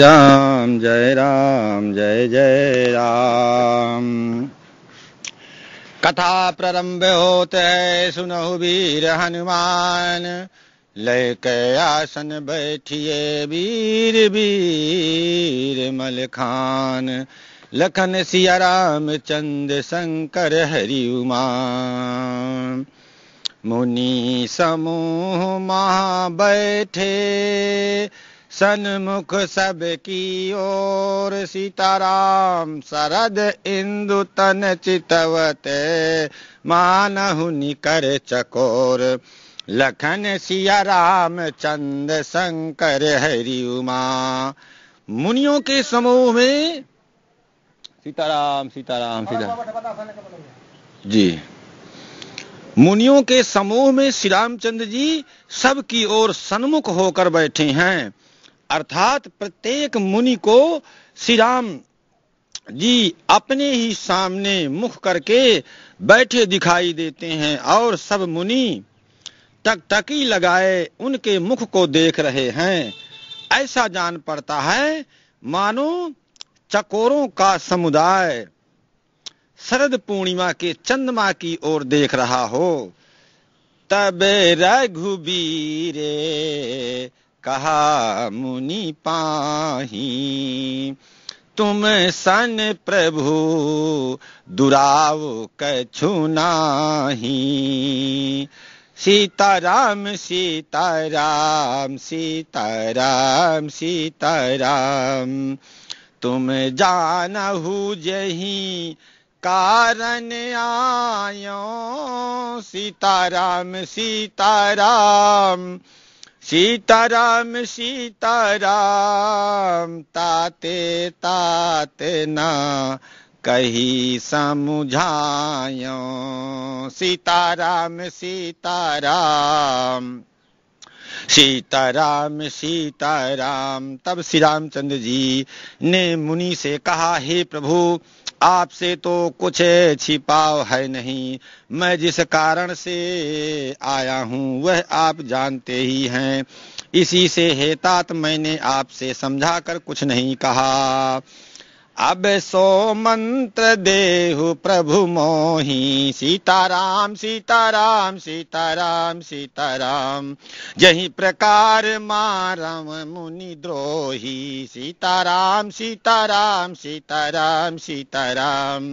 राम जय राम जय जय राम कथा प्रारंभ होते है सुनहु वीर हनुमान लेके आसन बैठिए वीर वीर मल खान लखन सिया राम चंद शंकर उमा मुनि समूह महा बैठे सन्मुख सब की ओर सीताराम शरद इंदु तन चितवते मानहु निकर चकोर लखन सिया राम चंद शंकर हरि उमा मुनियों के समूह में सीताराम सीताराम सीताराम जी मुनियों के समूह में श्री रामचंद्र जी सबकी ओर सन्मुख होकर बैठे हैं अर्थात प्रत्येक मुनि को श्री राम जी अपने ही सामने मुख करके बैठे दिखाई देते हैं और सब मुनि तक तकी लगाए उनके मुख को देख रहे हैं ऐसा जान पड़ता है मानो चकोरों का समुदाय शरद पूर्णिमा के चंद्रमा की ओर देख रहा हो तब रघुबीरे कहा मुनि पाही तुम सन प्रभु दुराव कछु नाही सीताराम सीताराम सीताराम सीताराम तुम जानहु जही कारण आयो सीताराम सीताराम सीताराम सीताराम ताते ताते ना कही समझायो सीताराम सीताराम सीताराम सीताराम तब श्री रामचंद्र जी ने मुनि से कहा हे प्रभु आपसे तो कुछ छिपाव है नहीं मैं जिस कारण से आया हूँ वह आप जानते ही हैं इसी से हेतात मैंने आपसे समझाकर कुछ नहीं कहा अब सो मंत्र देहु प्रभु मोही सीताराम सीताराम सीताराम सीताराम जही प्रकार माराम मुनि द्रोही सीताराम सीताराम सीताराम सीताराम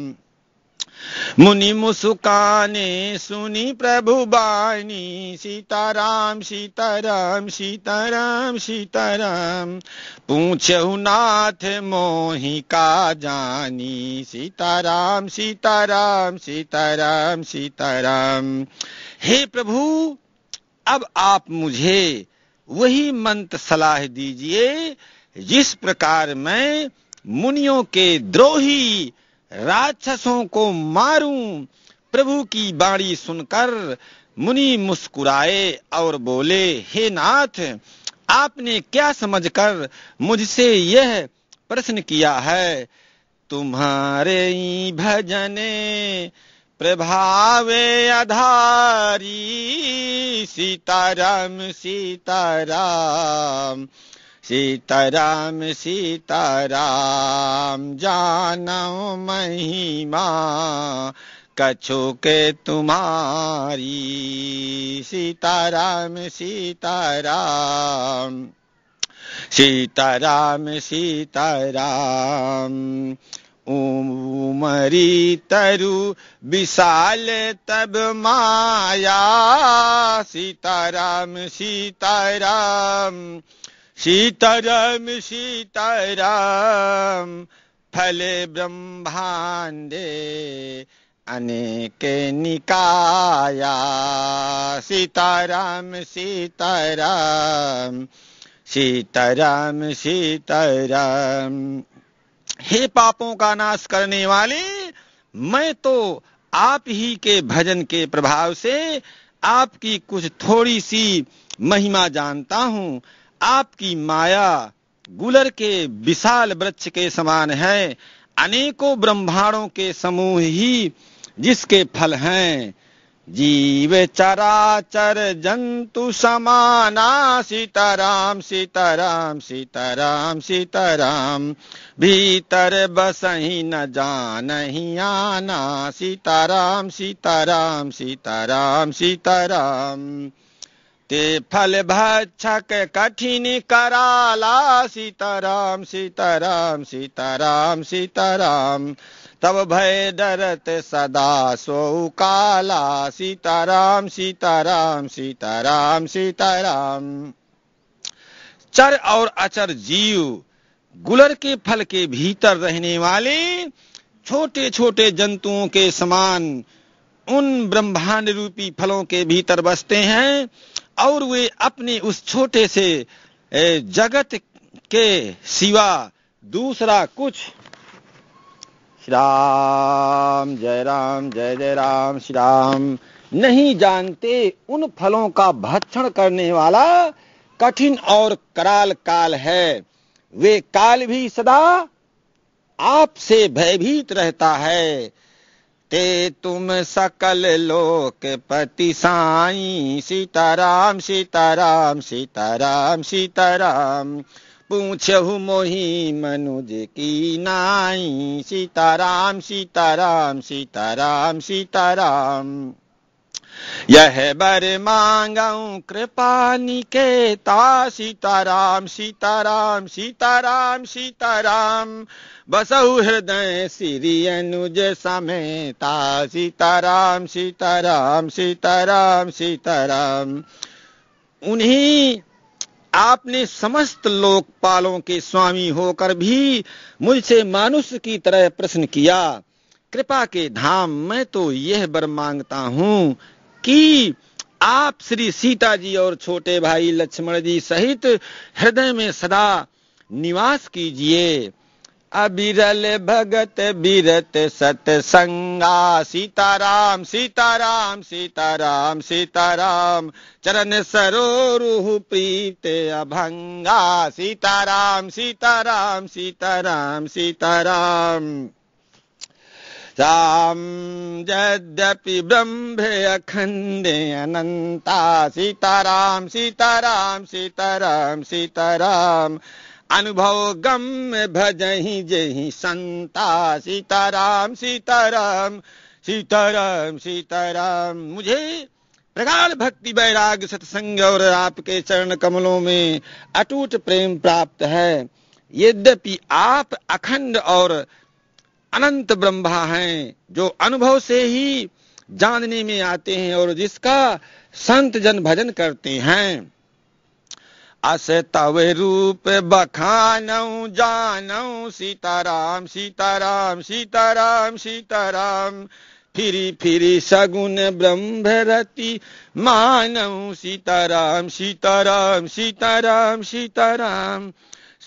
मुनि मुसुकाने सुनी प्रभु बानी सीताराम सीताराम सीताराम सीताराम पूछहु नाथ मोही का जानी सीताराम सीताराम सीताराम सीताराम हे प्रभु अब आप मुझे वही मंत्र सलाह दीजिए जिस प्रकार मैं मुनियों के द्रोही राक्षसों को मारूं प्रभु की बाणी सुनकर मुनि मुस्कुराए और बोले हे नाथ आपने क्या समझकर मुझसे यह प्रश्न किया है तुम्हारे भजने प्रभावे आधारी सीताराम सीताराम सीताराम सीताराम जानो महिमा कछु के तुम्हारी सीताराम सीताराम सीताराम सीताराम उमरी तरु विशाल तब माया सीताराम सीताराम सीताराम सीताराम फले ब्रह्मांडे अनेक निकाया सीताराम सीताराम सीताराम सीताराम हे पापों का नाश करने वाले मैं तो आप ही के भजन के प्रभाव से आपकी कुछ थोड़ी सी महिमा जानता हूँ आपकी माया गुलर के विशाल वृक्ष के समान है अनेकों ब्रह्मांडों के समूह ही जिसके फल हैं जीव चराचर जंतु समाना सीताराम सीताराम सीताराम सीताराम भीतर बसही न जान ही आना सीताराम सीताराम सीताराम सीताराम ते फल भक्षक कठिन कराला सीताराम सीताराम सीताराम सीताराम तब भय डरत सदा सो काला सीताराम सीताराम सीताराम सीताराम चर और अचर जीव गुलर के फल के भीतर रहने वाले छोटे छोटे जंतुओं के समान उन ब्रह्मांड रूपी फलों के भीतर बसते हैं और वे अपने उस छोटे से जगत के सिवा दूसरा कुछ श्री राम जय राम जय जय राम श्री राम नहीं जानते उन फलों का भक्षण करने वाला कठिन और कराल काल है वे काल भी सदा आपसे भयभीत रहता है ते तुम सकल लोकपति साई सीताराम सीताराम सीताराम सीताराम पूछहु मोही मनुज की नाई सीताराम सीताराम सीताराम सीताराम यह बर मांगऊ कृपा निकेता सीताराम सीताराम सीताराम सीताराम बसऊ हृदय श्री अनुज समेता सीताराम सीताराम सीताराम सीताराम उन्हीं आपने समस्त लोकपालों के स्वामी होकर भी मुझसे मानुष की तरह प्रश्न किया कृपा के धाम मैं तो यह बर मांगता हूँ कि आप श्री सीता जी और छोटे भाई लक्ष्मण जी सहित हृदय में सदा निवास कीजिए अबिरल भगत बीरत सतसंगा सीताराम सीताराम सीताराम सीताराम चरण सरोरुह प्रीत अभंगा सीताराम सीताराम सीताराम सीताराम ताम यद्यपि ब्रह्मे अखंडे अनंता सीताराम सीताराम सीताराम सीताराम अनुभव गम्य भजहि जही संता सीताराम सीताराम सीताराम सीताराम मुझे प्रगाढ़ भक्ति वैराग सत्संग और आपके चरण कमलों में अटूट प्रेम प्राप्त है यद्यपि आप अखंड और अनंत ब्रह्मा हैं जो अनुभव से ही जानने में आते हैं और जिसका संत जन भजन करते हैं अस तवे रूप बखान जान सीताराम सीताराम सीताराम सीताराम फिरी फिरी सगुन ब्रह्मरती मानव सीताराम सीताराम सीताराम सीताराम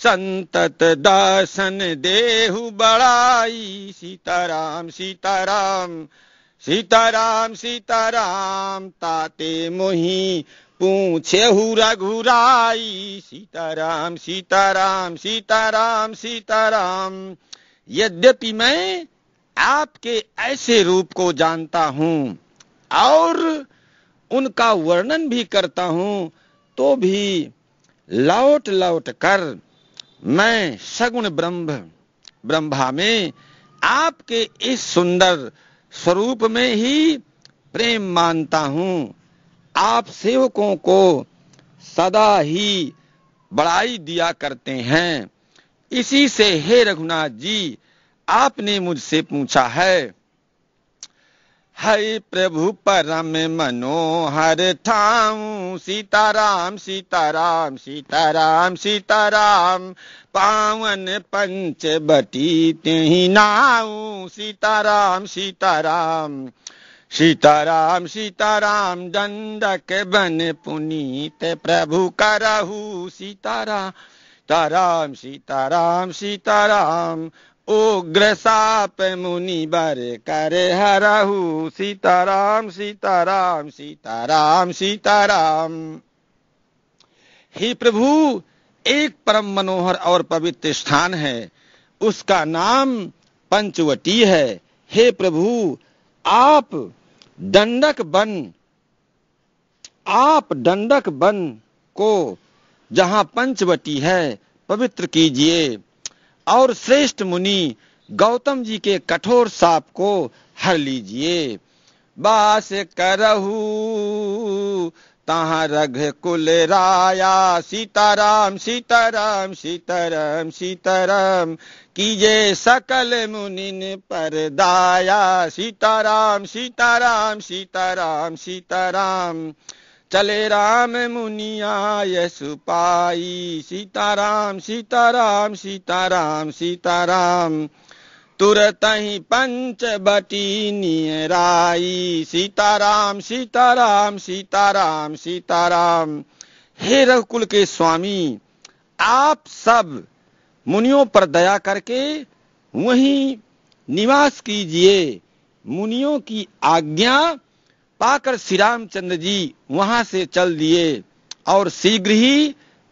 संतत दासन देहु बड़ाई सीताराम सीताराम सीताराम सीताराम ताते मोही पूछे हु रघुराई सीताराम सीताराम सीताराम सीताराम यद्यपि मैं आपके ऐसे रूप को जानता हूँ और उनका वर्णन भी करता हूँ तो भी लौट लौट कर मैं सगुण ब्रह्म ब्रह्मा में आपके इस सुंदर स्वरूप में ही प्रेम मानता हूँ आप सेवकों को सदा ही बढ़ाई दिया करते हैं इसी से हे रघुनाथ जी आपने मुझसे पूछा है हरि प्रभु परम मनोहर थाऊ सीताराम सीताराम सीताराम सीताराम पावन पंच बटी तेहि नाऊ सीताराम सीताराम सीताराम सीताराम दंडक बन पुनीत प्रभु करहू सीताराम सीताराम सीताराम सीताराम ग्रसाप मुनि बर करे हरहु सीताराम सीताराम सीताराम सीताराम हे प्रभु एक परम मनोहर और पवित्र स्थान है उसका नाम पंचवटी है हे प्रभु आप दंडक बन आप दंडक बन को जहां पंचवटी है पवित्र कीजिए और श्रेष्ठ मुनि गौतम जी के कठोर साप को हर लीजिए बास करहू रघ कुल राया सीताराम सीताराम सीताराम सीताराम कीजे सकल मुनिन पर दाया सीताराम सीताराम सीताराम सीताराम, सीताराम चले राम मुनिया यशु पाई सीताराम सीताराम सीताराम सीताराम तुरत ही पंच बटीनी राई सीताराम सीताराम सीताराम सीताराम हे रघुकुल के स्वामी आप सब मुनियों पर दया करके वहीं निवास कीजिए मुनियों की आज्ञा पाकर श्री रामचंद्र जी वहां से चल दिए और शीघ्र ही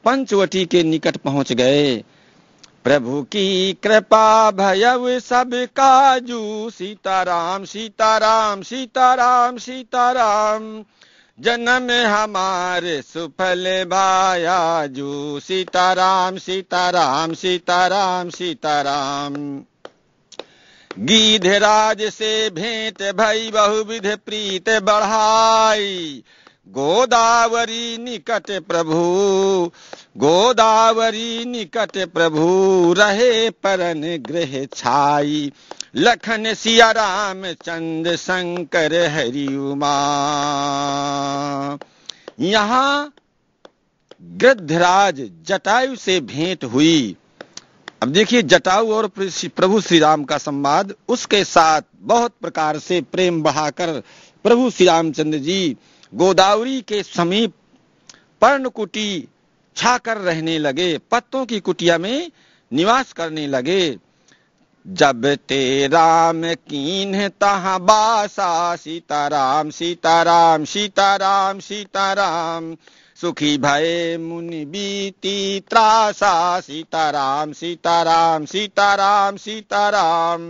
पंचवटी के निकट पहुंच गए प्रभु की कृपा भयव सब काजू सीताराम सीताराम सीताराम सीताराम जन्म हमारे सुफल भाया जू सीताराम सीताराम सीताराम सीताराम गीध राज से भेंट भई बहुविध प्रीत बढ़ाई गोदावरी निकट प्रभु गोदावरी निकट प्रभु रहे परन गृह छाई लखन सिया राम चंद शंकर हरि उमा यहाँ गृधराज जटायु से भेंट हुई अब देखिए जटाऊ और प्रभु श्री राम का संवाद उसके साथ बहुत प्रकार से प्रेम बढ़ाकर प्रभु श्री रामचंद्र जी गोदावरी के समीप पर्ण कुटी छाकर रहने लगे पत्तों की कुटिया में निवास करने लगे जब ते राम कीन तहा बासा सीताराम सीताराम सीताराम सीताराम सीता सुखी भय मुनि बीती त्रासा सीताराम सीताराम सीताराम सीताराम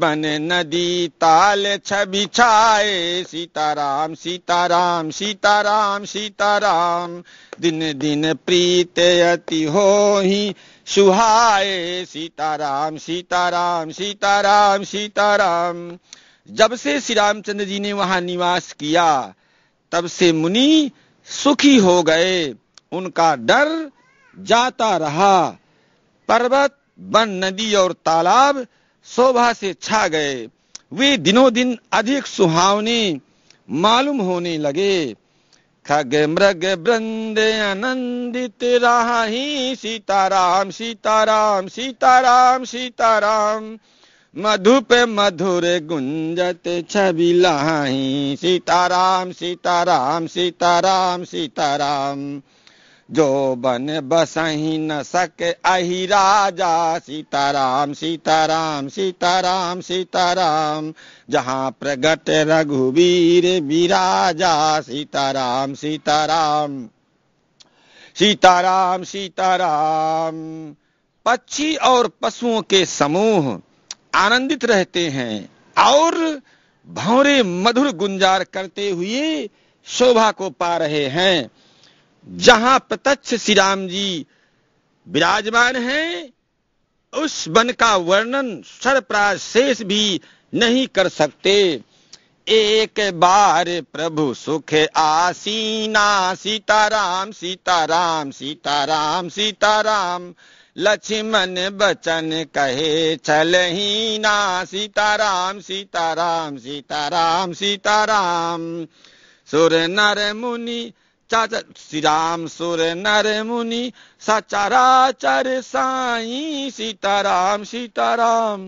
बन नदी ताल छवि छाए सीताराम सीताराम सीताराम सीताराम दिन दिन प्रीत अति हो ही सुहाए सीताराम सीताराम सीताराम सीताराम जब से श्री रामचंद्र जी ने वहां निवास किया तब से मुनि सुखी हो गए उनका डर जाता रहा पर्वत वन नदी और तालाब शोभा से छा गए वे दिनों दिन अधिक सुहावने मालूम होने लगे खग मृग बृंदे आनंदित ही सीताराम सीताराम सीताराम सीताराम मधु पे मधुर गुंजत छवि लाही सीताराम सीताराम सीताराम सीताराम जो बन बसही न सके अहि राजा सीताराम सीताराम सीताराम सीताराम जहाँ प्रगट रघुवीर विराजा सीताराम सीताराम सीताराम सीताराम पक्षी और पशुओं के समूह आनंदित रहते हैं और भौरे मधुर गुंजार करते हुए शोभा को पा रहे हैं जहां प्रत्यक्ष श्री राम जी विराजमान हैं उस वन का वर्णन सरप्राज शेष भी नहीं कर सकते एक बार प्रभु सुख आसीना सीताराम सीताराम सीताराम सीताराम सीता लक्ष्मण बचन कहे छलही ना सीताराम सीताराम सीताराम सीताराम सुर नर मुनि चाचा श्री राम सुर नर मुनि सचराचर साई सीताराम सीताराम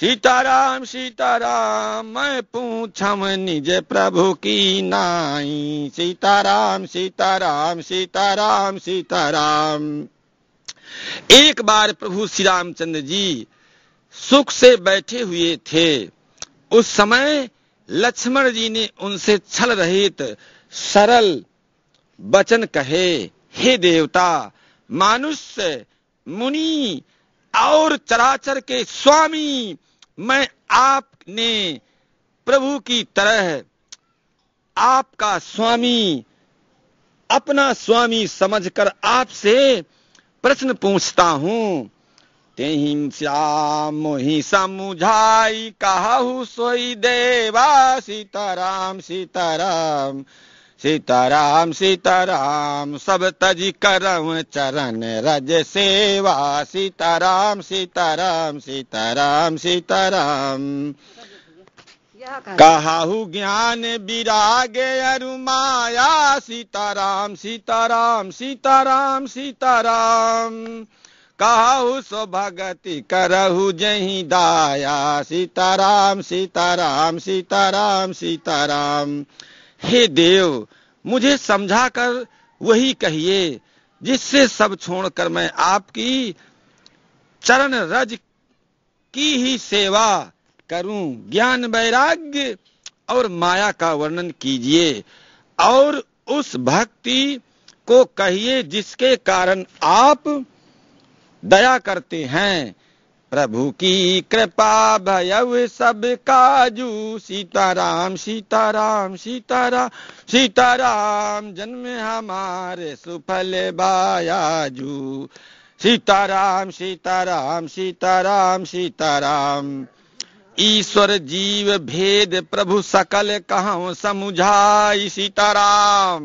सीताराम सीताराम मैं पूछम निज प्रभु की नाई सीताराम सीताराम सीताराम सीताराम एक बार प्रभु श्री रामचंद्र जी सुख से बैठे हुए थे उस समय लक्ष्मण जी ने उनसे छल रहित सरल वचन कहे हे देवता मानुष्य मुनि और चराचर के स्वामी मैं आपने प्रभु की तरह आपका स्वामी अपना स्वामी समझकर आपसे प्रश्न पूछता हूँ तेहिंसा मोहि समुझाई हूँ सोई देवा सीताराम सीताराम सीताराम सीताराम सब तज करम चरण रज सेवा सीताराम सीताराम सीताराम सीताराम कहाहु ज्ञान विरागे अरुमाया सीताराम सीताराम सीताराम सीताराम कहाहु सो भगति करहु जही दाया सीताराम सीताराम सीताराम सीताराम हे देव मुझे समझा कर वही कहिए जिससे सब छोड़कर मैं आपकी चरण रज की ही सेवा करूं ज्ञान वैराग्य और माया का वर्णन कीजिए और उस भक्ति को कहिए जिसके कारण आप दया करते हैं प्रभु की कृपा भयव सब काजू सीताराम सीताराम सीताराम सीताराम जन्म हमारे सुफल बायाजू सीताराम सीताराम सीताराम सीताराम ईश्वर जीव भेद प्रभु सकल कहा समुझाई सीताराम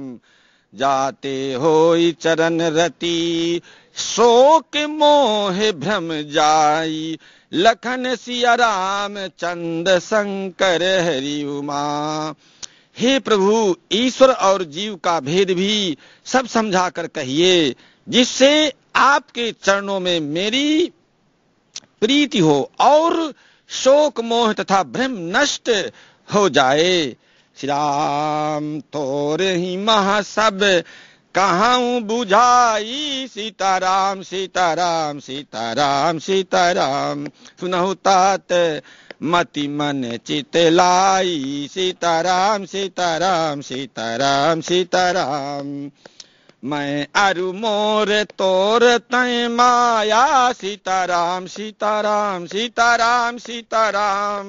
जाते हो चरण रति शोक मोह भ्रम जाई लखन सिया राम चंद शंकर हरि उमा हे प्रभु ईश्वर और जीव का भेद भी सब समझा कर कहिए जिससे आपके चरणों में मेरी प्रीति हो और शोक मोह तथा भ्रम नष्ट हो जाए श्री राम थोर ही महा सब कहा बुझाई सीताराम सीताराम सीताराम सीताराम सुनहु तात मति मन चित लाई सीताराम सीताराम सीताराम सीताराम मैं अरु मोर तोर तय माया सीताराम सीताराम सीताराम सीताराम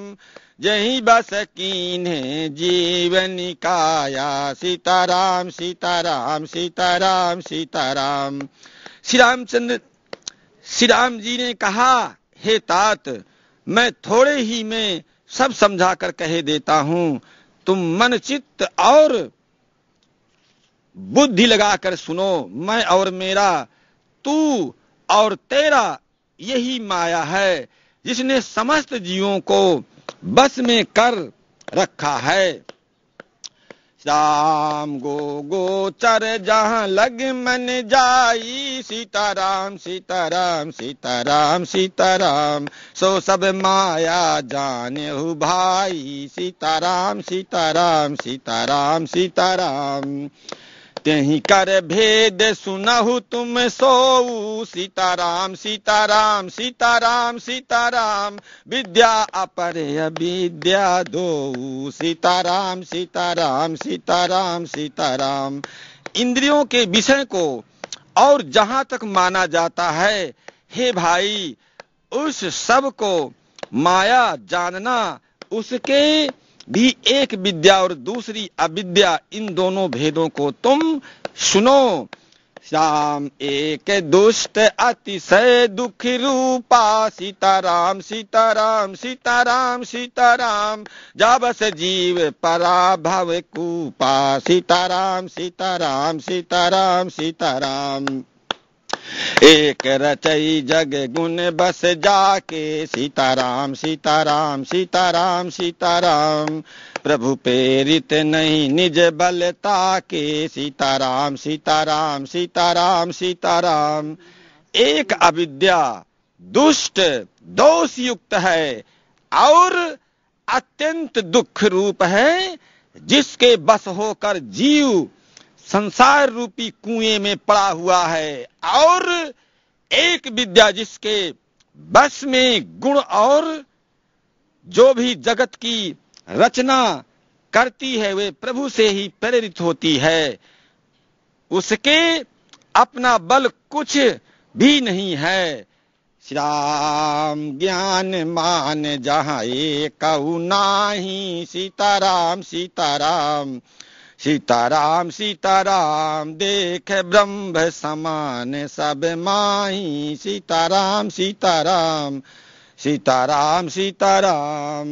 जही बस कीन है जीवन काया सीताराम सीताराम सीताराम सीताराम श्री रामचंद्र श्री राम जी ने कहा हे तात मैं थोड़े ही में सब समझा कर कह देता हूँ तुम मन चित्त और बुद्धि लगाकर सुनो मैं और मेरा तू और तेरा यही माया है जिसने समस्त जीवों को बस में कर रखा है श्याम गो गोचर जहाँ लग मन जाई सीताराम सीताराम सीताराम सीताराम सो सब माया जाने हु भाई सीताराम सीताराम सीताराम सीताराम, सीताराम तही कर भेद सुनहु तुम सोऊ सीताराम सीताराम सीताराम सीताराम विद्या अपर विद्या दो सीताराम सीताराम सीताराम सीताराम इंद्रियों के विषय को और जहाँ तक माना जाता है हे भाई उस सब को माया जानना उसके भी एक विद्या और दूसरी अविद्या इन दोनों भेदों को तुम सुनो श्याम एक दुष्ट अतिशय दुख रूपा सीताराम सीताराम सीताराम सीताराम जब से जीव पराभव कूपा सीताराम सीताराम सीताराम सीताराम एक रचई जग गुण बस जाके सीताराम सीताराम सीताराम सीताराम प्रभु प्रेरित नहीं निज बलता के सीताराम सीताराम सीताराम सीताराम एक अविद्या दुष्ट दोष युक्त है और अत्यंत दुख रूप है जिसके बस होकर जीव संसार रूपी कुएं में पड़ा हुआ है और एक विद्या जिसके बस में गुण और जो भी जगत की रचना करती है वे प्रभु से ही प्रेरित होती है उसके अपना बल कुछ भी नहीं है श्याम ज्ञान मान जहाँ एक कऊ नाही सीताराम सीताराम सीताराम सीताराम देख ब्रह्म समान सब माही सीताराम सीताराम सीताराम सीताराम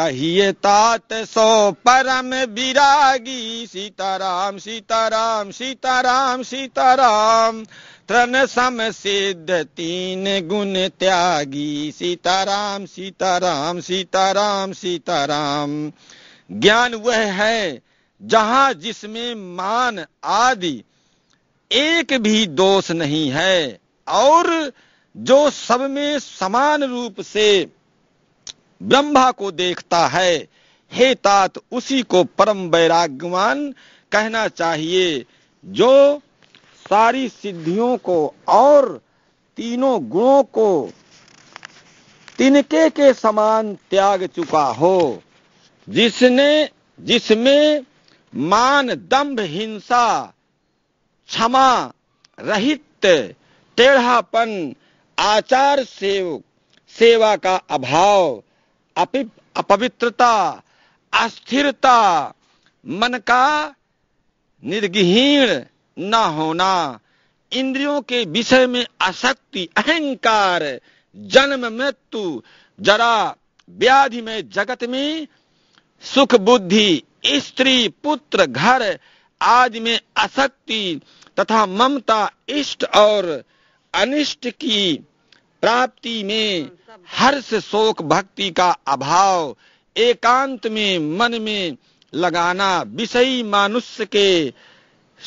कहिए तात सो परम विरागी सीताराम सीताराम सीताराम सीताराम त्रन सम सिद्ध तीन गुण त्यागी सीताराम सीताराम सीताराम सीताराम ज्ञान वह है जहां जिसमें मान आदि एक भी दोष नहीं है और जो सब में समान रूप से ब्रह्मा को देखता है हे तात उसी को परम वैराग्यवान कहना चाहिए जो सारी सिद्धियों को और तीनों गुणों को तिनके के समान त्याग चुका हो जिसने जिसमें मान दंभ हिंसा क्षमा रहित टेढ़ापन आचार सेव सेवा का अभाव अपवित्रता अस्थिरता मन का निर्गहीण न होना इंद्रियों के विषय में आसक्ति अहंकार जन्म मृत्यु जरा व्याधि में जगत में सुख बुद्धि स्त्री पुत्र घर आदि में आसक्ति तथा ममता इष्ट और अनिष्ट की प्राप्ति में हर्ष शोक भक्ति का अभाव एकांत में मन में लगाना विषयी मानुष्य के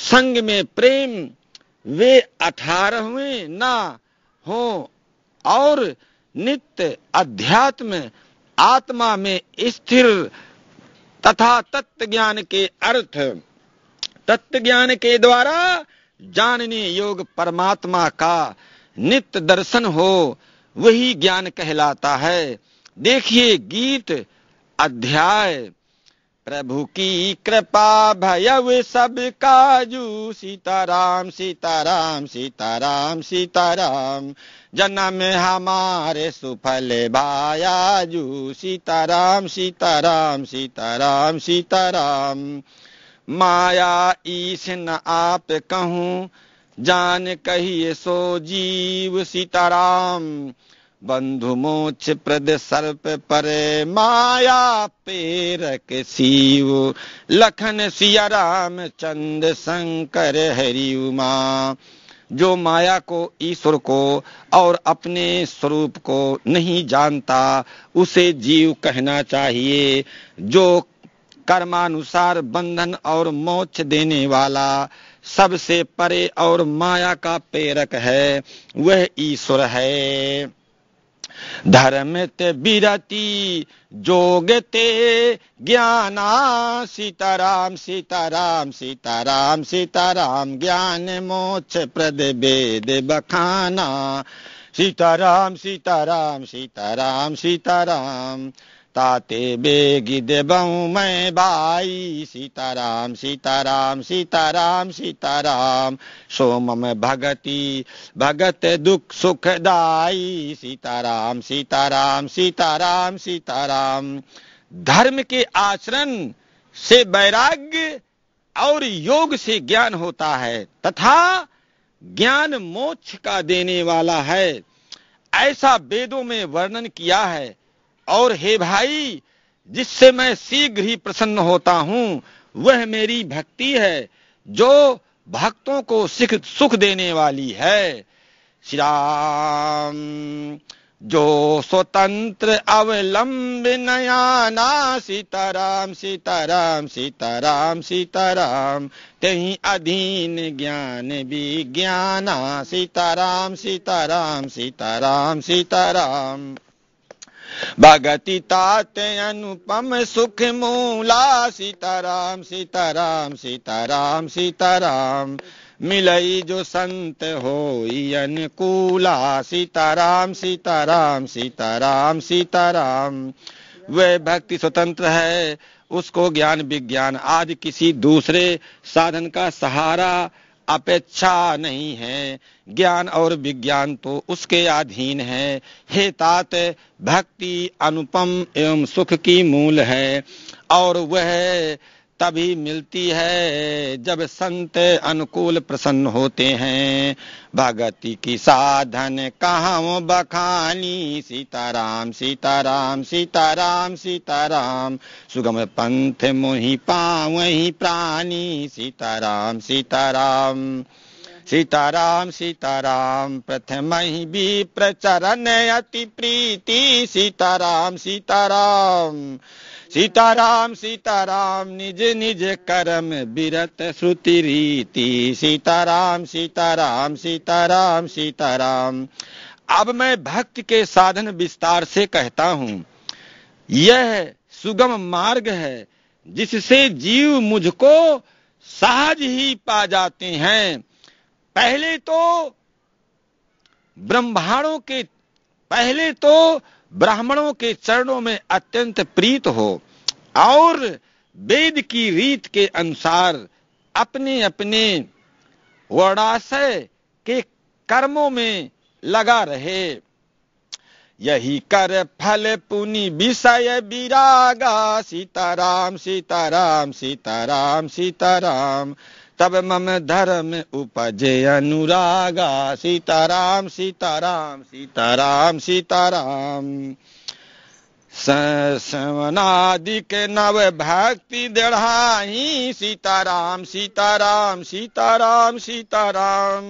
संग में प्रेम वे अठारहवें ना हो और नित्य अध्यात्म आत्मा में स्थिर तथा तत्व ज्ञान के अर्थ तत्व ज्ञान के द्वारा जानने योग परमात्मा का नित्य दर्शन हो वही ज्ञान कहलाता है देखिए गीत अध्याय प्रभु की कृपा भयव सब जू सीताराम सीताराम सीताराम सीताराम जन्म हमारे सुफल भाया जू सीताराम सीताराम सीताराम सीताराम माया ईश न आप कहूँ जान कहिए सो जीव सीताराम बंधु मोक्ष प्रद सर्प परे माया पेरक शिव लखन सिया राम चंद शंकर हरि उमा जो माया को ईश्वर को और अपने स्वरूप को नहीं जानता उसे जीव कहना चाहिए जो कर्मानुसार बंधन और मोक्ष देने वाला सबसे परे और माया का प्रेरक है वह ईश्वर है धर्म ते बिरति जोगते ज्ञाना सीताराम सीताराम सीताराम सीताराम ज्ञान मोक्ष प्रद वेद बखाना सीताराम सीताराम सीताराम सीताराम ताते बेगी देबहू मैं बाई सीताराम सीताराम सीताराम सीताराम सोमम भगती भगत दुख सुखदाई सीताराम सीताराम सीताराम सीताराम धर्म के आचरण से वैराग्य और योग से ज्ञान होता है तथा ज्ञान मोक्ष का देने वाला है ऐसा वेदों में वर्णन किया है और हे भाई जिससे मैं शीघ्र ही प्रसन्न होता हूँ वह मेरी भक्ति है जो भक्तों को सिख सुख देने वाली है श्री राम जो स्वतंत्र अवलंब नया ना सीताराम सीताराम सीताराम सीताराम तही अधीन ज्ञान भी ज्ञाना सीताराम सीताराम सीताराम सीताराम भगति तात अनुपम सुख मूला सीताराम सीताराम सीताराम सीताराम मिलई जो संत हो अनुकूला सीताराम सीताराम सीताराम सीताराम वह भक्ति स्वतंत्र है उसको ज्ञान विज्ञान आदि किसी दूसरे साधन का सहारा अपेक्षा नहीं है ज्ञान और विज्ञान तो उसके अधीन है हे तात भक्ति अनुपम एवं सुख की मूल है और वह तभी मिलती है जब संत अनुकूल प्रसन्न होते हैं भगति की साधन कहा बखानी सीताराम सीताराम सीताराम सीताराम सुगम पंथ मोहि पावही प्राणी सीताराम सीताराम सीताराम सीताराम प्रथम ही भी प्रचरण अति प्रीति सीताराम सीताराम, सीताराम सीताराम सीताराम निज निज करम बिरत श्रुति रीति सीताराम सीताराम सीताराम सीताराम अब मैं भक्त के साधन विस्तार से कहता हूँ यह सुगम मार्ग है जिससे जीव मुझको सहज ही पा जाते हैं पहले तो ब्रह्मांडों के पहले तो ब्राह्मणों के चरणों में अत्यंत प्रीत हो और वेद की रीत के अनुसार अपने अपने वर्णाशय के कर्मों में लगा रहे यही कर फल पुनि विषय विरागा सीताराम सीताराम सीताराम सीताराम तब मम धर्म उपजे अनुरागा सीताराम सीताराम सीताराम सीताराम सवनादिक नव भक्ति दढ़ाही सीताराम सीताराम सीताराम सीताराम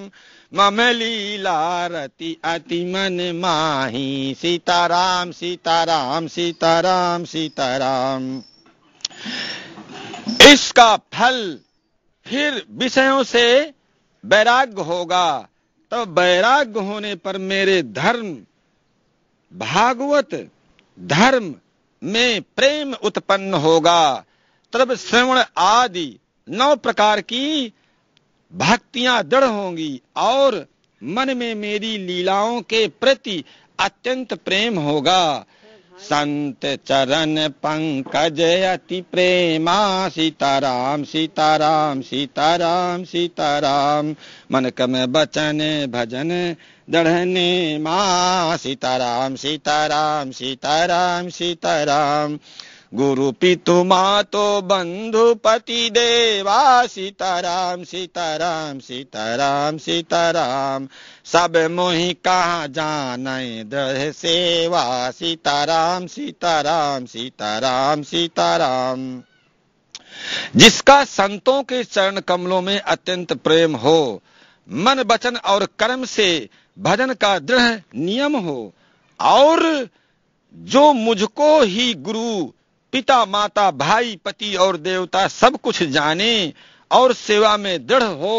मम लीला रति अति मन माही सीताराम सीताराम सीताराम सीताराम इसका फल फिर विषयों से वैराग्य होगा तब तो वैराग्य होने पर मेरे धर्म भागवत धर्म में प्रेम उत्पन्न होगा तब श्रवण आदि नौ प्रकार की भक्तियां दृढ़ होंगी और मन में मेरी लीलाओं के प्रति अत्यंत प्रेम होगा संत चरण पंकज अति प्रेमा सीताराम सीताराम सीताराम सीताराम मन कम बचन भजन दढ़ने माँ सीताराम सीताराम सीताराम सीताराम गुरु पितु मातो बंधु पति देवा सीताराम सीताराम सीताराम सीताराम सब मोहि कहा जान दह सेवा सीताराम सीताराम सीताराम सीताराम जिसका संतों के चरण कमलों में अत्यंत प्रेम हो मन वचन और कर्म से भजन का दृढ़ नियम हो और जो मुझको ही गुरु पिता माता भाई पति और देवता सब कुछ जाने और सेवा में दृढ़ हो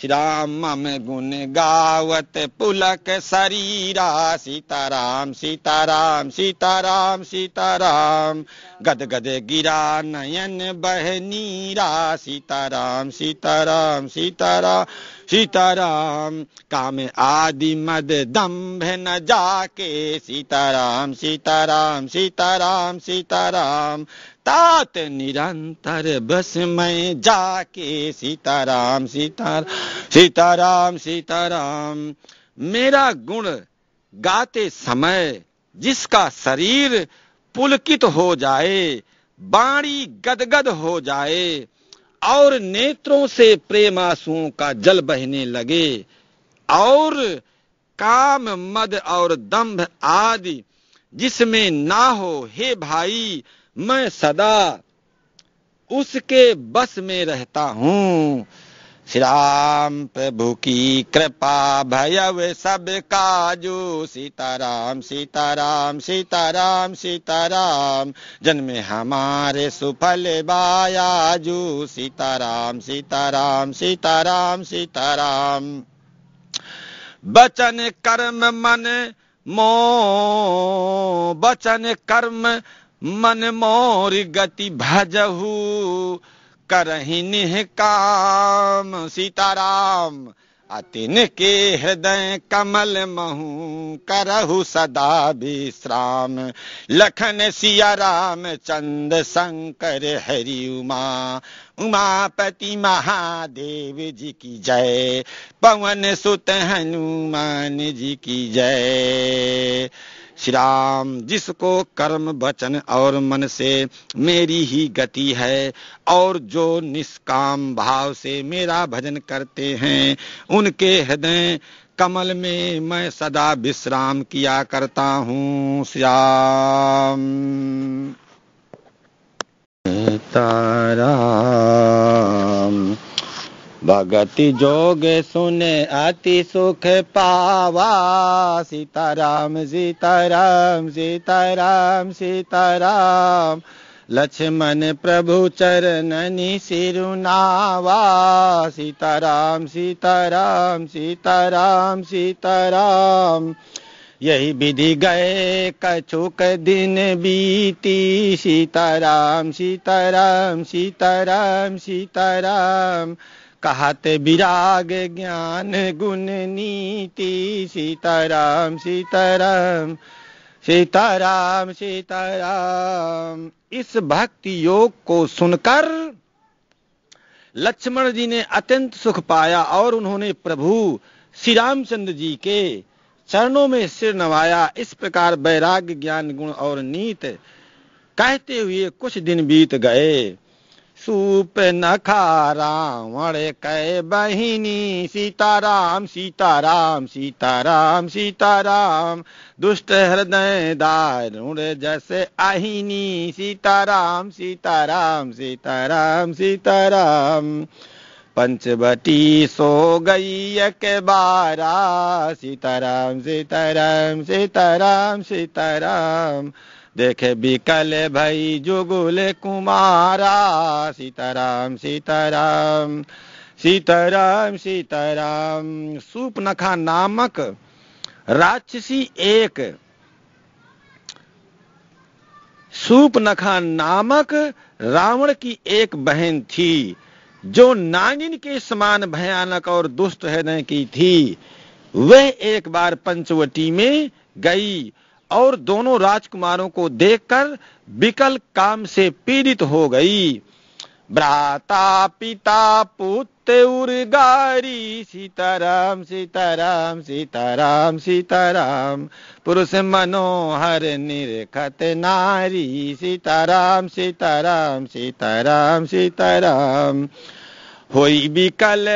श्री राम गुण गावत पुलक शरीरा सीताराम सीताराम सीताराम सीताराम गद गद गिरा नयन बहनीरा सीताराम सीताराम सीताराम सीताराम काम आदि मद दम्भ न जाके सीताराम सीताराम सीताराम सीताराम तात निरंतर बस मैं जाके सीताराम सीताराम सीताराम सीताराम मेरा गुण गाते समय जिसका शरीर पुलकित हो जाए बाणी गदगद हो जाए और नेत्रों से प्रेमासुओं का जल बहने लगे और काम मद और दंभ आदि जिसमें ना हो हे भाई मैं सदा उसके बस में रहता हूँ श्री राम प्रभु की कृपा भयव सब काजू सीताराम सीताराम सीताराम सीताराम जन्म हमारे सुफल बायाजू सीताराम सीताराम सीताराम सीताराम बचन कर्म मन मो बचन कर्म मन मोर गति भजहू कर काम सीताराम अतिन के हृदय कमल महू करहु सदा विश्राम लखन सिया राम चंद शंकर हरि उमा उमापति महादेव जी की जय पवन सुत हनुमान जी की जय श्री राम जिसको कर्म वचन और मन से मेरी ही गति है और जो निष्काम भाव से मेरा भजन करते हैं उनके हृदय कमल में मैं सदा विश्राम किया करता हूँ श्याम तारा भगति जोग सुने अति सुख पावा सीताराम सीताराम सीताराम सीताराम लक्ष्मण प्रभु चरणनि सिरुनावा सीताराम सीताराम सीताराम सीताराम यही विधि गए कछुक दिन बीती सीताराम सीताराम सीताराम सीताराम, सीताराम कहते विराग ज्ञान गुण नीति सीताराम सीताराम सीताराम सीताराम इस भक्ति योग को सुनकर लक्ष्मण जी ने अत्यंत सुख पाया और उन्होंने प्रभु श्री रामचंद्र जी के चरणों में सिर नवाया इस प्रकार वैराग्य ज्ञान गुण और नीत कहते हुए कुछ दिन बीत गए सूप न खा रावण कह बहिनी सीताराम सीताराम सीताराम सीताराम दुष्ट हृदय दारुण जैसे आहिनी सीताराम सीताराम सीताराम सीताराम पंचवटी सो गई के बारा सीताराम सीताराम सीताराम सीताराम देखे बिकल भई जुगुल कुमारा सीताराम सीताराम सीताराम सीताराम सूपनखा नामक राक्षसी एक सूपनखा नामक रावण की एक बहन थी जो नागिन के समान भयानक और दुष्ट हृदय की थी वह एक बार पंचवटी में गई और दोनों राजकुमारों को देखकर विकल काम से पीड़ित हो गई भ्राता पिता पुत्र गारी सीताराम सीताराम सीताराम सीताराम पुरुष मनोहर निरखत नारी सीताराम सीताराम सीताराम सीताराम होई बिकल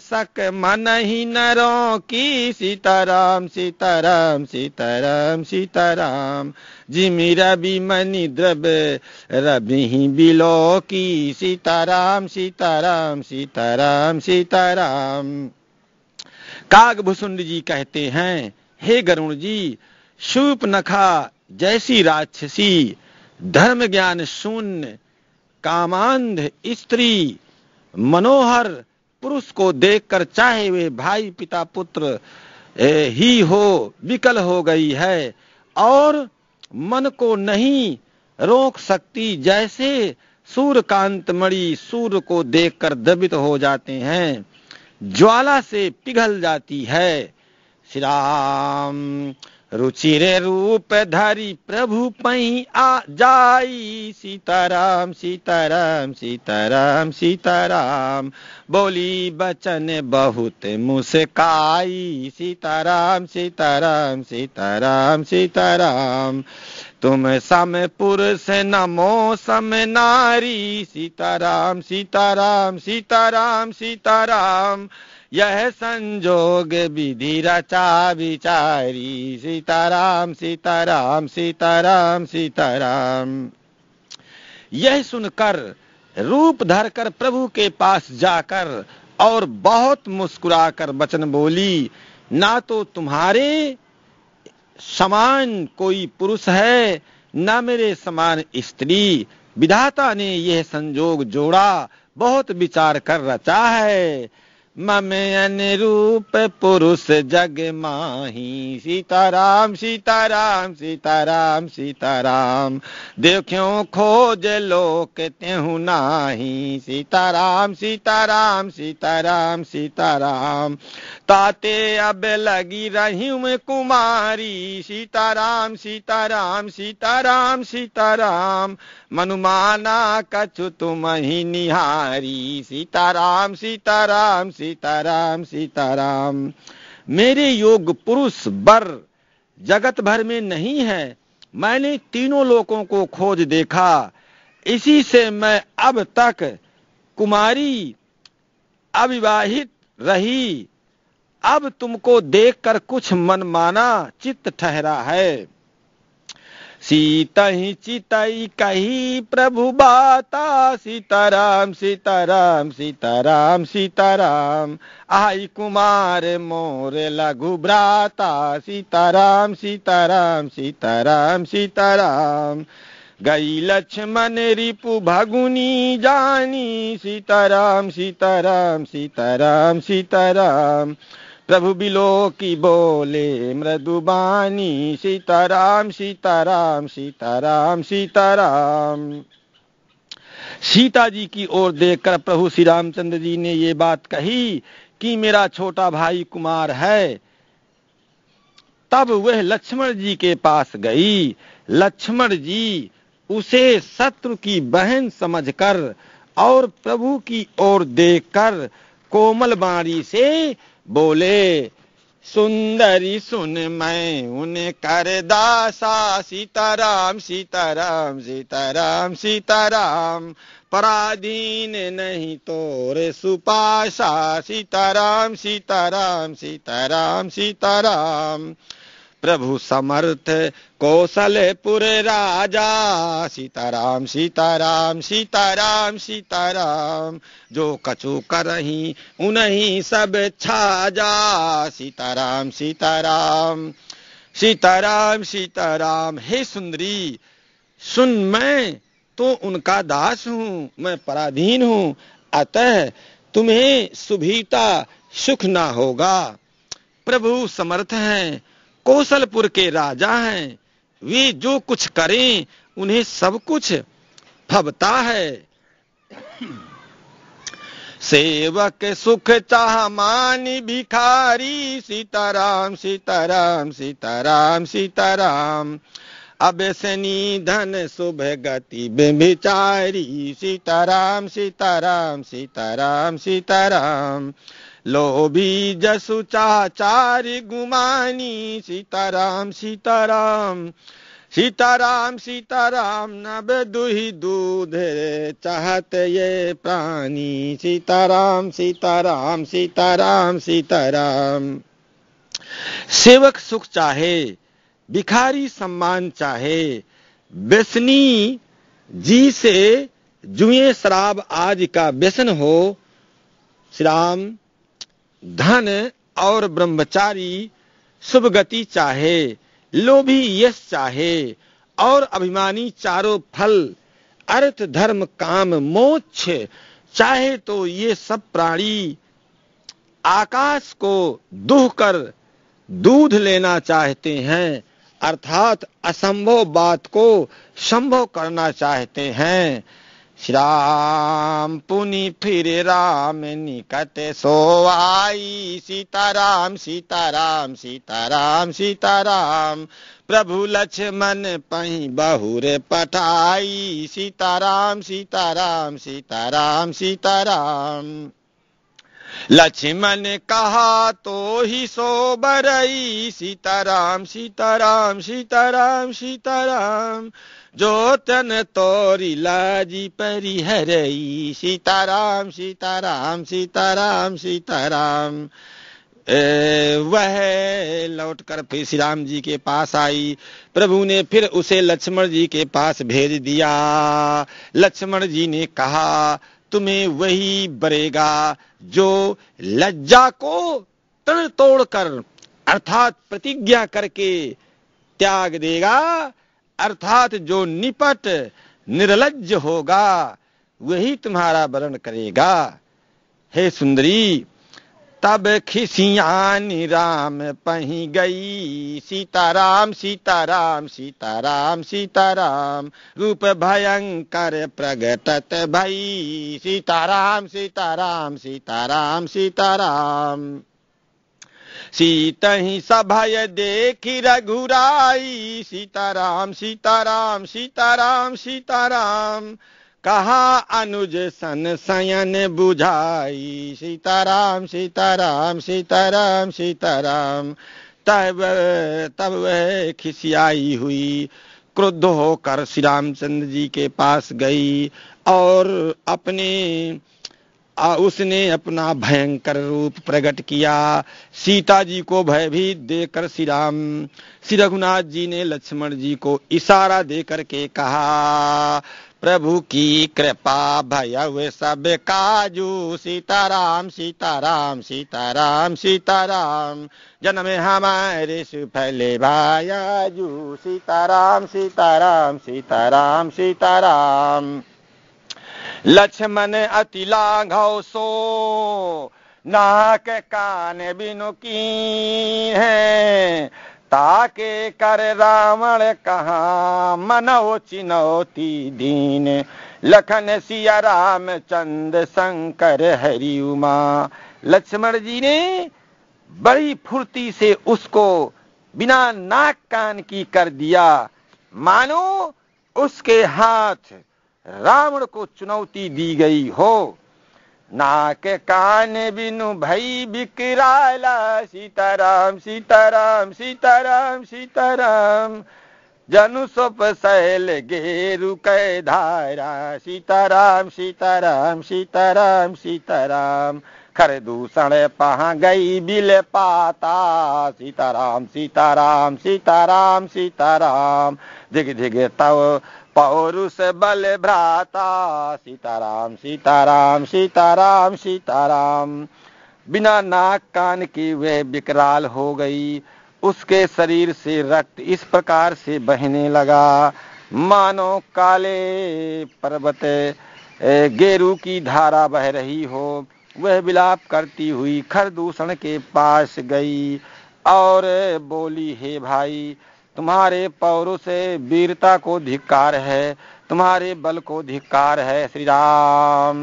सक मन ही नरों की सीताराम सीताराम सीताराम सीताराम जिमी रवि मनी द्रव रवि ही बिलो की सीताराम सीताराम सीताराम सीताराम काग भूसुंड जी कहते हैं हे गरुण जी शूप नखा जैसी राक्षसी धर्म ज्ञान शून्य कामांध स्त्री मनोहर पुरुष को देखकर चाहे वे भाई पिता पुत्र ही हो विकल हो गई है और मन को नहीं रोक सकती जैसे सूर्य कांत मणि सूर्य को देखकर दबित हो जाते हैं ज्वाला से पिघल जाती है श्री राम रुचि रे रूप धरी प्रभु पई आ जाई सीताराम सीताराम सीताराम सीताराम बोली बचन बहुत मुस्काई सीताराम सीताराम सीताराम सीताराम तुम सम पुरुष नमो सम नारी सीताराम सीताराम सीताराम सीताराम यह संजोग विधि रचा विचारी सीताराम सीताराम सीताराम सीताराम यह सुनकर रूप धरकर प्रभु के पास जाकर और बहुत मुस्कुराकर वचन बोली ना तो तुम्हारे समान कोई पुरुष है ना मेरे समान स्त्री विधाता ने यह संजोग जोड़ा बहुत विचार कर रचा है मम अनरूप पुरुष जग माही सीताराम सीताराम सीताराम सीताराम देखो खोज लोक त्यू नाही सीताराम सीताराम सीताराम सीताराम ताते अब लगी रहीम कुमारी सीताराम सीताराम सीताराम सीताराम मनुमाना कछु तुम ही निहारी सीताराम सीताराम सीताराम सीताराम मेरे योग पुरुष बर जगत भर में नहीं है मैंने तीनों लोगों को खोज देखा इसी से मैं अब तक कुमारी अविवाहित रही अब तुमको देखकर कुछ मनमाना चित्त ठहरा है सीत ही चितई कही प्रभु बाता सीताराम सीताराम सीताराम सीताराम आई कुमार मोर लघु ब्राता सीताराम सीताराम सीताराम सीताराम गई लक्ष्मण रिपु भगुनी जानी सीताराम सीताराम सीताराम सीताराम प्रभु बिलो की बोले मृदुबानी सीताराम सीताराम सीताराम सीताराम सीता जी की ओर देखकर प्रभु श्री रामचंद्र जी ने ये बात कही कि मेरा छोटा भाई कुमार है तब वह लक्ष्मण जी के पास गई लक्ष्मण जी उसे शत्रु की बहन समझकर और प्रभु की ओर देखकर कोमल बाणी से बोले सुंदरी सुन मैं उन्हें कर दासा सीताराम सीताराम सीताराम सीताराम पराधीन नहीं तो रे सुपाशा सीताराम सीताराम सीताराम सीताराम प्रभु समर्थ कौशलपुर राजा सीताराम सीताराम सीताराम सीताराम जो कछु करही उन्हीं सब छाजा सीताराम सीताराम सीताराम सीताराम हे सुंदरी सुन मैं तो उनका दास हूँ मैं पराधीन हूँ अतः तुम्हें सुभीता सुख ना होगा प्रभु समर्थ हैं कौशलपुर के राजा हैं वे जो कुछ करें उन्हें सब कुछ फबता है सेवक सुख चाह मानी भिखारी सीताराम सीताराम सीताराम सीताराम अब सनी धन शुभ गति बिचारी सीताराम सीताराम सीताराम सीताराम लोभी जसु चाचारी गुमानी सीताराम सीताराम सीताराम सीताराम नब दुही दूध चाहते ये प्राणी सीताराम सीताराम सीताराम सीताराम सेवक सुख चाहे भिखारी सम्मान चाहे व्यसनी जी से जुए शराब आज का व्यसन हो श्री राम धन और ब्रह्मचारी शुभ गति चाहे लोभी यश चाहे और अभिमानी चारों फल अर्थ धर्म काम मोक्ष चाहे तो ये सब प्राणी आकाश को दुह कर दूध लेना चाहते हैं अर्थात असंभव बात को संभव करना चाहते हैं श्राम पुनि फिर राम निकट सो आई सीताराम सीताराम सीताराम सीताराम प्रभु लक्ष्मण पही बहुर पठाई सीताराम सीताराम सीताराम सीताराम लक्ष्मण कहा तो ही सो बरई सीताराम सीताराम सीताराम सीताराम, सीताराम जो तन तोरी लाजी परी हरई सीताराम सीताराम सीताराम सीताराम वह लौटकर फिर श्री राम जी के पास आई प्रभु ने फिर उसे लक्ष्मण जी के पास भेज दिया लक्ष्मण जी ने कहा तुम्हें वही बरेगा जो लज्जा को तण तोड़कर अर्थात प्रतिज्ञा करके त्याग देगा अर्थात जो निपट निर्लज होगा वही तुम्हारा वरण करेगा हे सुंदरी तब खिसियान राम पही गई सीताराम सीताराम सीताराम सीताराम रूप भयंकर प्रगटत भई सीताराम सीताराम सीताराम सीताराम सीत ही सभय देखी रघुराई सीताराम सीताराम सीताराम सीताराम कहा अनुज सन सयन बुझाई सीताराम सीताराम सीताराम सीताराम तब तब वह खिसियाई हुई क्रुद्ध होकर श्री रामचंद्र जी के पास गई और अपने आ उसने अपना भयंकर रूप प्रकट किया सीता जी को भयभीत देकर श्री राम श्री रघुनाथ जी ने लक्ष्मण जी को इशारा देकर के कहा प्रभु की कृपा भय सब काजू सीताराम सीताराम सीताराम सीताराम जन्म हमारे सुफले भायाजू जू सीताराम सीताराम सीताराम, सीताराम। लक्ष्मण अति लाघव सो नाक कान बिनु की है ताके कर रावण कहा मनो चिनौती दीन लखन सिया राम चंद शंकर हरि उमा लक्ष्मण जी ने बड़ी फुर्ती से उसको बिना नाक कान की कर दिया मानो उसके हाथ रावण को चुनौती दी गई हो ना के कान बिनु भई बिकराला सीताराम सीताराम सीताराम सीताराम जनु सप सैल गेरु कै धारा सीताराम सीताराम सीताराम सीताराम खर दूषण पहा गई बिल पाता सीताराम सीताराम सीताराम सीताराम धिग धिग तव पौरुष बल भ्राता सीताराम सीताराम सीताराम सीताराम बिना नाक कान की वह विकराल हो गई उसके शरीर से रक्त इस प्रकार से बहने लगा मानो काले पर्वत गेरू की धारा बह रही हो वह विलाप करती हुई खरदूषण के पास गई और बोली हे भाई तुम्हारे पौरों से वीरता को धिक्कार है तुम्हारे बल को धिक्कार है श्री राम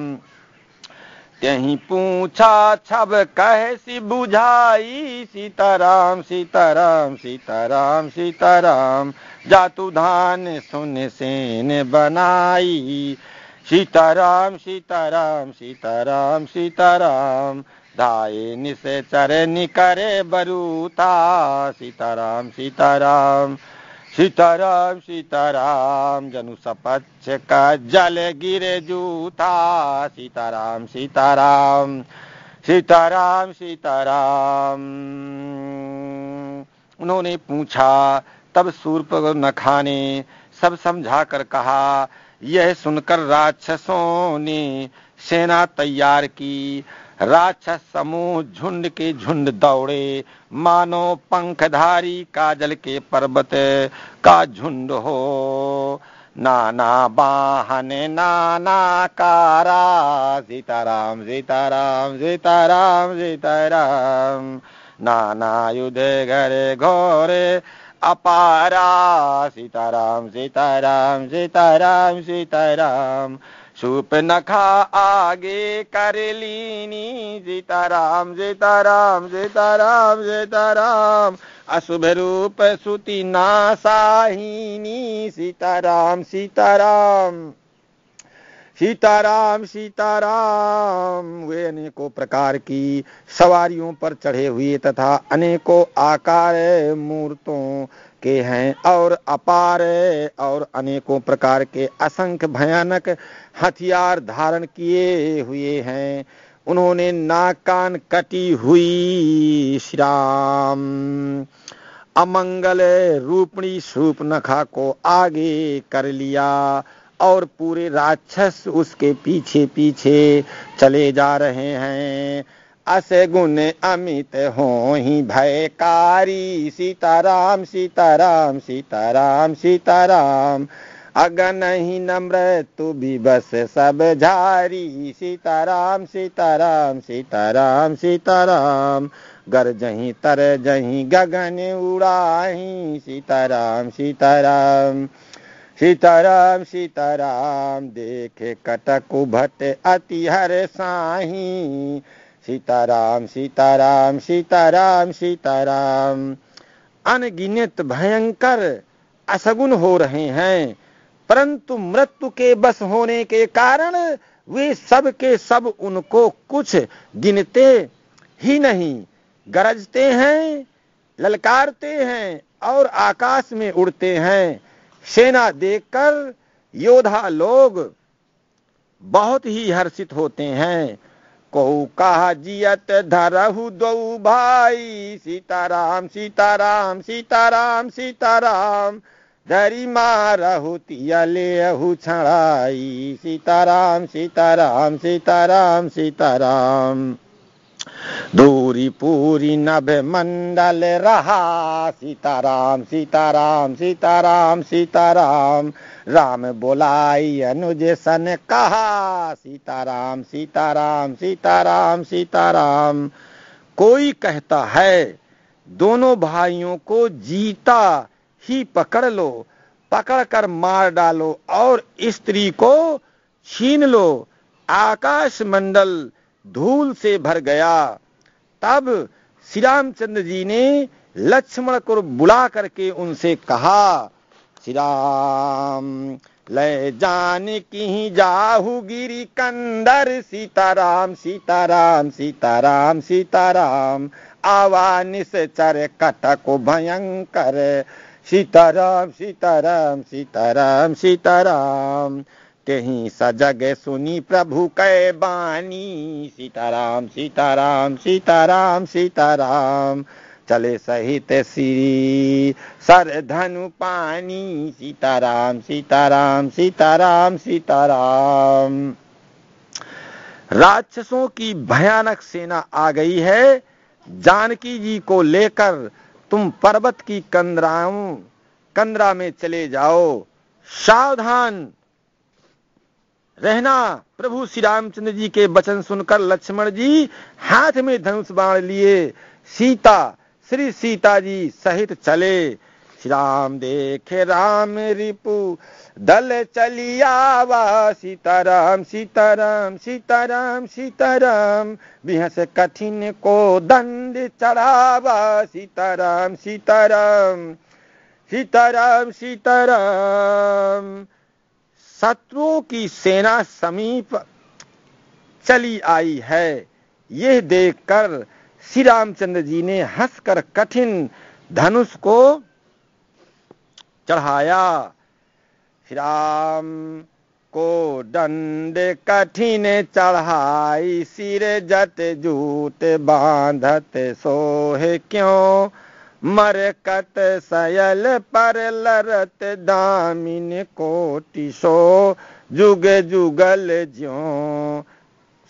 कहीं पूछा छब कैसी बुझाई सीताराम सीताराम सीताराम सीताराम जातु धान सुन सेन बनाई सीताराम सीताराम सीताराम सीताराम दाए निशेचर निकरे बरूता सीताराम सीताराम सीताराम सीताराम जनु सपक्ष का जल गिरे जूता सीताराम सीताराम सीताराम सीताराम उन्होंने पूछा तब सूर्प नखा ने सब समझा कर कहा यह सुनकर राक्षसों ने सेना तैयार की राक्षस समूह झुंड के झुंड दौड़े मानो पंखधारी काजल के पर्वत का झुंड हो नाना बाहन नाना कारा सीताराम सीताराम सीताराम सीताराम नाना युद्ध घरे घोरे अपारा सीताराम सीताराम सीताराम सीताराम सुपन खा आगे कर लीनी सीताराम सीताराम सीताराम सीताराम अशुभ रूप सुति नासाहिनी सीताराम सीताराम सीताराम सीताराम वे अनेकों प्रकार की सवारियों पर चढ़े हुए तथा अनेकों आकार मूर्तों के हैं और अपार और अनेकों प्रकार के असंख्य भयानक हथियार धारण किए हुए हैं उन्होंने नाकान कटी हुई श्राम अमंगल रूपणी सूप नखा को आगे कर लिया और पूरे राक्षस उसके पीछे पीछे चले जा रहे हैं असगुन गुण अमित हो ही भयकारी सीताराम सीताराम सीताराम सीताराम अगन ही भी बस सब झारी सीताराम सीताराम सीताराम सीताराम गर जही तर जही गगन उड़ाही सीताराम सीताराम सीताराम सीताराम देखे कटक भट अति हर साही सीताराम सीताराम सीताराम सीताराम अनगिनत भयंकर असगुन हो रहे हैं परंतु मृत्यु के बस होने के कारण वे सब के सब उनको कुछ गिनते ही नहीं गरजते हैं ललकारते हैं और आकाश में उड़ते हैं सेना देखकर योद्धा लोग बहुत ही हर्षित होते हैं कहु कहा जियत धरहु दो भाई सीताराम सीताराम सीताराम सीताराम धरी मारहु तियलेहु छड़ाई सीताराम सीताराम सीताराम सीताराम दूरी पूरी नभ मंडल रहा सीताराम सीताराम सीताराम, सीताराम राम बोलाई अनुज सन कहा सीताराम सीताराम सीताराम सीताराम कोई कहता है दोनों भाइयों को जीता ही पकड़ लो पकड़ कर मार डालो और स्त्री को छीन लो आकाश मंडल धूल से भर गया तब श्री रामचंद्र जी ने लक्ष्मण को बुला करके उनसे कहा राम ले जान की जाहू गिरी कंदर सीताराम सीताराम सीताराम सीताराम आवान से चर कटक भयंकर सीताराम सीताराम सीताराम सीताराम तेही सजग सुनी प्रभु कै बानी सीताराम सीताराम सीताराम सीताराम चले सहित श्री सर धनु पानी सीताराम सीताराम सीताराम सीताराम राक्षसों की भयानक सेना आ गई है जानकी जी को लेकर तुम पर्वत की कंदराओं कंदरा में चले जाओ सावधान रहना प्रभु श्री रामचंद्र जी के वचन सुनकर लक्ष्मण जी हाथ में धनुष बाण लिए सीता श्री सीता जी सहित चले राम देखे राम रिपु दल वा सीताराम सीताराम सीताराम सीताराम बिहस कठिन को दंड चढ़ावा सीताराम सीताराम सीताराम सीताराम शत्रु की सेना समीप चली आई है यह देखकर श्री रामचंद्र जी ने हंसकर कठिन धनुष को चढ़ाया राम को दंड कठिन चढ़ाई सिर जत जूत बांधत सोहे क्यों मरकत सयल पर लरत दामिन कोटिशो जुग जुगल ज्यों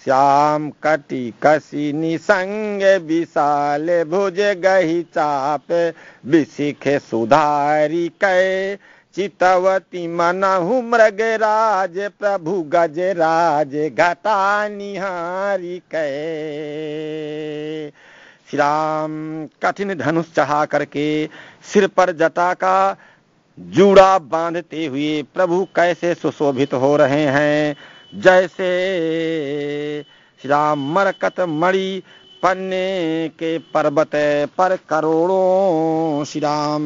श्याम कटी कसी संग विशाल भुज गही चाप बिसिख सुधारी कै चितवती मनहु मृग राज प्रभु गज राज घटा निहारी कै श्री राम कठिन धनुष चढ़ा करके सिर पर जटा का जूड़ा बांधते हुए प्रभु कैसे सुशोभित हो रहे हैं जैसे श्याम मरकत मणि पन्ने के पर्वत पर करोड़ों श्री राम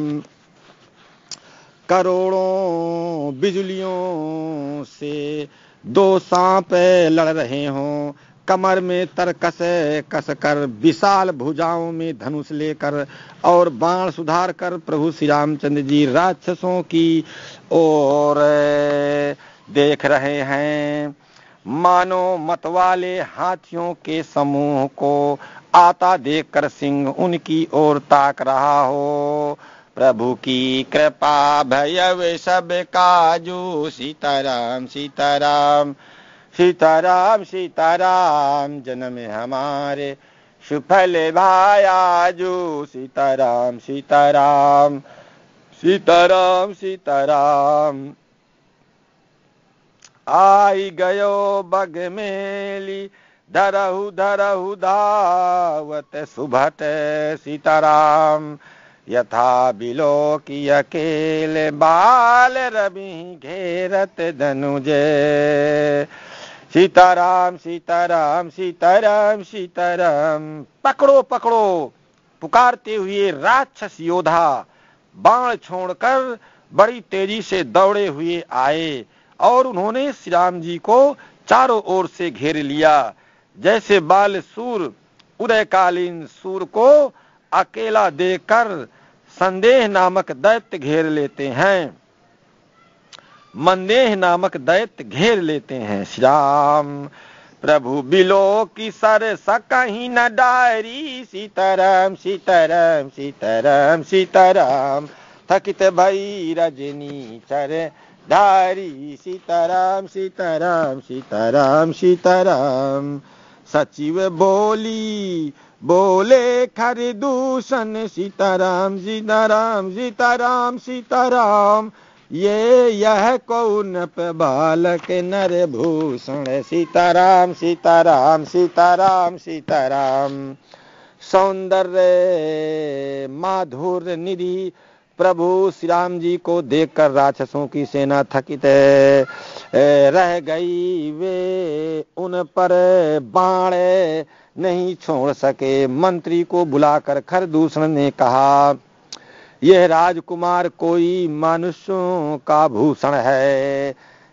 करोड़ों बिजलियों से दो सांप लड़ रहे हों कमर में तरकस कस कर विशाल भुजाओं में धनुष लेकर और बाण सुधार कर प्रभु श्री रामचंद्र जी राक्षसों की और देख रहे हैं मानो मत वाले हाथियों के समूह को आता देखकर सिंह उनकी ओर ताक रहा हो प्रभु की कृपा भयव सब काजू सीताराम सीताराम सीताराम सीताराम जन्म हमारे सुफल भायाजू सीताराम सीताराम सीताराम सीताराम आई गयो बग मेली धरहु धरहु दावत सुभट सीताराम यथा बिलो की अकेले बाल रवि घेरत धनुजे सीताराम सीताराम सीताराम सीताराम पकड़ो पकड़ो पुकारते हुए राक्षस योद्धा बाण छोड़कर बड़ी तेजी से दौड़े हुए आए और उन्होंने श्री राम जी को चारों ओर से घेर लिया जैसे बाल सूर उदयकालीन सूर को अकेला देकर संदेह नामक दैत्य घेर लेते हैं मंदेह नामक दैत्य घेर लेते हैं श्री राम प्रभु बिलो की सर सकही न डायरी सीताराम सीताराम सीताराम सीताराम थकित भई रजनी चरे धारी सीताराम सीताराम सीताराम सीताराम सचिव बोली बोले दूषण सीताराम सीताराम सीताराम सीताराम ये यह कौन बालक नर भूषण सीताराम सीताराम सीताराम सीताराम सौंदर्य माधुर निरी प्रभु श्री राम जी को देखकर राक्षसों की सेना थकित रह गई वे उन पर बाण नहीं छोड़ सके मंत्री को बुलाकर खरदूषण ने कहा यह राजकुमार कोई मनुष्यों का भूषण है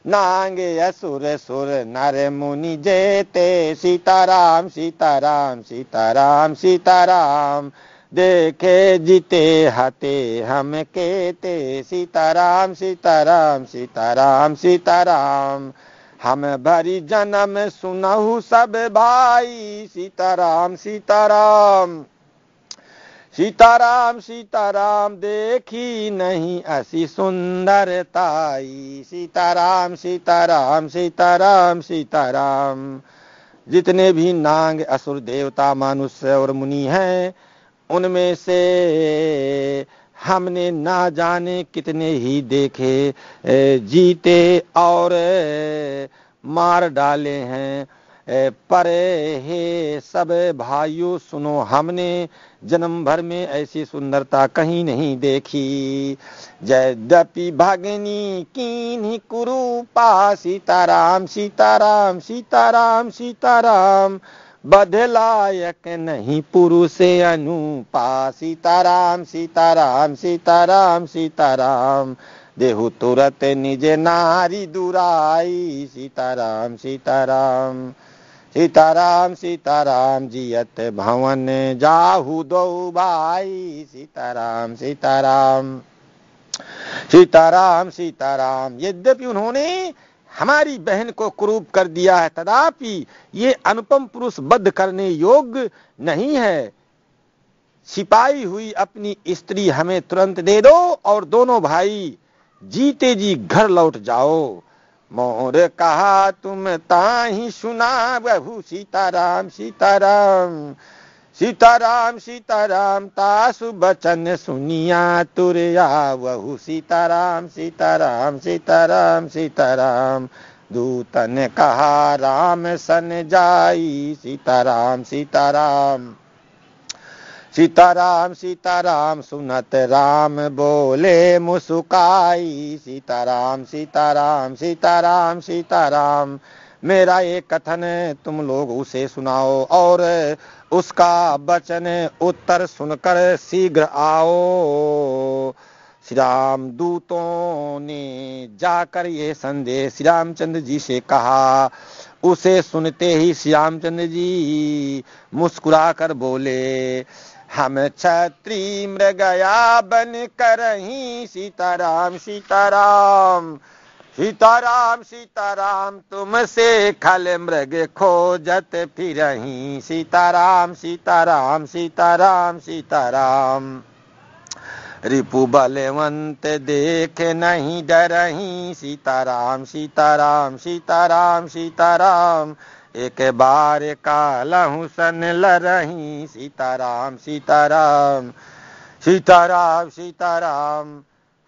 नांगे असुर सुर नर मुनि जेते सीताराम सीताराम सीताराम सीताराम सीता देखे जीते हाथे हम कहते सीताराम सीताराम सीताराम सीताराम हम भरी जन्म सुनहु सब भाई सीताराम सीताराम सीताराम सीताराम देखी नहीं असी ताई सीताराम सीताराम सीताराम सीताराम जितने भी नांग असुर देवता मानुष्य और मुनि हैं उनमें से हमने ना जाने कितने ही देखे जीते और मार डाले हैं पर हे सब भाइयों सुनो हमने जन्म भर में ऐसी सुंदरता कहीं नहीं देखी जयदपि भगनी कीन्ही कुरूपा सीताराम सीताराम सीताराम सीताराम, सीताराम बधलायक नहीं पुरुष अनुपा सीताराम सीताराम सीताराम सीताराम देहु तुरत निज नारी दुराई सीताराम सीताराम सीताराम सीताराम जियत भवन जाहु दो भाई सीताराम सीताराम सीताराम सीताराम यद्यपि उन्होंने हमारी बहन को क्रूप कर दिया है तदापि ये अनुपम पुरुष बद्ध करने योग्य नहीं है छिपाई हुई अपनी स्त्री हमें तुरंत दे दो और दोनों भाई जीते जी घर लौट जाओ मोर कहा तुम ताही सुना बहू सीताराम सीताराम सीताराम सीताराम तासु बचन सुनिया तुरया वहु सीताराम सीताराम सीताराम सीताराम दूतन कहा राम सन जाई सीताराम सीताराम सीताराम सीताराम सुनत राम बोले मुसुकाई सीताराम सीताराम सीताराम सीताराम मेरा एक कथन तुम लोग उसे सुनाओ और उसका वचन उत्तर सुनकर शीघ्र आओ श्री राम दूतों ने जाकर यह संदेश श्री रामचंद्र जी से कहा उसे सुनते ही श्री रामचंद्र जी मुस्कुरा कर बोले हम छत्री मृगया बन कर ही सीताराम सीताराम सीताराम सीताराम तुमसे खल मृग खोजत फिर सीताराम सीताराम सीताराम सीताराम रिपु बलवंत देख नहीं डरही सीताराम सीताराम सीताराम सीताराम एक बार कालहू सन लरही सीताराम सीताराम सीताराम सीताराम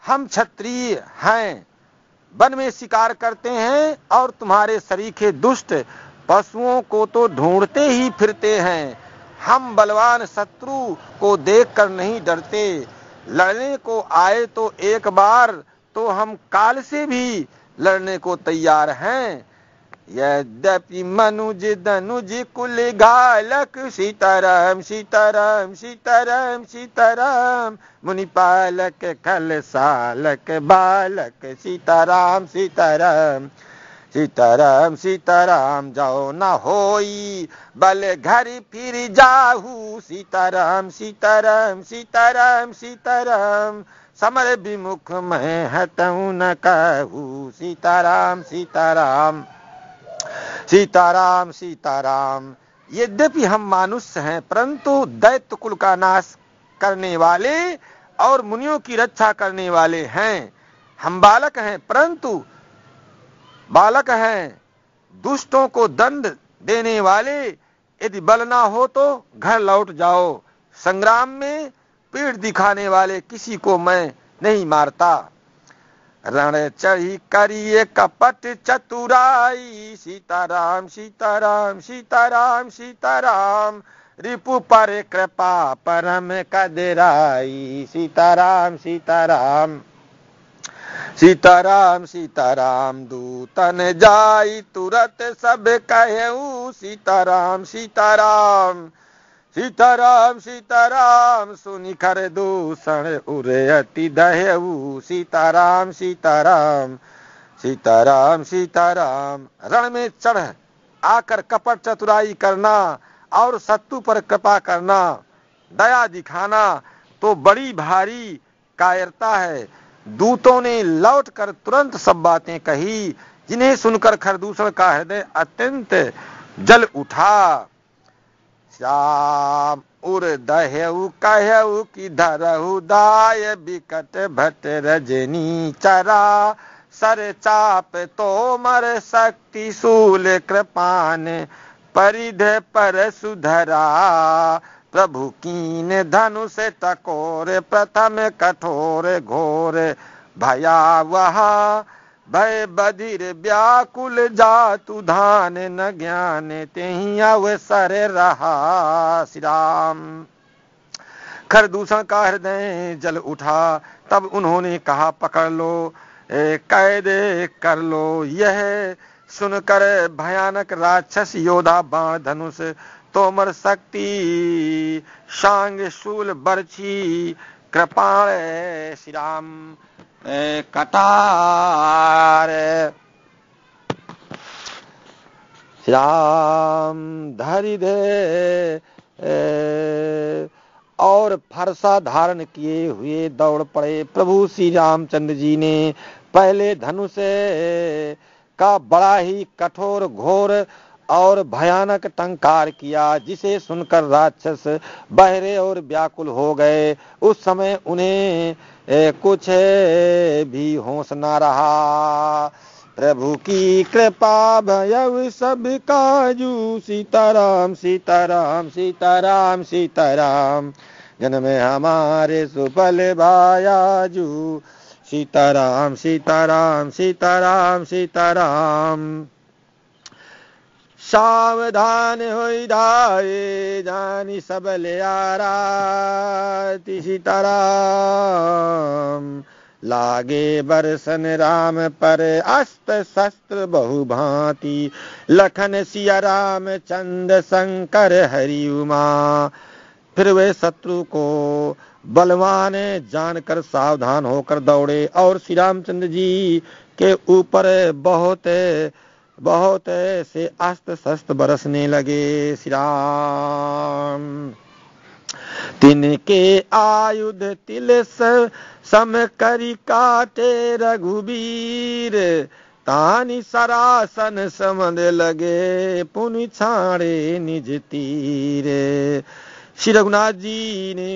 हम क्षत्रिय हैं वन में शिकार करते हैं और तुम्हारे सरीखे दुष्ट पशुओं को तो ढूंढते ही फिरते हैं हम बलवान शत्रु को देखकर नहीं डरते लड़ने को आए तो एक बार तो हम काल से भी लड़ने को तैयार हैं यद्यपि मनुज दनुज कुल गालक सीताराम सीताराम सीताराम सीताराम मुनिपालक खल सालक बालक सीताराम सीताराम सीताराम सीताराम जाओ न होई बल घर फिर जाहू सीताराम सीताराम सीताराम सीताराम समर विमुख में हतऊ न कहू सीताराम सीताराम सीताराम सीताराम यद्यपि हम मानुष्य हैं परंतु दैत्य कुल का नाश करने वाले और मुनियों की रक्षा करने वाले हैं हम बालक हैं परंतु बालक हैं दुष्टों को दंड देने वाले यदि बल ना हो तो घर लौट जाओ संग्राम में पीठ दिखाने वाले किसी को मैं नहीं मारता रण चढ़ी करिए कपट चतुराई सीताराम सीताराम सीताराम सीताराम रिपु पर कृपा परम कदराई सीताराम सीताराम सीताराम सीताराम दूतन जाई तुरत सब कहऊ सीताराम सीताराम सीताराम सीताराम सुनी खरे दूषण उरे अति दहेऊ सीताराम सीताराम सीताराम सीताराम रण में चढ़ आकर कपट चतुराई करना और सत्तु पर कृपा करना दया दिखाना तो बड़ी भारी कायरता है दूतों ने लौट कर तुरंत सब बातें कही जिन्हें सुनकर खरदूषण का हृदय अत्यंत जल उठा श्याम उर दहेउ कहेउ कि धरहु दाय बिकट भट रजनी चरा सर चाप तोमर शक्ति सूल कृपान परिध पर सुधरा प्रभु कीन धनुष टकोर प्रथम कठोर घोर भया वहा भय बधिर व्याकुल तू धान न ज्ञान ते अवसर रहा श्री राम खरदूषण का हृदय जल उठा तब उन्होंने कहा पकड़ लो कैद कर लो यह सुनकर भयानक राक्षस योद्धा बाण धनुष तोमर शक्ति शांग शूल बरछी कृपाण श्री राम कटार राम धरि दे और फरसा धारण किए हुए दौड़ पड़े प्रभु श्री रामचंद्र जी ने पहले धनुष का बड़ा ही कठोर घोर और भयानक टंकार किया जिसे सुनकर राक्षस बहरे और व्याकुल हो गए उस समय उन्हें कुछ भी होश ना रहा प्रभु की कृपा भय सब काजू सीताराम सीताराम सीताराम सीताराम जन्म हमारे सुफल भायाजू सीताराम सीताराम सीताराम सीताराम सावधान हो दाए जानी सब ले आरा तराम लागे बरसन राम पर अस्त्र शस्त्र बहु भांति लखन सिया राम चंद शंकर हरि उमा फिर वे शत्रु को बलवान जानकर सावधान होकर दौड़े और श्री रामचंद्र जी के ऊपर बहुत बहुत ऐसे अस्त शस्त बरसने लगे श्री राम तिनके आयुध तिल सम करी काटे रघुबीर तानी सरासन समझ लगे पुन छाड़े निज तीर श्री रघुनाथ जी ने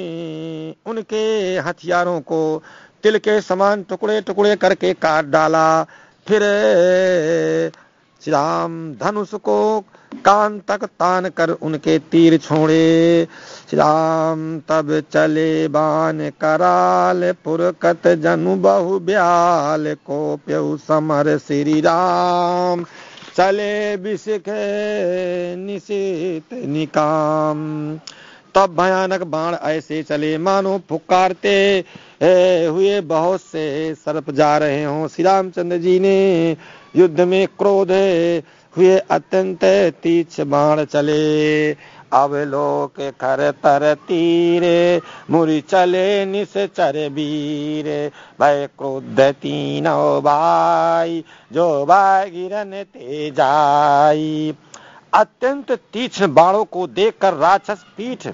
उनके हथियारों को तिल के समान टुकड़े टुकड़े करके काट डाला फिर श्री राम धनुष को कान तक तान कर उनके तीर छोड़े श्री राम तब चले बान कराल पुरकत जनु बहु ब्याल को प्यु समर श्री राम चले बिसख निशित निकाम तब भयानक बाण ऐसे चले मानो पुकारते हुए बहुत से सर्प जा रहे हों श्री रामचंद्र जी ने युद्ध में क्रोध हुए अत्यंत तीक्ष बाण चले अब लोक खर तर तीर मुरी चले चर वीर भय क्रोध तीन भाई जो गिरन ते जाई अत्यंत तीक्ष्ण बाणों को देखकर राक्षस पीठ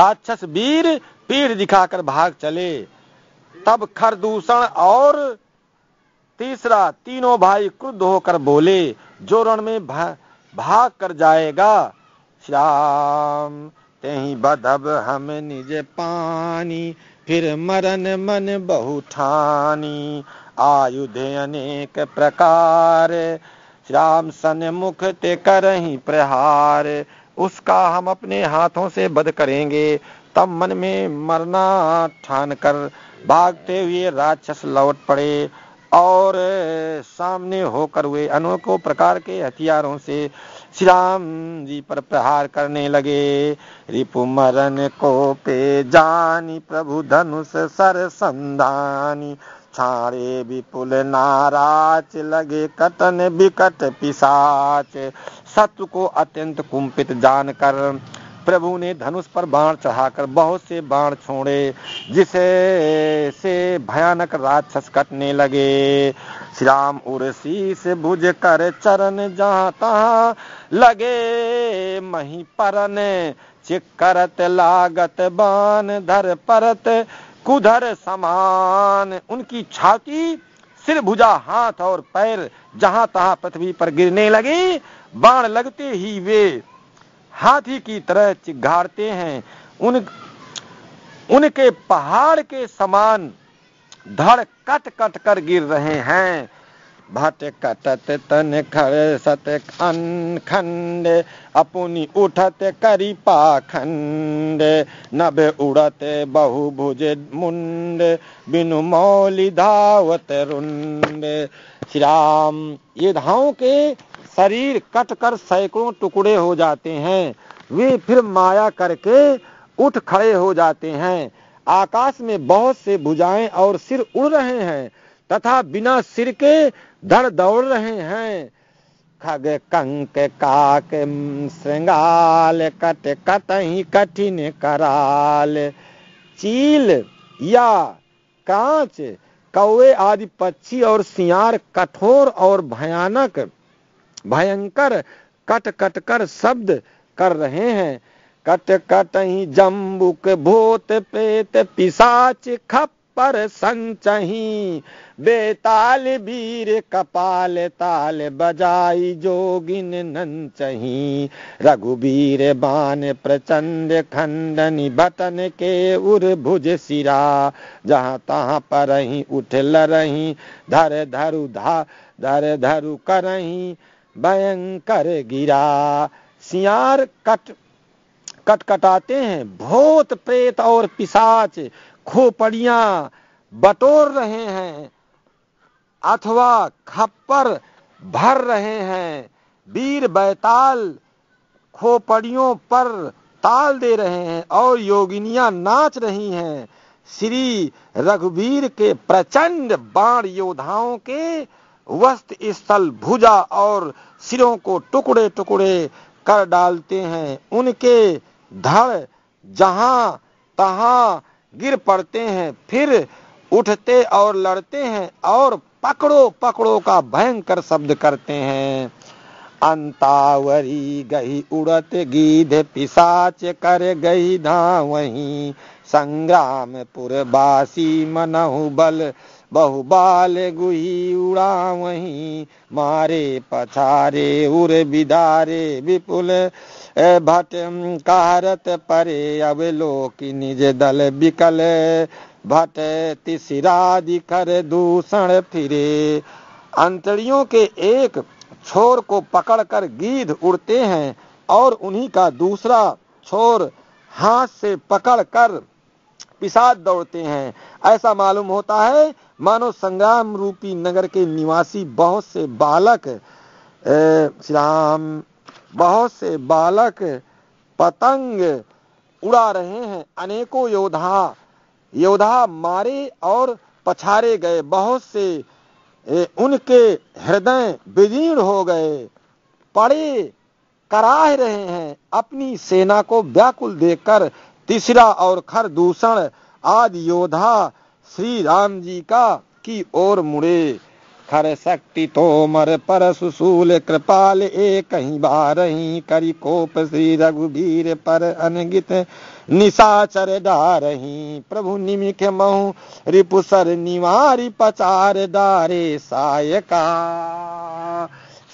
राक्षस वीर पीठ दिखाकर भाग चले तब खरदूषण और तीसरा तीनों भाई क्रुद्ध होकर बोले जो रण में भा, भाग कर जाएगा श्याम ते बदब हम निज पानी फिर मरन मन बहुठानी आयुधे अनेक प्रकार श्याम सन मुख ते कर ही प्रहार उसका हम अपने हाथों से बध करेंगे तब मन में मरना ठान कर भागते हुए राक्षस लौट पड़े और सामने होकर हुए अनेकों प्रकार के हथियारों से श्री राम जी पर प्रहार करने लगे रिपु मरण को पे जानी प्रभु धनुष सर संधानी छाड़े विपुल नाराच लगे कटन विकट पिसाच शत्रु को अत्यंत कुंपित जानकर कर प्रभु ने धनुष पर बाण चढ़ाकर बहुत से बाण छोड़े जिसे से भयानक राक्षस कटने लगे श्री राम उर भुज कर चरण जाता लगे मही परन चिकरत लागत बान धर परत कुधर समान उनकी छाती सिर भुजा हाथ और पैर जहां तहां पृथ्वी पर गिरने लगे बाण लगते ही वे हाथी की तरह चिघाड़ते हैं उन उनके पहाड़ के समान धड़ कट कट कर गिर रहे हैं भट कटत तन खड़ सत अन खंड अपुनी उठत करी पाखंड नभ उड़त बहु भुज मुंड बिनु मौली धावत रुंड श्री राम ये धाओं के शरीर कट कर सैकड़ों टुकड़े हो जाते हैं वे फिर माया करके उठ खड़े हो जाते हैं आकाश में बहुत से भुजाएं और सिर उड़ रहे हैं तथा बिना सिर के धड़ दौड़ रहे हैं खग कंक काक श्रृंगाल कट कत ही कठिन कराल चील या कांच कौवे आदि पक्षी और सियार कठोर और भयानक भयंकर कट कट कर शब्द कर रहे हैं कट कट ही जम्बुक भूत पेत पिसाच खप्पर संचही बेताल वीर कपाल ताल बजाई जोगिन नंचही रघुबीर बान प्रचंड खंडन बटन के उर भुज सिरा जहां तहां पर ही उठ रही धर धरु धा धर धरु करही भयंकर गिरा सियार कट कटकटाते हैं भूत प्रेत और पिशाच खोपड़िया बटोर रहे हैं अथवा खप्पर भर रहे हैं वीर बैताल खोपड़ियों पर ताल दे रहे हैं और योगिनियां नाच रही हैं श्री रघुवीर के प्रचंड बाण योद्धाओं के वस्त स्थल भुजा और सिरों को टुकड़े टुकड़े कर डालते हैं उनके धड़ जहां तहां गिर पड़ते हैं फिर उठते और लड़ते हैं और पकड़ो पकड़ो का भयंकर शब्द करते हैं अंतावरी गही उड़त गीध पिसाच कर गई धा वही संग्राम पुरवासी मनहु बल बहुबाल गुही उड़ा वही मारे पछारे उर बिदारे विपुल भट कारत परे अब लोक निज दल बिकल भट तिसरा दिखर दूषण फिरे अंतरियों के एक छोर को पकड़कर गीध उड़ते हैं और उन्हीं का दूसरा छोर हाथ से पकड़कर पिसाद दौड़ते हैं ऐसा मालूम होता है मानो संग्राम रूपी नगर के निवासी बहुत से बालक श्री राम बहुत से बालक पतंग उड़ा रहे हैं अनेकों योद्धा योद्धा मारे और पछारे गए बहुत से ए, उनके हृदय विदीर्ण हो गए पड़े कराह रहे हैं अपनी सेना को व्याकुल देखकर तीसरा और खर दूषण आदि योद्धा श्री राम जी का की ओर मुड़े खर शक्ति तोमर पर सुसूल कृपाल एक ही बारही करी कोप श्री रघुवीर पर अनगित निशाचर डारही प्रभु निमिख महु रिपुसर निवारी पचार डारे सायका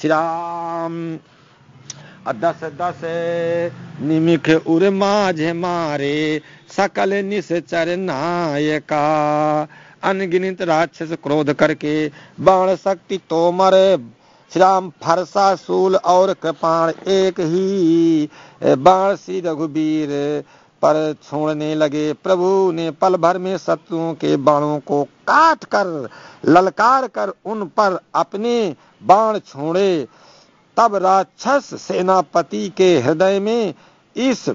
राम दस दस निमिख उर माझ मारे सकल निश्चर नायका अनगिनित राक्षस क्रोध करके बाण शक्ति तोमर श्राम फरसा सूल और कृपाण एक ही बाण श्री रघुबीर पर छोड़ने लगे प्रभु ने पल भर में शत्रुओं के बाणों को काट कर ललकार कर उन पर अपने बाण छोड़े तब राक्षस सेनापति के हृदय में इस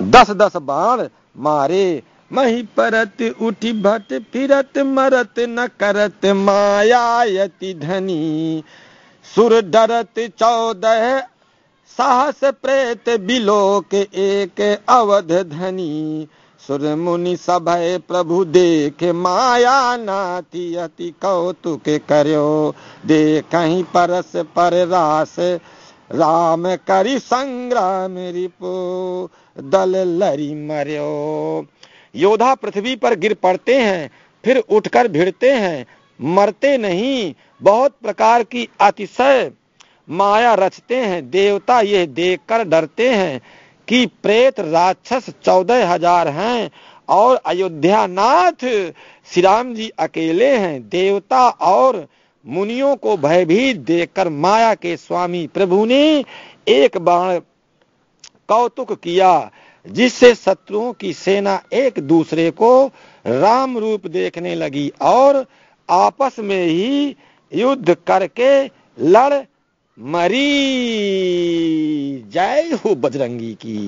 दस दस बार मारे मही परत उठी भट फिरत मरत न करत मायायति धनी सुर डरत चौदह साहस प्रेत बिलोक एक अवध धनी सुर मुनि सभय प्रभु देख माया नाति अति कौतुक करो देख परस पर रास राम करी संग्राम रिपो दल लरी मर्यो योद्धा पृथ्वी पर गिर पड़ते हैं फिर उठकर भिड़ते हैं मरते नहीं बहुत प्रकार की अतिशय माया रचते हैं देवता यह देखकर डरते हैं कि प्रेत राक्षस चौदह हजार हैं और अयोध्या नाथ श्री राम जी अकेले हैं देवता और मुनियों को भयभीत देखकर माया के स्वामी प्रभु ने एक बाण कौतुक किया जिससे शत्रुओं की सेना एक दूसरे को राम रूप देखने लगी और आपस में ही युद्ध करके लड़ मरी जय हो बजरंगी की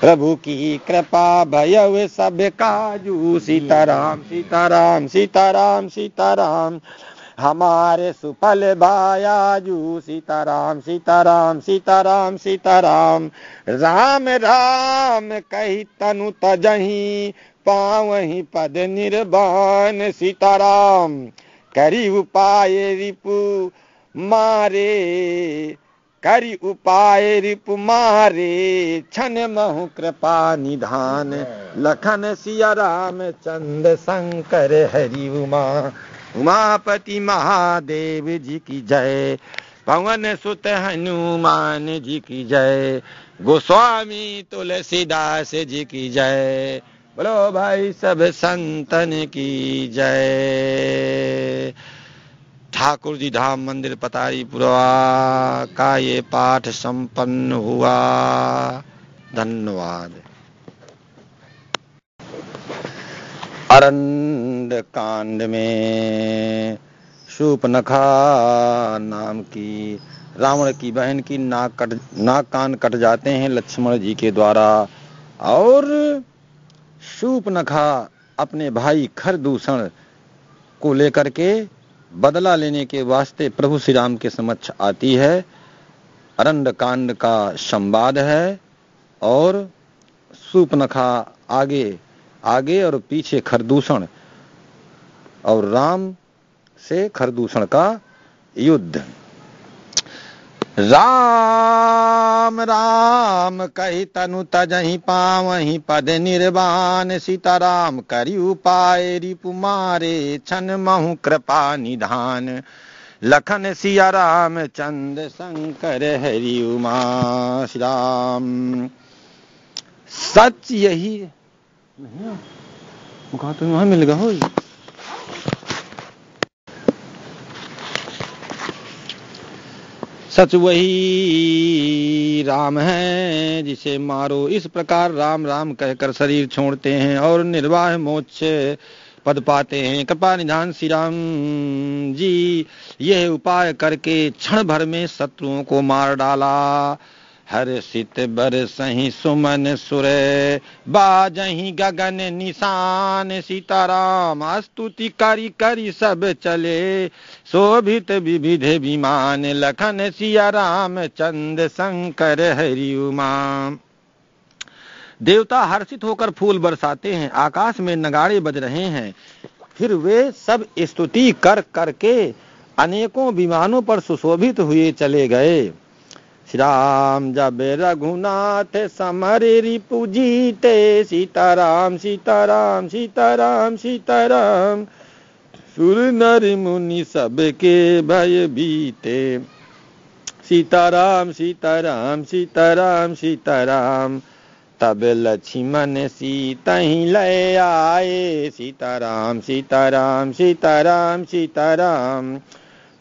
प्रभु की कृपा भय सब काजू सीताराम सीताराम सीताराम सीताराम सीता हमारे सुफल जू सीताराम सीताराम सीताराम सीताराम राम राम कही तनु तही पावही पद निर्वाण सीताराम करी उपाय रिपु मारे करी उपाय रिप मारे छन महु कृपा निधान हाँ। लखन सिया राम चंद्र शंकर हरि उमा उमापति महादेव जी की जय पवन सुत हनुमान जी की जय गोस्वामी तुलसीदास जी की जय बोलो भाई सब संतन की जय ठाकुर जी धाम मंदिर पतारीपुरा का ये पाठ संपन्न हुआ धन्यवाद अरण्य कांड कांड में नखा नाम की रावण की बहन की नाक कट नाक कान कट जाते हैं लक्ष्मण जी के द्वारा और नखा अपने भाई खरदूषण को लेकर के बदला लेने के वास्ते प्रभु श्री राम के समक्ष आती है अरंड कांड का संवाद है और सूपनखा आगे आगे और पीछे खरदूषण और राम से खरदूषण का युद्ध राम राम कही तनु तही पावही पद निर्वाण सीताराम करी उपाय रिपु मारे छन महु कृपा निधान लखन सिया राम चंद शंकर हरि उमा श्री राम सच यही नहीं कहा तो मिल गया हो सच वही राम है जिसे मारो इस प्रकार राम राम कहकर शरीर छोड़ते हैं और निर्वाह मोक्ष पद पाते हैं कृपा निधान श्री राम जी यह उपाय करके क्षण भर में शत्रुओं को मार डाला हर सित बर सही सुमन सुरे बाजही गगन निशान सीताराम स्तुति करी करी सब चले शोभित विविध विमान लखन सिया राम चंद शंकर हरि हरिउमा देवता हर्षित होकर फूल बरसाते हैं आकाश में नगाड़े बज रहे हैं फिर वे सब स्तुति कर करके अनेकों विमानों पर सुशोभित हुए चले गए श्री राम जब रघुनाथ समरि रिपु जीते सीताराम सीताराम सीताराम सीताराम सुर नर मुनि सबके भय बीते सीताराम सीताराम सीताराम सीताराम तब लक्ष्मण सीता ही ले आए सीताराम सीताराम सीताराम सीताराम, सीताराम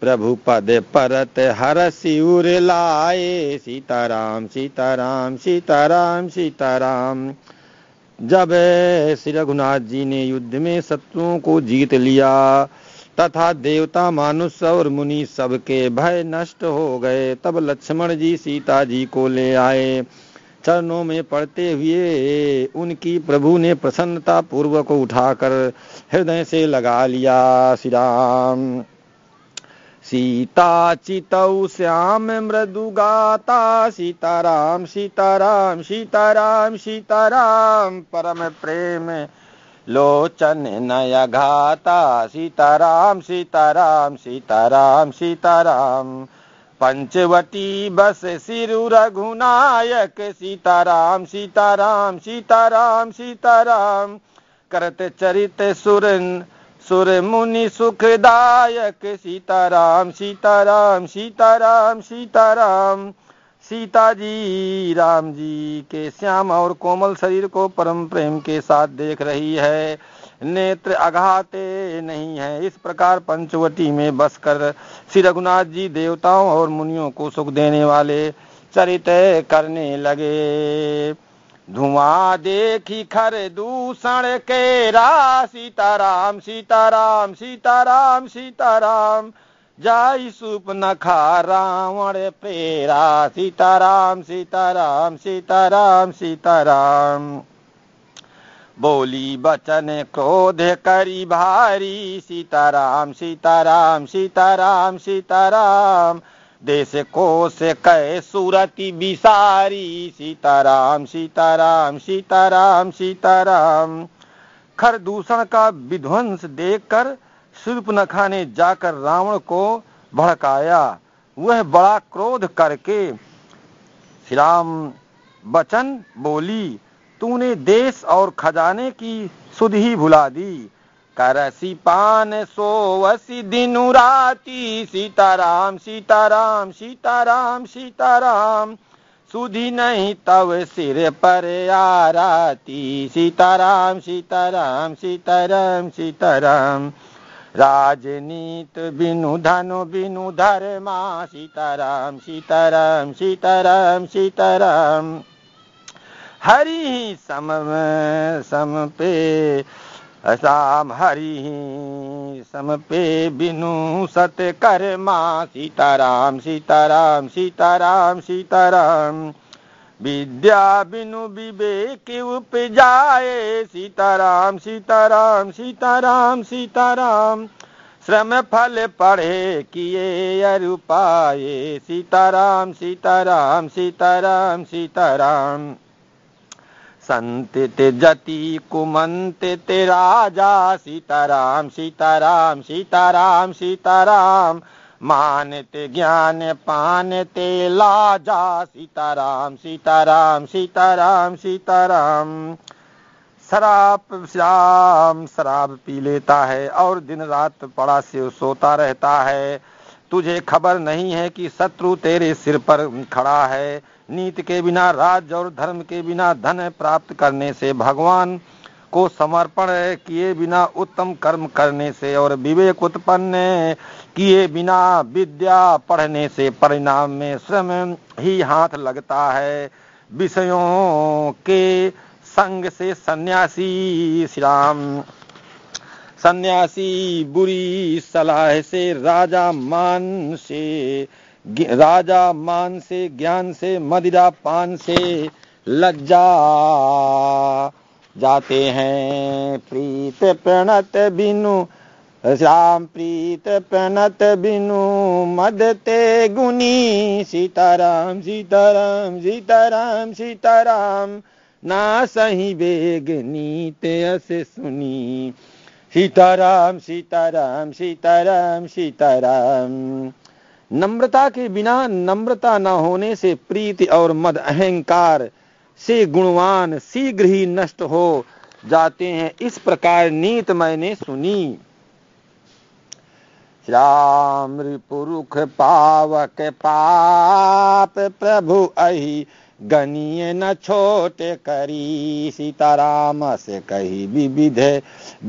प्रभु पद परत हर सिर लाए सीताराम सीताराम सीताराम सीताराम जब श्री रघुनाथ जी ने युद्ध में शत्रुओं को जीत लिया तथा देवता मानुष और मुनि सबके भय नष्ट हो गए तब लक्ष्मण जी सीता जी को ले आए चरणों में पड़ते हुए उनकी प्रभु ने प्रसन्नता पूर्वक उठाकर हृदय से लगा लिया श्री राम सीता चितौ श्याम मृदु गाता सीताराम सीताराम सीताराम सीताराम परम प्रेम लोचन नय घाता सीताराम सीताराम सीताराम सीताराम पंचवटी बस सिरु रघुनायक सीताराम सीताराम सीताराम सीताराम करत चरित सुरन सुर मुनि सुखदायक सीताराम सीताराम सीताराम सीताराम सीता जी राम जी के श्याम और कोमल शरीर को परम प्रेम के साथ देख रही है नेत्र अघाते नहीं है इस प्रकार पंचवटी में बसकर श्री रघुनाथ जी देवताओं और मुनियों को सुख देने वाले चरित करने लगे धुआं देखी खर दूषण केरा सीताराम सीताराम सीताराम सीताराम जाई सुप न खा रावण पेरा सीताराम सीताराम सीताराम सीताराम बोली बचन क्रोध करी भारी सीताराम सीताराम सीताराम सीताराम देश को से कह सूरती बिसारी सीताराम सीताराम सीताराम सीताराम खर दूषण का विध्वंस देखकर नखा ने जाकर रावण को भड़काया वह बड़ा क्रोध करके श्री राम बचन बोली तूने देश और खजाने की सुध ही भुला दी करसी पान सोवसी दिनु राती सीताराम सीताराम सीताराम सीताराम सुधी नहीं तव सिर पर आराती सीताराम सीताराम सीताराम सीताराम राजनीत बिनु धनु बिनु धर्मा सीताराम सीताराम सीताराम सीताराम हरी सम सम पे साम हरि समपे बिनु सत कर्मा सीताराम सीताराम सीताराम सीताराम विद्या बिनु विवेक उपजाए सीताराम सीताराम सीताराम सीताराम श्रम फल पढ़े किए अरुपाए सीताराम सीताराम सीताराम सीताराम संत ते जति कुमन्ति ते राजा सीताराम सीताराम सीताराम सीताराम मानते ज्ञान पान ते लाजा सीताराम सीताराम सीताराम सीताराम शराब श्याम शराब पी लेता है और दिन रात पड़ा से सोता रहता है तुझे खबर नहीं है कि शत्रु तेरे सिर पर खड़ा है नीति के बिना राज्य और धर्म के बिना धन प्राप्त करने से भगवान को समर्पण किए बिना उत्तम कर्म करने से और विवेक उत्पन्न किए बिना विद्या पढ़ने से परिणाम में श्रम ही हाथ लगता है विषयों के संग से सन्यासी श्राम सन्यासी बुरी सलाह से राजा मान से राजा मान से ज्ञान से मदिरा पान से लज्जा जाते हैं प्रीत प्रणत बिनु राम प्रीत प्रणत बिनु मदते गुनी सीताराम सीताराम सीताराम सीताराम ना सही बेग नीत अस सुनी सीताराम सीताराम सीताराम सीताराम नम्रता के बिना नम्रता न होने से प्रीति और मद अहंकार से गुणवान शीघ्र ही नष्ट हो जाते हैं इस प्रकार नीत मैंने सुनी श्याम पुरुष पावक पाप प्रभु अहि गनिए न छोटे करी सीताराम से कही विविध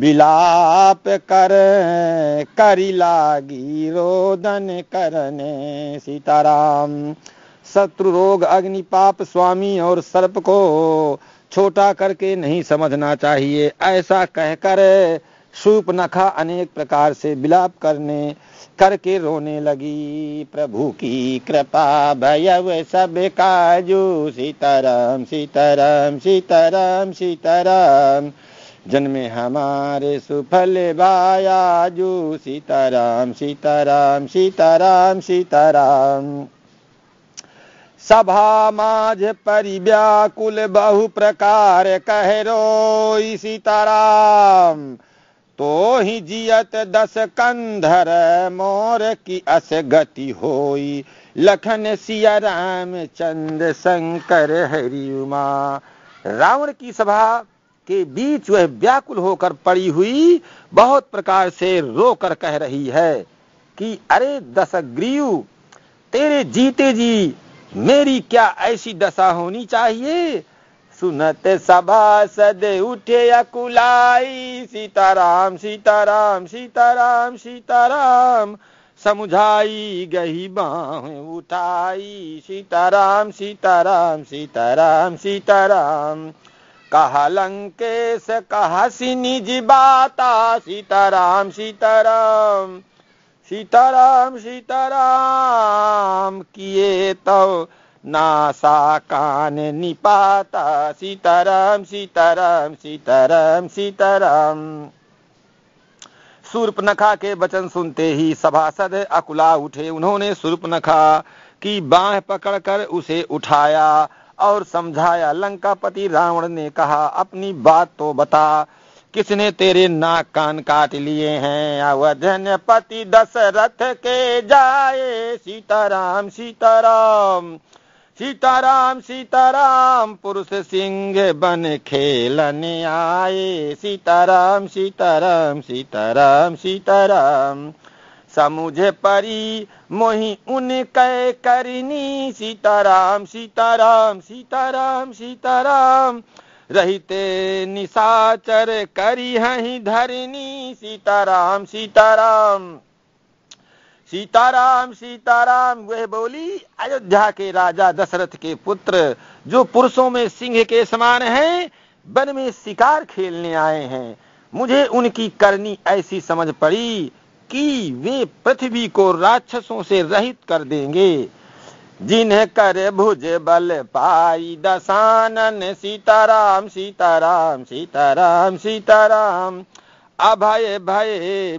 बिलाप कर करी लागी रोदन करने सीताराम शत्रु रोग अग्निपाप स्वामी और सर्प को छोटा करके नहीं समझना चाहिए ऐसा कहकर सूप नखा अनेक प्रकार से बिलाप करने करके रोने लगी प्रभु की कृपा भयव सब काजू सीताराम सीताराम सीताराम सीताराम, सीताराम जन्मे हमारे सुफल बाया जू सीताराम सीताराम सीताराम सीताराम सभा माझ परिव्याकुल बहु प्रकार कह रोई सीताराम तो ही जियत दस कंधर मोर की अस गति होई लखन सिया राम चंद्र शंकर हरिमा रावण की सभा के बीच वह व्याकुल होकर पड़ी हुई बहुत प्रकार से रोकर कह रही है कि अरे दशग्रीव तेरे जीते जी मेरी क्या ऐसी दशा होनी चाहिए सुनते सभा सद उठे अकुलाई सीताराम सीताराम सीताराम सीताराम समुझाई गई बाह उठाई सीताराम सीताराम सीताराम सीताराम, सीताराम कहा लंकेश कहा निज बाता सीताराम सीताराम सीताराम सीताराम किए तो नासा कान निपाता सीताराम सीताराम सीताराम सीताराम सूर्पनखा के वचन सुनते ही सभासद अकुला उठे उन्होंने सूर्पनखा की बाह पकड़कर उसे उठाया और समझाया लंकापति रावण ने कहा अपनी बात तो बता किसने तेरे नाक कान काट लिए हैं अवधन पति दशरथ के जाए सीताराम सीताराम सीताराम सीताराम पुरुष सिंह बन खेलने आए सीताराम सीताराम सीताराम सीताराम समुझे परी मोही उनके करनी सीताराम सीताराम सीताराम सीताराम रहते निशाचर करी हहीं धरनी सीताराम सीताराम सीताराम सीताराम वह बोली अयोध्या के राजा दशरथ के पुत्र जो पुरुषों में सिंह के समान हैं वन में शिकार खेलने आए हैं मुझे उनकी करनी ऐसी समझ पड़ी कि वे पृथ्वी को राक्षसों से रहित कर देंगे जिन्हें कर भुज बल पाई दसानन सीताराम सीताराम सीताराम सीताराम अभय भय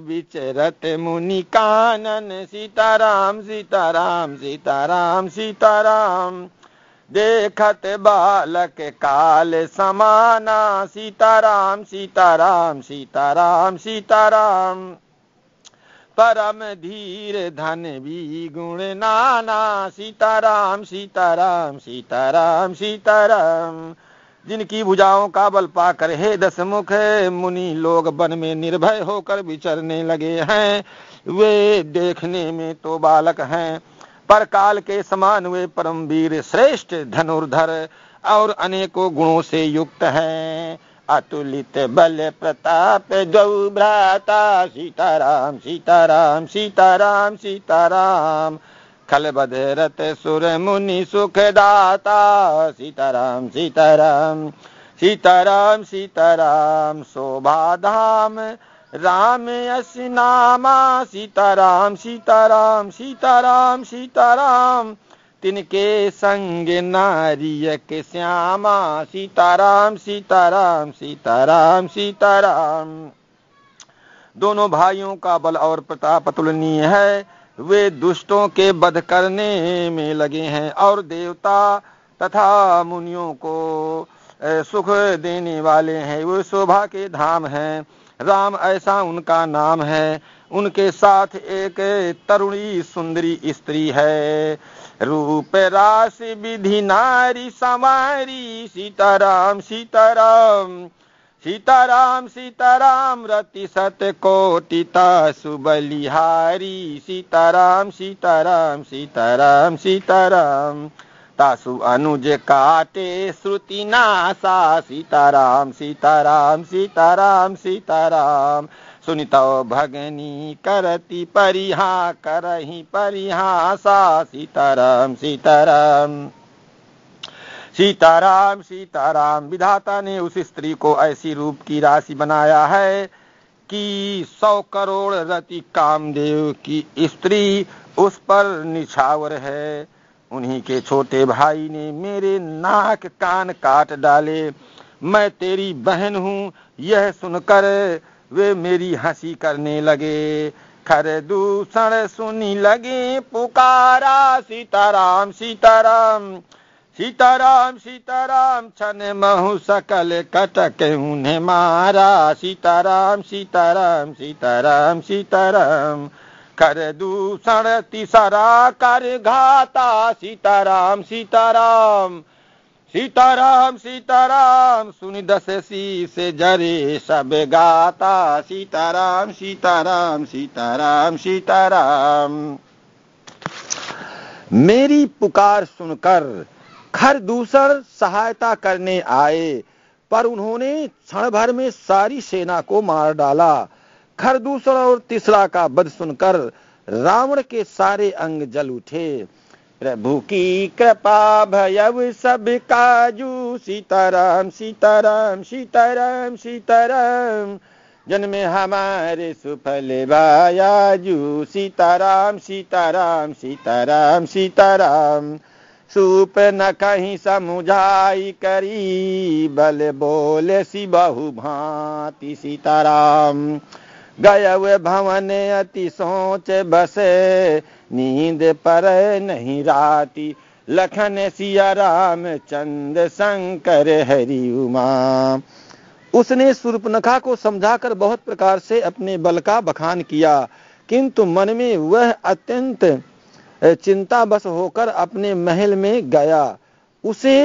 विचरत मुनि कानन सीताराम सीताराम सीताराम सीताराम देखत बालक काल समाना सीताराम सीताराम सीताराम सीताराम परम धीर धन भी गुण नाना सीताराम सीताराम सीताराम सीताराम जिनकी भुजाओं का बल पाकर हे दसमुख मुनि लोग वन में निर्भय होकर विचरने लगे हैं वे देखने में तो बालक हैं पर काल के समान वे परम वीर श्रेष्ठ धनुर्धर और अनेकों गुणों से युक्त हैं अतुलित बल प्रताप द्वौ भ्राता सीताराम सीताराम सीताराम सीताराम खलबद रत सुर मुनि सुखदाता सीताराम सीताराम सीताराम सीताराम शोभा धाम राम यश नामा सीताराम सीताराम सीताराम सीताराम तिनके संग नारिय के श्यामा सीताराम सीताराम सीताराम सीताराम दोनों भाइयों का बल और प्रताप अतुलनीय है वे दुष्टों के बध करने में लगे हैं और देवता तथा मुनियों को सुख देने वाले हैं वे शोभा के धाम हैं राम ऐसा उनका नाम है उनके साथ एक तरुणी सुंदरी स्त्री है रूप रास विधि नारी समारी सीताराम सीताराम सीताराम सीताराम रति सत कोटिता सुबलिहारी सीताराम सीताराम सीताराम सीताराम तासु अनुज काटे श्रुति नासा सीताराम सीताराम सीताराम सीताराम सुनितो भगनी करति परिहा करही सा सीताराम सीताराम सीताराम सीताराम विधाता ने उस स्त्री को ऐसी रूप की राशि बनाया है कि सौ करोड़ रति कामदेव की स्त्री उस पर निछावर है उन्हीं के छोटे भाई ने मेरे नाक कान काट डाले मैं तेरी बहन हूँ यह सुनकर वे मेरी हंसी करने लगे खर दूषण सुनी लगे पुकारा सीताराम सीताराम सीताराम सीताराम छन महु सकल कटक उन्हें मारा सीताराम सीताराम सीताराम सीताराम कर दूषण तीसरा कर घाता सीताराम सीताराम सीताराम सीताराम सुन दस सी से जरे सब गाता सीताराम सीताराम सीताराम सीताराम मेरी पुकार सुनकर खर दूसर सहायता करने आए पर उन्होंने क्षण भर में सारी सेना को मार डाला खर और तीसरा का बद सुनकर रावण के सारे अंग जल उठे प्रभु की कृपा भयव सब काजू सीताराम सीताराम सीताराम सीताराम जन्म हमारे सुफल बायाजू सीताराम सीताराम सीताराम सीताराम सूप न कहीं समुझाई करी बल बोले सी बहु भांति सीताराम गय भवन अति सोच बसे नींद पर नहीं राती लखन सिया राम चंद शंकर हरि उमा उसने सुरपनखा को समझाकर बहुत प्रकार से अपने बल का बखान किया किंतु मन में वह अत्यंत चिंतावश होकर अपने महल में गया उसे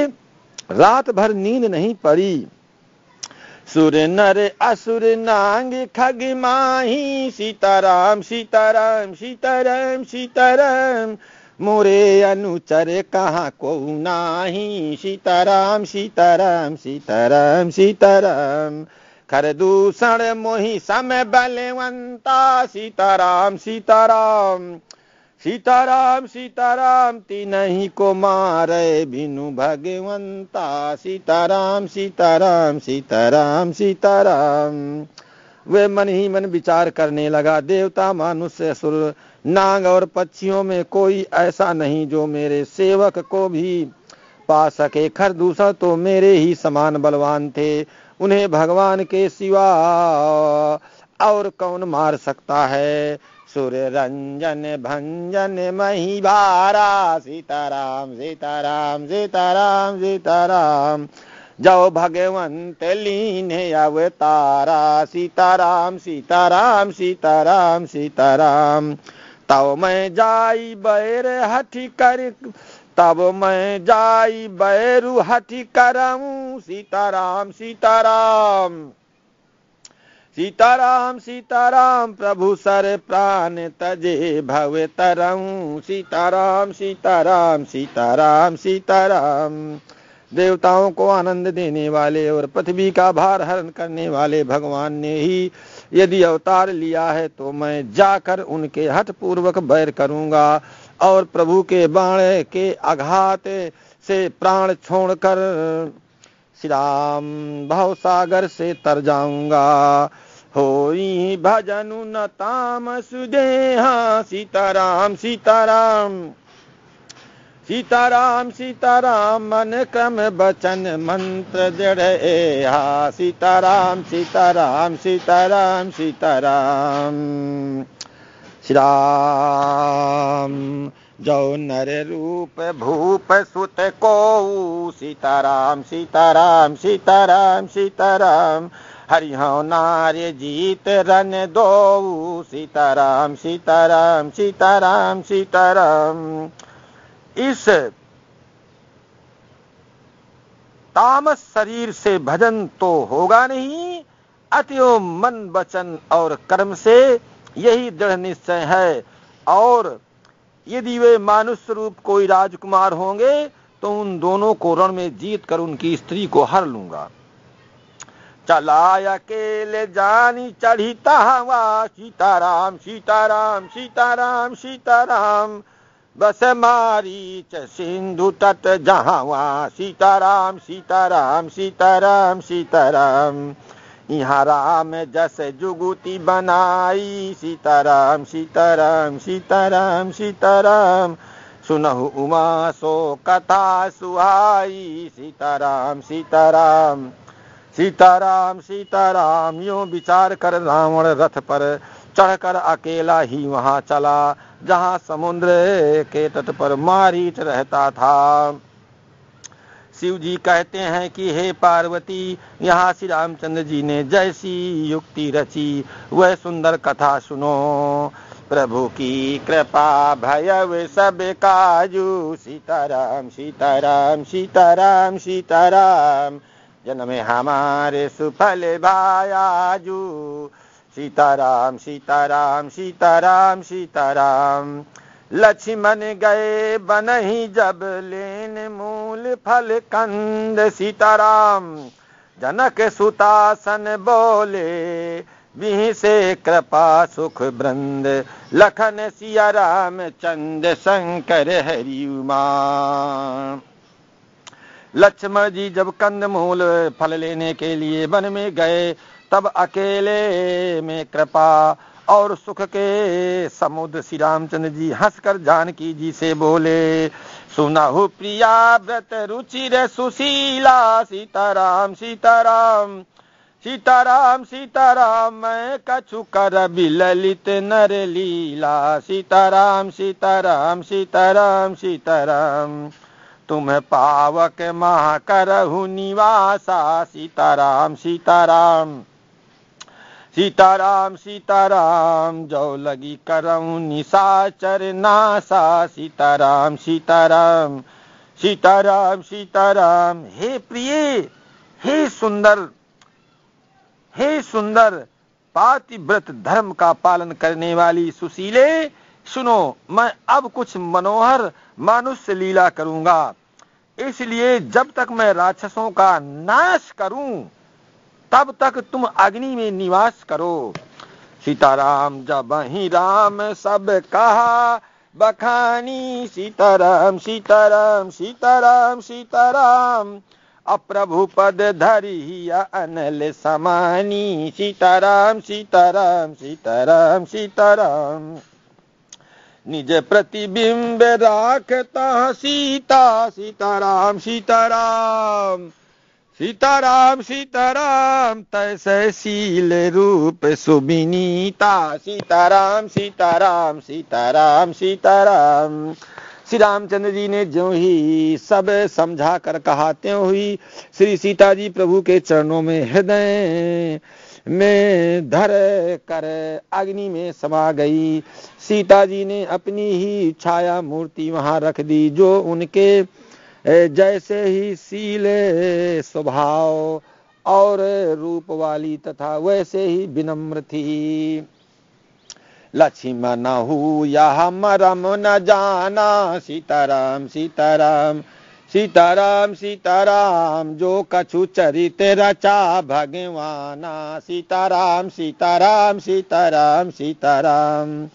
रात भर नींद नहीं पड़ी सुर नर असुर नांग खग माही सीताराम सीताराम सीताराम सीताराम मोरे अनुचर कहाँ को नाही सीताराम सीताराम सीताराम सीताराम खर दूषण मोहि सम बलवंता सीताराम सीताराम सीताराम सीताराम तीन ही को मारे बिनु भगवंता सीताराम सीताराम सीताराम सीताराम वे मन ही मन विचार करने लगा देवता मानुष्य सुर नाग और पक्षियों में कोई ऐसा नहीं जो मेरे सेवक को भी पा सके खर दूसरा तो मेरे ही समान बलवान थे उन्हें भगवान के सिवा और कौन मार सकता है सुर रंजन भंजन मही बारा सीताराम सीताराम सीताराम सीताराम जाओ भगवंत लीन अवतारा सीताराम सीताराम सीताराम सीताराम तब मैं जाई बैर हठी कर तब मैं जाई बैरु हठी करम सीताराम सीताराम सीताराम सीताराम प्रभु सर प्राण तजे भव तरऊ सीताराम सीताराम सीताराम सीताराम देवताओं को आनंद देने वाले और पृथ्वी का भार हरण करने वाले भगवान ने ही यदि अवतार लिया है तो मैं जाकर उनके हठ पूर्वक बैर करूंगा और प्रभु के बाण के आघात से प्राण छोड़कर श्री राम भाव सागर से तर जाऊंगा हो भजन न ताम सुदेहा सीताराम सीताराम सीताराम सीताराम मन क्रम बचन मंत्र जड़े हा सीताराम सीताराम सीताराम सीताराम श्री राम जो नर रूप भूप सुत को सीताराम सीताराम सीताराम सीताराम हरिहो नार्य जीत रन दो सीताराम सीताराम सीताराम सीताराम इस तामस शरीर से भजन तो होगा नहीं अतयो मन वचन और कर्म से यही दृढ़ निश्चय है और यदि वे मानुष रूप कोई राजकुमार होंगे तो उन दोनों को रण में जीत कर उनकी स्त्री को हर लूंगा चला अकेले जानी चढ़ी तहावा सीताराम सीताराम सीताराम सीताराम बस मारी च सिंधु तट जहावा सीताराम सीताराम सीताराम सीताराम, सीताराम यहाँ राम जस जुगुती बनाई सीताराम सीताराम सीताराम सीताराम सुनहु उमा सो कथा सुहाई सीताराम सीताराम सीताराम सीताराम यो विचार कर रावण रथ पर चढ़कर अकेला ही वहाँ चला जहाँ समुद्र के तट पर मारीच रहता था शिव जी कहते हैं कि हे पार्वती यहाँ श्री रामचंद्र जी ने जैसी युक्ति रची वह सुंदर कथा सुनो प्रभु की कृपा भयव सब काजू सीताराम सीताराम सीताराम सीताराम जन्म हमारे सुफल भायाजू सीताराम सीताराम सीताराम सीताराम लक्ष्मण गए बनही जब लेन मूल फल कंद सीताराम जनक सुतासन बोले विह से कृपा सुख बृंद लखन सिया राम चंद शंकर हरिमा लक्ष्मण जी जब कंद मूल फल लेने के लिए वन में गए तब अकेले में कृपा और सुख के समुद्र श्री रामचंद्र जी हंसकर जानकी जी से बोले सुनाहु प्रिया व्रत रुचिर सुशीला सीताराम सीताराम सीताराम सीताराम मैं कछु कर बिललित नर लीला सीताराम सीताराम सीताराम सीताराम तुम पावक महा करहु निवासा सीताराम सीताराम सीताराम सीताराम जो लगी करऊँ निशाचर नासा सीताराम सीताराम सीताराम सीताराम हे प्रिय हे सुंदर हे सुंदर पातिव्रत धर्म का पालन करने वाली सुशीले सुनो मैं अब कुछ मनोहर मनुष्य लीला करूंगा इसलिए जब तक मैं राक्षसों का नाश करूं तब तक तुम अग्नि में निवास करो सीताराम जब ही राम सब कहा बखानी सीताराम सीताराम सीताराम सीताराम अप्रभु पद धरी अनल समानी सीताराम सीताराम सीताराम सीताराम निज प्रतिबिंब राखता सीता सीताराम सीताराम सीताराम सीताराम तैसील रूप सुबिनीता सीताराम सीताराम सीताराम सीताराम श्री रामचंद्र जी ने जो ही सब समझा कर कहा त्यों ही श्री सीता जी प्रभु के चरणों में हृदय में धर कर अग्नि में समा गई सीता जी ने अपनी ही छाया मूर्ति वहां रख दी जो उनके जैसे ही सीले स्वभाव और रूप वाली तथा वैसे ही विनम्र थी लक्ष्मण यह मरम न जाना सीताराम सीताराम सीताराम सीताराम जो कछु चरित रचा भगवाना सीताराम सीताराम सीताराम सीताराम, सीताराम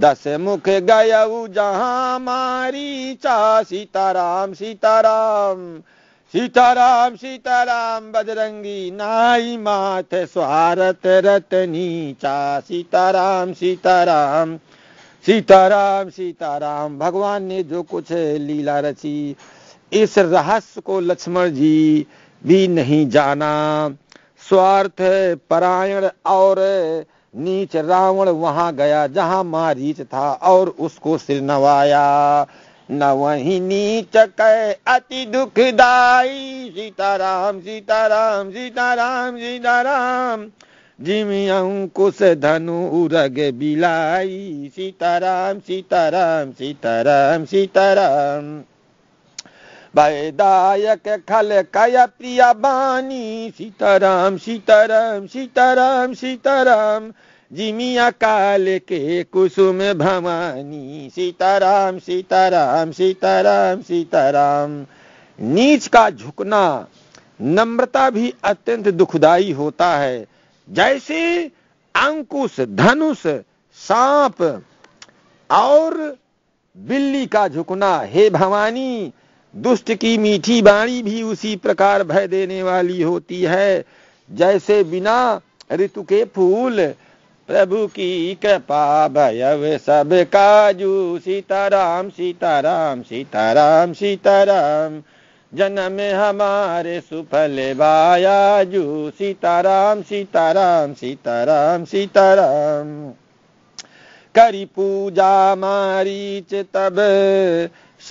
दस मुख गयऊ जहाँ मारी चा सीताराम सीताराम सीताराम सीताराम बजरंगी नाई माथ स्वारत रतनी चा सीताराम सीताराम सीताराम सीताराम भगवान ने जो कुछ लीला रची इस रहस्य को लक्ष्मण जी भी नहीं जाना स्वार्थ परायण और नीच रावण वहां गया जहां मारीच था और उसको सिर नवाया न वही नीच कह अति दुखदाई सीताराम सीताराम सीताराम सीताराम जिमी अंकुश धनु उग बिलाई सीताराम सीताराम सीताराम सीताराम भयदायक खल कय प्रिया बानी सीताराम सीताराम सीताराम सीताराम जिमिया काल के कुसुम भवानी सीताराम सीताराम सीताराम सीताराम नीच का झुकना नम्रता भी अत्यंत दुखदाई होता है जैसे अंकुश धनुष सांप और बिल्ली का झुकना हे भवानी दुष्ट की मीठी बाणी भी उसी प्रकार भय देने वाली होती है जैसे बिना ऋतु के फूल प्रभु की कृपा भयव सब काजू सीताराम सीताराम सीताराम सीताराम जन्म हमारे सुफल बायाजू सीताराम सीताराम सीताराम सीताराम करी पूजा मारी तब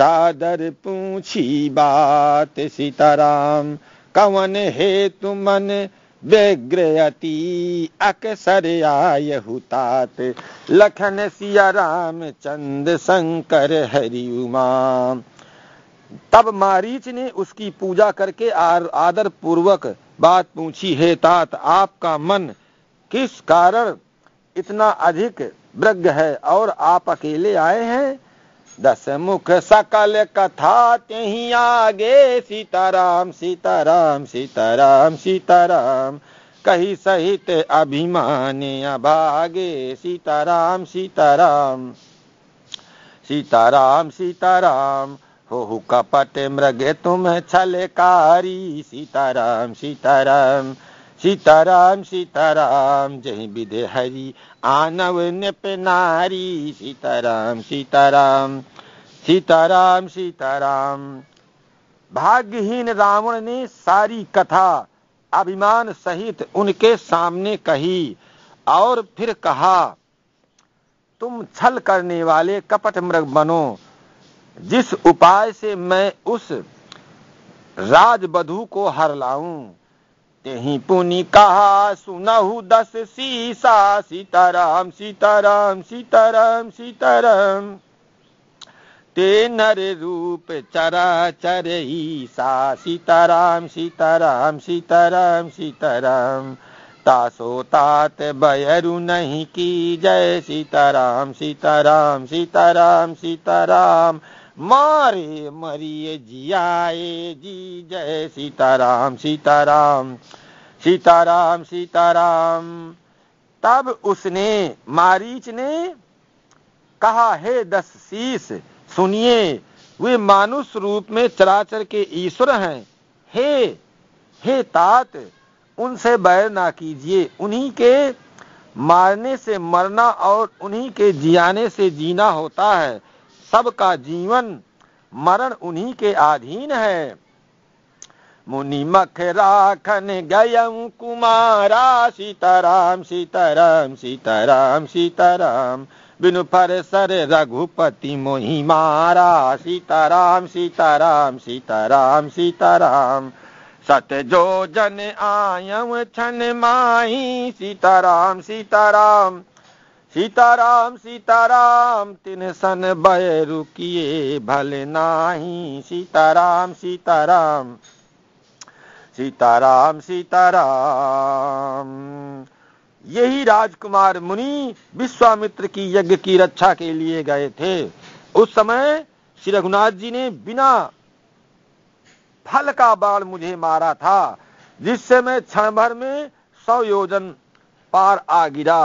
सादर पूछी बात सीताराम कवन हे तुमन व्यग्रयती अकसर आय हुतात लखन सिया राम चंद शंकर हरि उमा तब मारीच ने उसकी पूजा करके आदर पूर्वक बात पूछी हे तात आपका मन किस कारण इतना अधिक वृग है और आप अकेले आए हैं दस मुख सकल कथा तही आगे सीताराम सीताराम सीताराम सीताराम कही सहित अभिमान अभागे सीताराम सीताराम सीताराम सीताराम हो कपट मृग तुम छलकारी सीताराम सीताराम सीताराम सीताराम जय विधे हरि आनव नप नारी सीताराम सीताराम सीताराम सीताराम भाग्यहीन रावण ने सारी कथा अभिमान सहित उनके सामने कही और फिर कहा तुम छल करने वाले कपट मृग बनो जिस उपाय से मैं उस राजबधू को हर लाऊं तेहि पुनि कहा सुनहु दस सीसा सीताराम सीताराम सीताराम सीताराम ते नर रूप चरा चर ईसा सीताराम सीताराम सीताराम सीताराम तासो तात बयरु नहीं की जय सीताराम सीताराम सीताराम सीताराम, सीताराम मारे मरिए जियाए जी जय सीताराम सीताराम सीताराम सीताराम तब उसने मारीच ने कहा हे दस शीस सुनिए वे मानुष रूप में चराचर के ईश्वर हैं हे हे तात उनसे बैर ना कीजिए उन्हीं के मारने से मरना और उन्हीं के जियाने से जीना होता है सबका जीवन मरण उन्हीं के अधीन है मुनि मख राखन गय कुमारा सीताराम सीताराम सीताराम सीताराम बिनु पर सर रघुपति मोहि मारा सीताराम सीताराम सीताराम सीताराम सत जो जन आयम छन माही सीताराम सीताराम सीताराम सीताराम तिन सन भय रुकिए भले नाही सीताराम सीताराम सीताराम सीताराम यही राजकुमार मुनि विश्वामित्र की यज्ञ की रक्षा के लिए गए थे उस समय श्री रघुनाथ जी ने बिना फल का बाण मुझे मारा था जिससे मैं क्षण भर में सौ योजन पार आ गिरा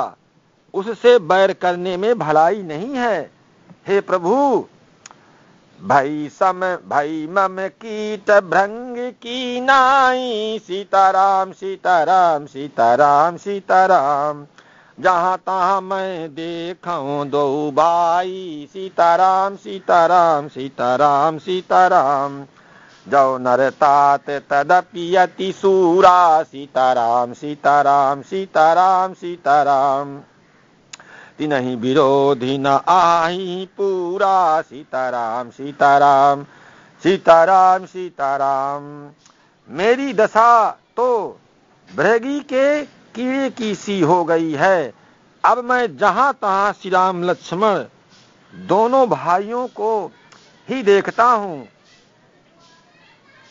उससे बैर करने में भलाई नहीं है हे प्रभु भई सम भई मम कीट भ्रंग की नाई सीताराम सीताराम सीताराम सीताराम जहाँ तहाँ मैं देखूं दो भाई सीताराम सीताराम सीताराम सीताराम जौ नरतात तदपि अति सूरा सीताराम सीताराम सीताराम सीताराम नहीं विरोधी न आही पूरा सीताराम सीताराम सीताराम सीताराम मेरी दशा तो भृगी के कीड़े की सी हो गई है अब मैं जहां तहां श्री राम लक्ष्मण दोनों भाइयों को ही देखता हूं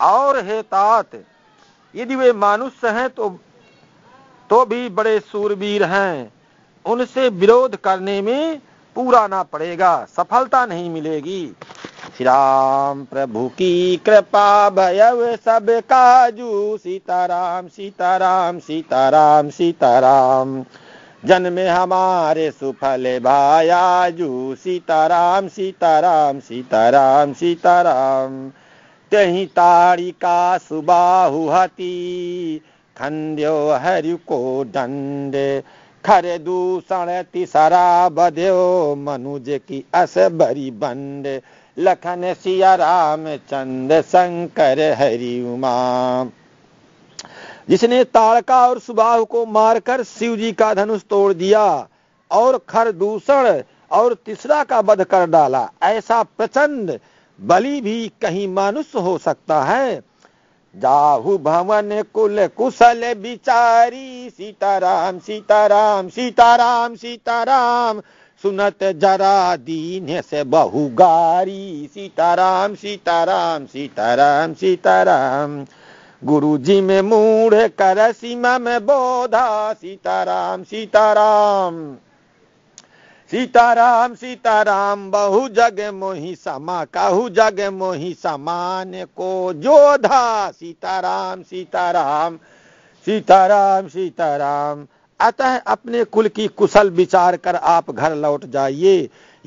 और हे तात यदि वे मानुष्य हैं तो तो भी बड़े सूरवीर हैं उनसे विरोध करने में पूरा ना पड़ेगा सफलता नहीं मिलेगी श्री राम प्रभु की कृपा भयव सब काजू सीताराम सीताराम सीताराम सीताराम जन्मे हमारे सुफल भायाजू सीताराम सीताराम सीताराम सीताराम तही तारिका सुबाहु हती खंड्यो हरि को दंड खरे दूषण तिसरा बध्यो मनुज की अस भरी बंद लखन सिया राम चंद शंकर हरि उमा जिसने ताड़का और सुबाह को मारकर शिव जी का धनुष तोड़ दिया और खर दूषण और तीसरा का वध कर डाला ऐसा प्रचंड बलि भी कहीं मानुष्य हो सकता है जाहु भवन कुल कुशल बिचारी सीताराम सीताराम सीताराम सीताराम सुनत जरा दीन से बहुगारी सीताराम सीताराम सीताराम सीताराम गुरु जी में मूढ़ कर सीमा में बोधा सीताराम सीताराम सीताराम सीताराम बहु जग मोही समा कहु जग मोही समान को जोधा सीताराम सीताराम सीताराम सीताराम अतः अपने कुल की कुशल विचार कर आप घर लौट जाइए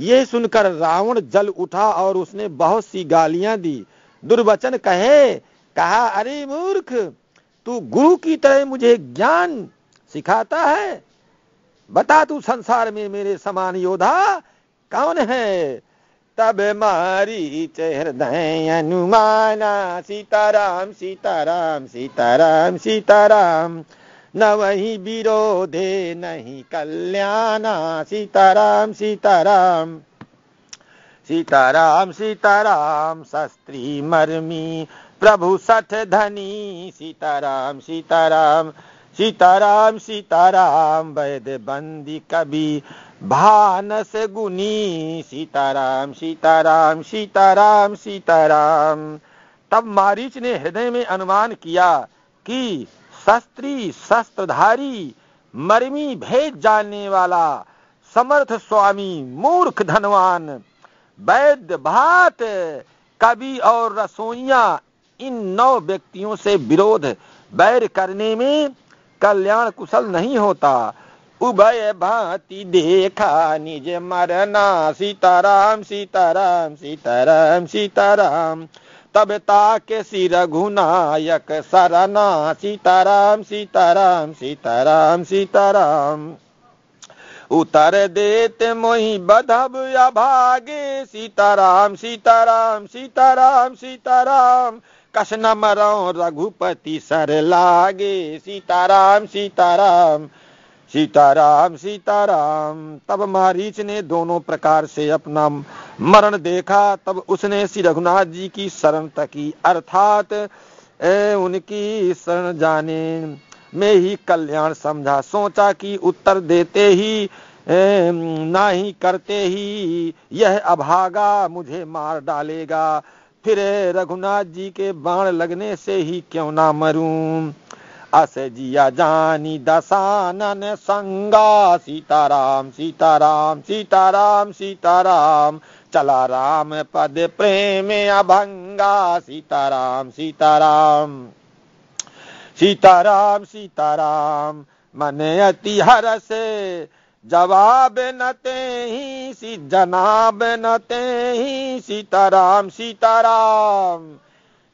ये सुनकर रावण जल उठा और उसने बहुत सी गालियां दी दुर्वचन कहे कहा अरे मूर्ख तू गुरु की तरह मुझे ज्ञान सिखाता है बता तू संसार में मेरे समान योद्धा कौन है तब मारी हृदय अनुमाना सीताराम सीताराम सीताराम सीताराम न वही विरोधे नहीं कल्याणा सीताराम सीताराम सीताराम सीताराम शस्त्री मर्मी प्रभु सठ धनी सीताराम सीताराम सीताराम सीताराम वैद बंदी कभी भानस गुनी सीताराम सीताराम सीताराम सीताराम तब मारीच ने हृदय में अनुमान किया कि शस्त्री शस्त्रधारी मरमी भेद जानने वाला समर्थ स्वामी मूर्ख धनवान वैद्य भात कवि और रसोइया इन नौ व्यक्तियों से विरोध बैर करने में कल्याण कुशल नहीं होता उभय भांति देखा निज मरना सीताराम सीताराम सीताराम सीताराम तब ताके सी रघुनायक सरना सीताराम सीताराम सीताराम सीताराम उतर देते मोहि बधब अभागे सीताराम सीताराम सीताराम सीताराम कसना मरो रघुपति सर लागे सीताराम सीताराम सीताराम सीताराम तब मारीच ने दोनों प्रकार से अपना मरण देखा तब उसने श्री रघुनाथ जी की शरण तकी अर्थात उनकी शरण जाने में ही कल्याण समझा सोचा कि उत्तर देते ही ना ही करते ही यह अभागा मुझे मार डालेगा फिर रघुनाथ जी के बाण लगने से ही क्यों ना मरूं अस जिया जानी दसानन संगा सीताराम सीताराम सीताराम सीताराम चला राम पद प्रेम अभंगा सीताराम सीताराम सीताराम सीताराम मन अति हर से जवाब न ते ही सी जनाब न ते ही सीताराम सीताराम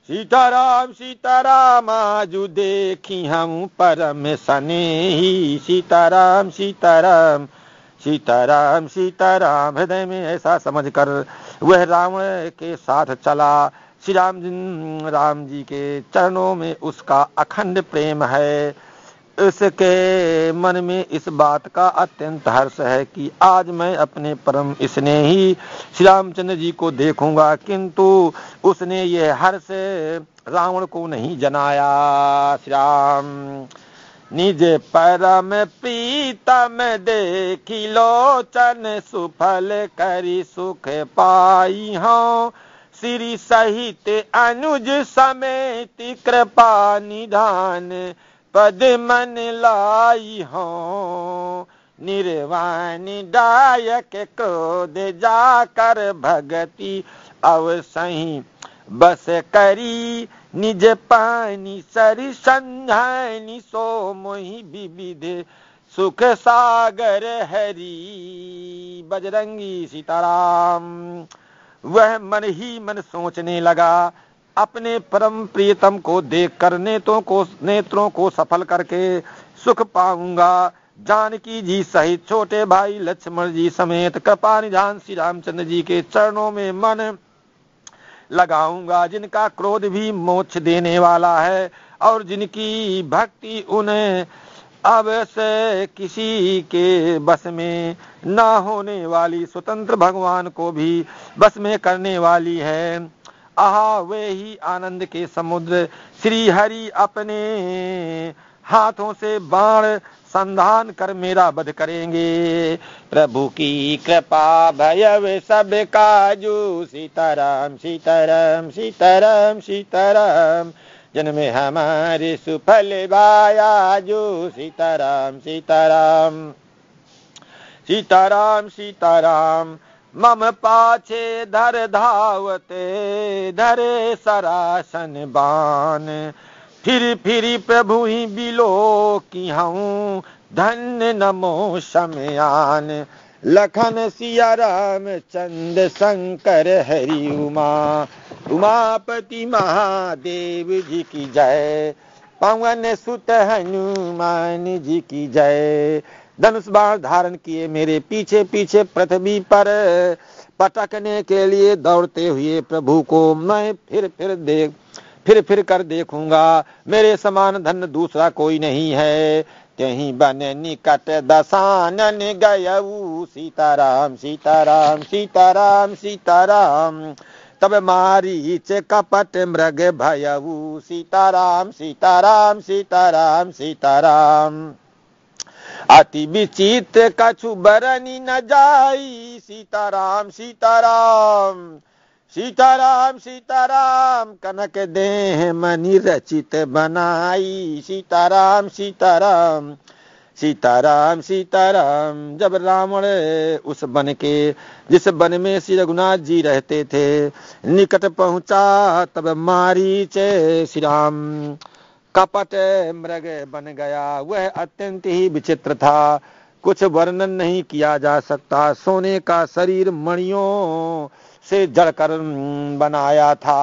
सीताराम सीताराम आजू देखी हम परम सने ही सीताराम सीताराम सीताराम सीताराम हृदय में ऐसा समझकर वह राम के साथ चला श्री राम राम जी के चरणों में उसका अखंड प्रेम है उसके मन में इस बात का अत्यंत हर्ष है कि आज मैं अपने परम इसने ही श्री रामचंद्र जी को देखूंगा किंतु उसने ये हर्ष रावण को नहीं जनाया श्री राम निज परम पीतम देखी लोचन सुफल करी सुख पाई हूँ श्री सहित अनुज समेत कृपा निधान पद मन लाई हो निर्वाण दायक क्रोध जाकर भगति सही बस करी निज पानी सरि संधानी सो मोहि विविध सुख सागर हरी बजरंगी सीताराम वह मन ही मन सोचने लगा अपने परम प्रियतम को देख कर नेत्रों को नेत्रों को सफल करके सुख पाऊंगा जानकी जी सहित छोटे भाई लक्ष्मण जी समेत कृपा निधान श्री रामचंद्र जी के चरणों में मन लगाऊंगा जिनका क्रोध भी मोक्ष देने वाला है और जिनकी भक्ति उन्हें अब से किसी के बस में ना होने वाली स्वतंत्र भगवान को भी बस में करने वाली है आहा वे ही आनंद के समुद्र श्री हरि अपने हाथों से बाण संधान कर मेरा बध करेंगे प्रभु की कृपा भयव सब काजू सीताराम सीताराम सीताराम सीताराम जन्म हमारे सुफल बायाजू सीताराम सीताराम सीताराम सीताराम मम पाछे धर धावते धरे सरासन बान फिर फिर प्रभु ही बिलो की हूँ धन नमो समयान लखन सिया राम चंद शंकर हरि उमा उमापति महादेव जी की जय पवन सुत हनुमान जी की जय धनुष बाण धारण किए मेरे पीछे पीछे पृथ्वी पर पटकने के लिए दौड़ते हुए प्रभु को मैं फिर फिर देख फिर फिर कर देखूंगा मेरे समान धन दूसरा कोई नहीं है कहीं बन निकट दसानन गयऊ सीताराम सीताराम सीताराम सीताराम तब मारी कपट मृग भयऊ सीताराम सीताराम सीताराम सीताराम अति विचित्र कछु बरनी न जाई सीताराम सीताराम सीताराम सीताराम कनक देह मनि रचित बनाई सीताराम सीताराम सीताराम सीताराम जब रावण उस बन के जिस बन में श्री रघुनाथ जी रहते थे निकट पहुंचा तब मारी चे श्री राम कपट मृग बन गया वह अत्यंत ही विचित्र था कुछ वर्णन नहीं किया जा सकता सोने का शरीर मणियों से जड़कर बनाया था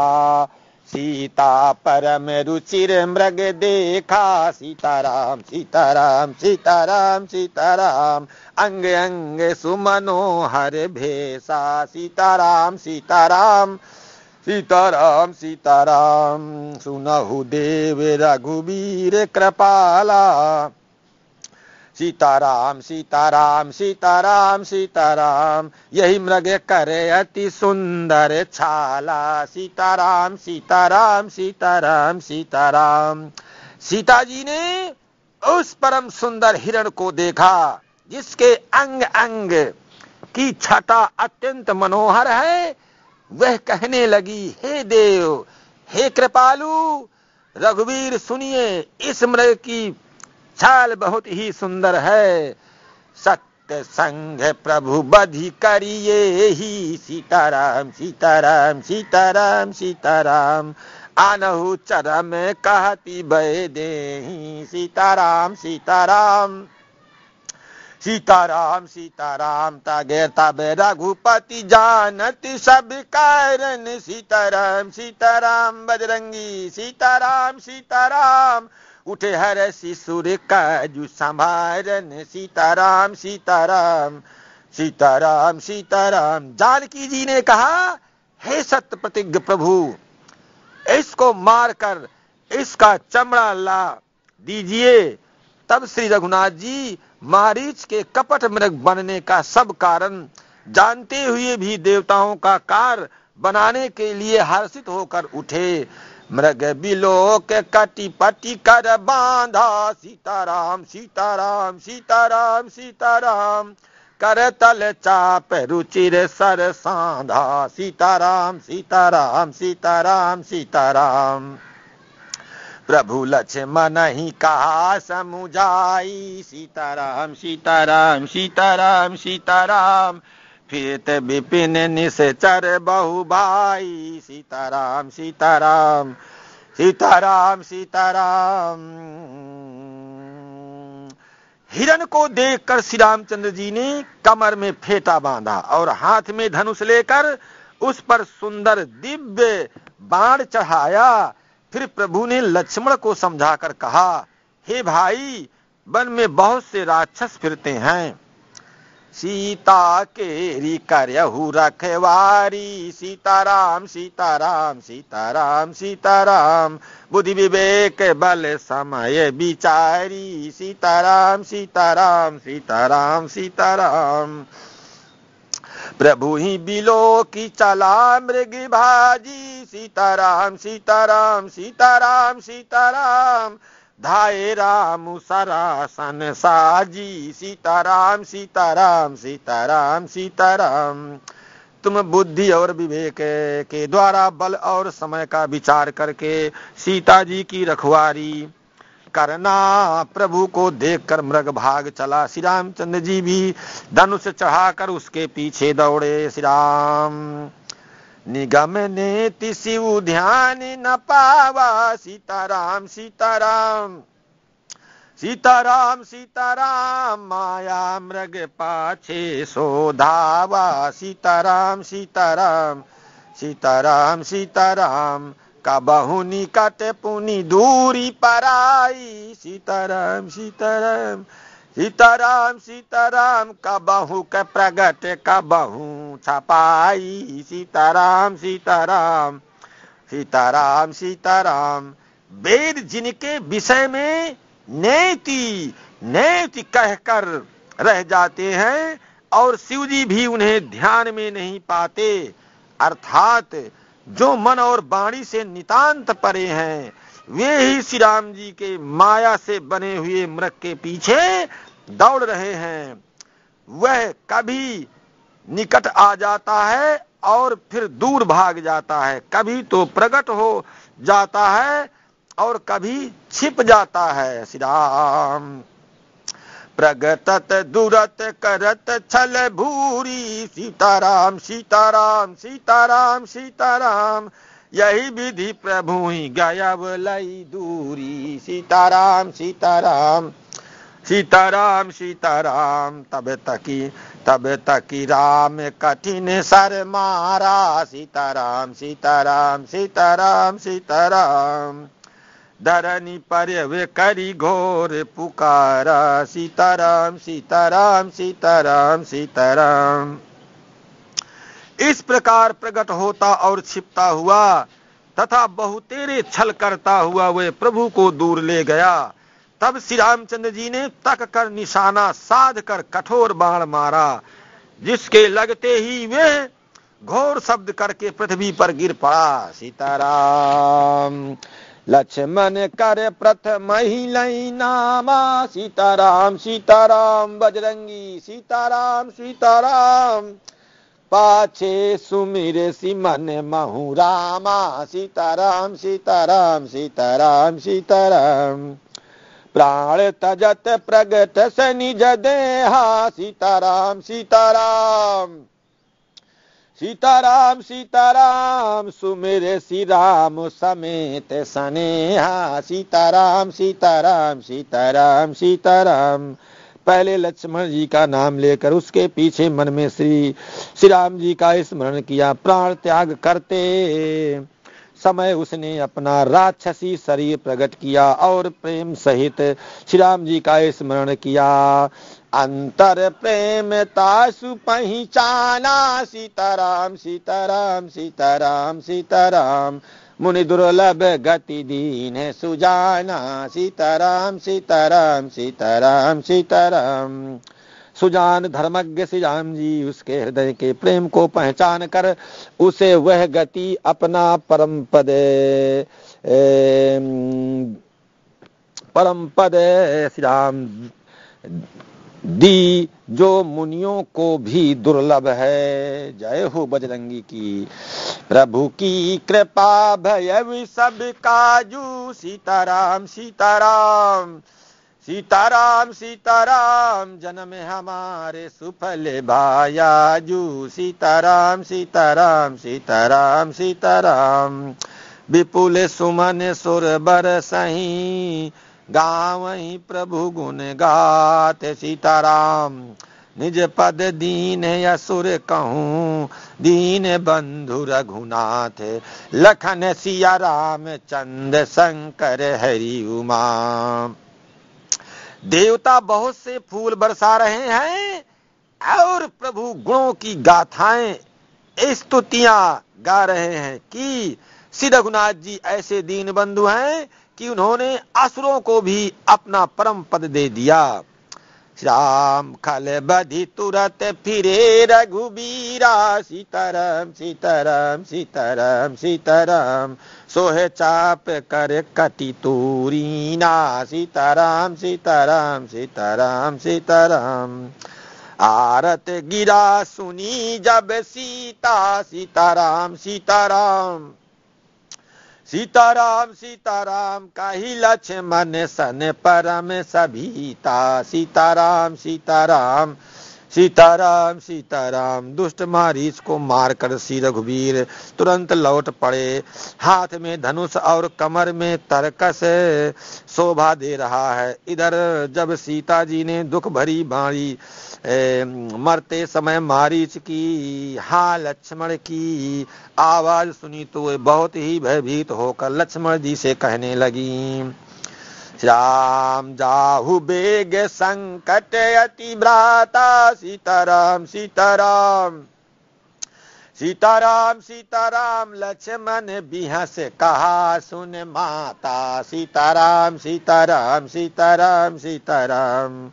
सीता परम रुचिर मृग देखा सीताराम सीताराम सीताराम सीताराम अंग अंग सुमनोहर भेसा सीताराम सीताराम, सीताराम सीताराम सीताराम सुनहु देव रघुबीर कृपाला सीताराम सीताराम सीताराम सीताराम यही मृग करे अति सुंदर छाला सीताराम सीताराम सीताराम सीताराम सीता जी ने उस परम सुंदर हिरण को देखा जिसके अंग अंग की छटा अत्यंत मनोहर है वह कहने लगी हे देव हे कृपालु रघुवीर सुनिए इस मृग की चाल बहुत ही सुंदर है सत्य संघ प्रभु बधि करिए ही सीताराम सीताराम सीताराम सीताराम आनहु चरम कहती बे दे सीताराम सीताराम सीताराम सीताराम तागे ताबे रघुपति जानत सब कारण सीताराम सीताराम बजरंगी सीताराम सीताराम उठे हर शिशुर का संभारन सीताराम सीताराम सीताराम सीताराम जानकी जी ने कहा हे सत्य प्रतिज्ञ प्रभु इसको मारकर इसका चमड़ा ला दीजिए तब श्री रघुनाथ जी मारीच के कपट मृग बनने का सब कारण जानते हुए भी देवताओं का कार बनाने के लिए हर्षित होकर उठे मृग बिलोक कटिपटी कर बांधा सीताराम सीताराम सीताराम सीताराम कर तल चाप रुचिर सर सांधा सीताराम सीताराम सीताराम सीताराम प्रभु लक्ष्मण ही कहा समुझाई सीताराम सीताराम सीताराम सीताराम फिरत विपिन निशर बहु भाई सीताराम सीताराम सीताराम सीताराम हिरण को देखकर श्री रामचंद्र जी ने कमर में फेटा बांधा और हाथ में धनुष लेकर उस पर सुंदर दिव्य बाण चढ़ाया फिर प्रभु ने लक्ष्मण को समझाकर कहा हे भाई वन में बहुत से राक्षस फिरते हैं सीता के करहु रखवारी सीताराम सीताराम सीताराम सीताराम बुद्धि विवेक बल समय बिचारी सीताराम सीताराम सीताराम सीताराम प्रभु ही बिलो की चला मृग भाजी सीताराम सीताराम सीताराम सीताराम धाय राम सरासन साजी सीताराम सीताराम सीताराम सीताराम तुम बुद्धि और विवेक के द्वारा बल और समय का विचार करके सीता जी की रखवारी करना प्रभु को देखकर मृग भाग चला श्री रामचंद्र जी भी धनुष चढ़ाकर उसके पीछे दौड़े श्री राम निगम ने तिशिव ध्यान न पावा सीताराम सीताराम सीताराम सीताराम माया मृग पाछे धावा सीताराम सीताराम सीताराम सीताराम का बहुनी निकट पुनि दूरी पराई सीताराम सीताराम सीताराम सीताराम बहू के प्रगट का बहू छपाई सीताराम सीताराम सीताराम सीताराम वेद जिनके विषय में नैति नैति कहकर रह जाते हैं और शिव जी भी उन्हें ध्यान में नहीं पाते अर्थात जो मन और बाणी से नितांत परे हैं वे ही श्री राम जी के माया से बने हुए मृग के पीछे दौड़ रहे हैं वह कभी निकट आ जाता है और फिर दूर भाग जाता है कभी तो प्रकट हो जाता है और कभी छिप जाता है श्री राम प्रगतत दुरत करत छल भूरी सीताराम सीताराम सीताराम सीताराम, सीताराम यही विधि प्रभु ही गया लई दूरी सीताराम सीताराम सीताराम सीताराम तब तक तब तक राम कठिन सर मारा सीताराम सीताराम सीताराम सीताराम धरणी पर वे करी घोर पुकारा सीताराम सीताराम सीताराम सीताराम इस प्रकार प्रकट होता और छिपता हुआ तथा बहुतेरे छल करता हुआ वे प्रभु को दूर ले गया तब श्री रामचंद्र जी ने तक कर निशाना साध कर कठोर बाण मारा जिसके लगते ही वे घोर शब्द करके पृथ्वी पर गिर पड़ा सीताराम लक्ष्मण कर प्रथम ही नामा सीताराम सीताराम बजरंगी सीताराम सीताराम पाछे सुमिर सिमन महु रामा सीताराम सीताराम सीताराम सीताराम प्राण तजत प्रगट सनिज देहा सीताराम सीताराम सीताराम सीताराम सुमिर श्री राम समेत सनेहा सीताराम सीताराम सीताराम सीताराम, सीताराम पहले लक्ष्मण जी का नाम लेकर उसके पीछे मन में श्री श्री राम जी का स्मरण किया प्राण त्याग करते समय उसने अपना राक्षसी शरीर प्रकट किया और प्रेम सहित श्री राम जी का स्मरण किया अंतर प्रेम तासु पहचाना सीताराम सीताराम सीताराम सीताराम मुनि दुर्लभ गति दीन है सुजाना सीताराम सीताराम सीताराम सीताराम सुजान धर्मज्ञ राम जी उसके हृदय के प्रेम को पहचान कर उसे वह गति अपना परम पद परम पद श्री राम दी जो मुनियों को भी दुर्लभ है जय हो बजरंगी की प्रभु की कृपा भय सब काजू सीताराम सीताराम सीताराम सीताराम जन्म हमारे सुफल भायाजू सीताराम सीताराम सीताराम सीताराम विपुल सुमन सुर बर सही गावही प्रभु गुण गाते सीताराम निज पद दीन असुर कहूँ दीन बंधु रघुनाथ लखन सिया राम चंद शंकर हरि उमा देवता बहुत से फूल बरसा रहे हैं और प्रभु गुणों की गाथाएं स्तुतियां गा रहे हैं कि श्री रघुनाथ जी ऐसे दीन बंधु हैं कि उन्होंने असुरों को भी अपना परम पद दे दिया श्याम खल बधि तुरत फिरे रघुबीरा सीताराम सीताराम सीताराम सीताराम सोह चाप कर कटि तूरीना सीताराम सीताराम सीताराम सीताराम आरत गिरा सुनी जब सीता सीताराम सीताराम सीताराम सीताराम लक्ष्य मन सन परम सभीता सीताराम सीताराम सीताराम सीताराम दुष्ट मारीच को मारकर श्री रघुवीर तुरंत लौट पड़े हाथ में धनुष और कमर में तरकस शोभा दे रहा है इधर जब सीता जी ने दुख भरी बाणी मरते समय मारीच की हा लक्ष्मण की आवाज सुनी तो वे बहुत ही भयभीत होकर लक्ष्मण जी से कहने लगी राम जाहु बेग संकट अति भ्राता सीताराम सीताराम सीताराम सीताराम लक्ष्मण बिहस कहा सुन माता सीताराम सीताराम सीताराम सीताराम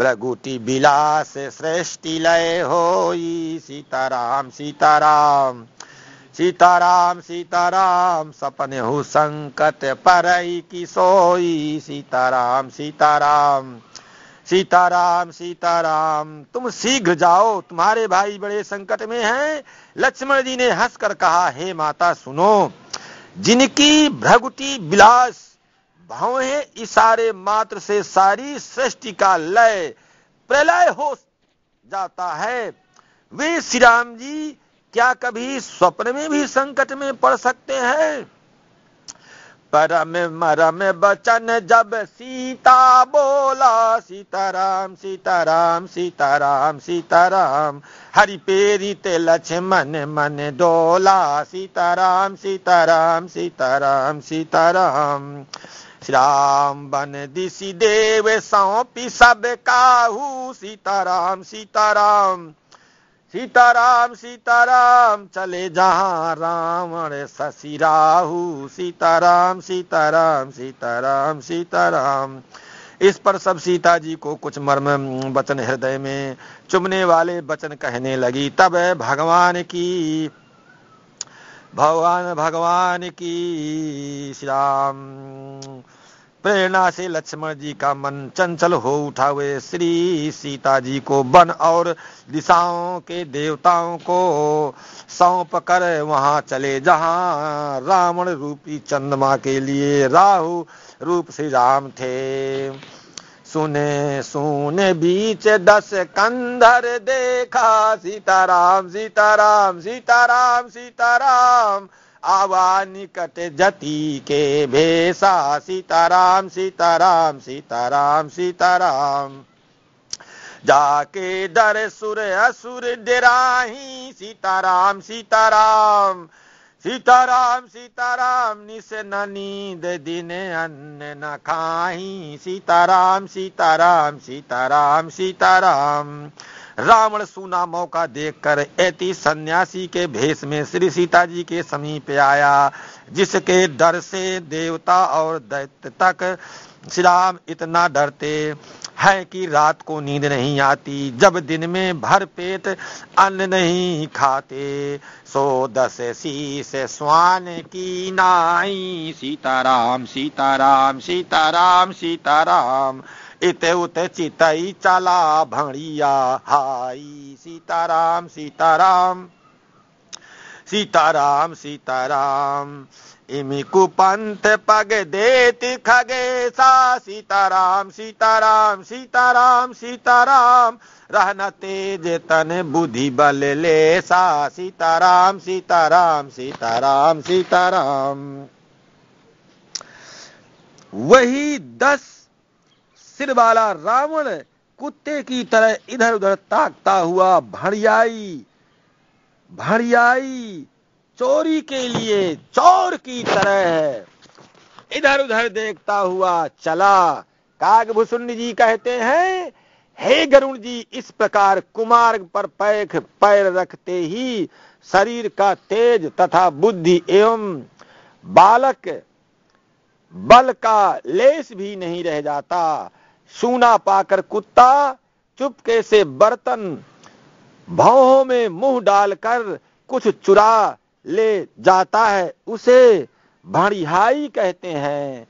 भ्रगुति बिलास सृष्टि लय होई सीताराम सीताराम सीताराम सीताराम सपन हु संकट पर की सोई सीताराम सीताराम सीताराम सीताराम तुम शीघ्र जाओ तुम्हारे भाई बड़े संकट में हैं लक्ष्मण जी ने हंसकर कहा हे माता सुनो जिनकी भ्रगुटी विलास भाव है इशारे मात्र से सारी सृष्टि का लय प्रलय हो जाता है वे श्री राम जी क्या कभी स्वप्न में भी संकट में पड़ सकते हैं परम मरम बचन जब सीता बोला सीताराम सीताराम सीताराम सीताराम हरि लक्ष लक्ष्मण मन डोला सीताराम सीताराम सीताराम सीताराम राम बन दिशि देव सौंपी सब काहू सीताराम सीताराम सीताराम सीताराम चले जहाँ रावण शशि राहू सीताराम सीताराम सीताराम सीताराम इस पर सब सीता जी को कुछ मर्म वचन हृदय में चुमने वाले वचन कहने लगी तब भगवान की भगवान भगवान की श्री राम प्रेरणा से लक्ष्मण जी का मन चंचल हो उठा हुए श्री सीता जी को वन और दिशाओं के देवताओं को सौंप कर वहाँ चले जहा रावण रूपी चंद्रमा के लिए राहु रूप श्री राम थे सुने सुने बीच दस कंधर देखा सीताराम सीताराम सीताराम सीताराम, सीताराम आवा निकट जति के भेषा सीताराम सीताराम सीताराम सीताराम जाके दर सुर असुर डेराही सीताराम सीताराम सीताराम सीताराम निश न नींद दिन अन्न न खाही सीताराम सीताराम सीताराम सीताराम रावण सुना मौका देखकर ऐति सन्यासी के भेष में श्री सीता जी के समीप आया जिसके डर से देवता और दैत्य तक श्री राम इतना डरते है कि रात को नींद नहीं आती जब दिन में भर पेट अन्न नहीं खाते सो दस से स्वान की नाई सीताराम सीताराम सीताराम सीताराम इत उत चितई चला भणिया हाई सीताराम सीताराम सीताराम सीताराम इमिकु पंथ पग खगे सा सीताराम सीताराम सीताराम सीताराम रहना तेज तन बुद्धि बल ले सा सीताराम सीताराम सीताराम सीताराम वही दस सिर वाला रावण कुत्ते की तरह इधर उधर ताकता हुआ भड़ियाई भड़ियाई चोरी के लिए चोर की तरह है इधर उधर देखता हुआ चला कागभूषुण्य जी कहते हैं हे गरुण जी इस प्रकार कुमार्ग पर पैख पैर रखते ही शरीर का तेज तथा बुद्धि एवं बालक बल का लेस भी नहीं रह जाता सूना पाकर कुत्ता चुपके से बर्तन भावों में मुंह डालकर कुछ चुरा ले जाता है उसे भड़िहाई कहते हैं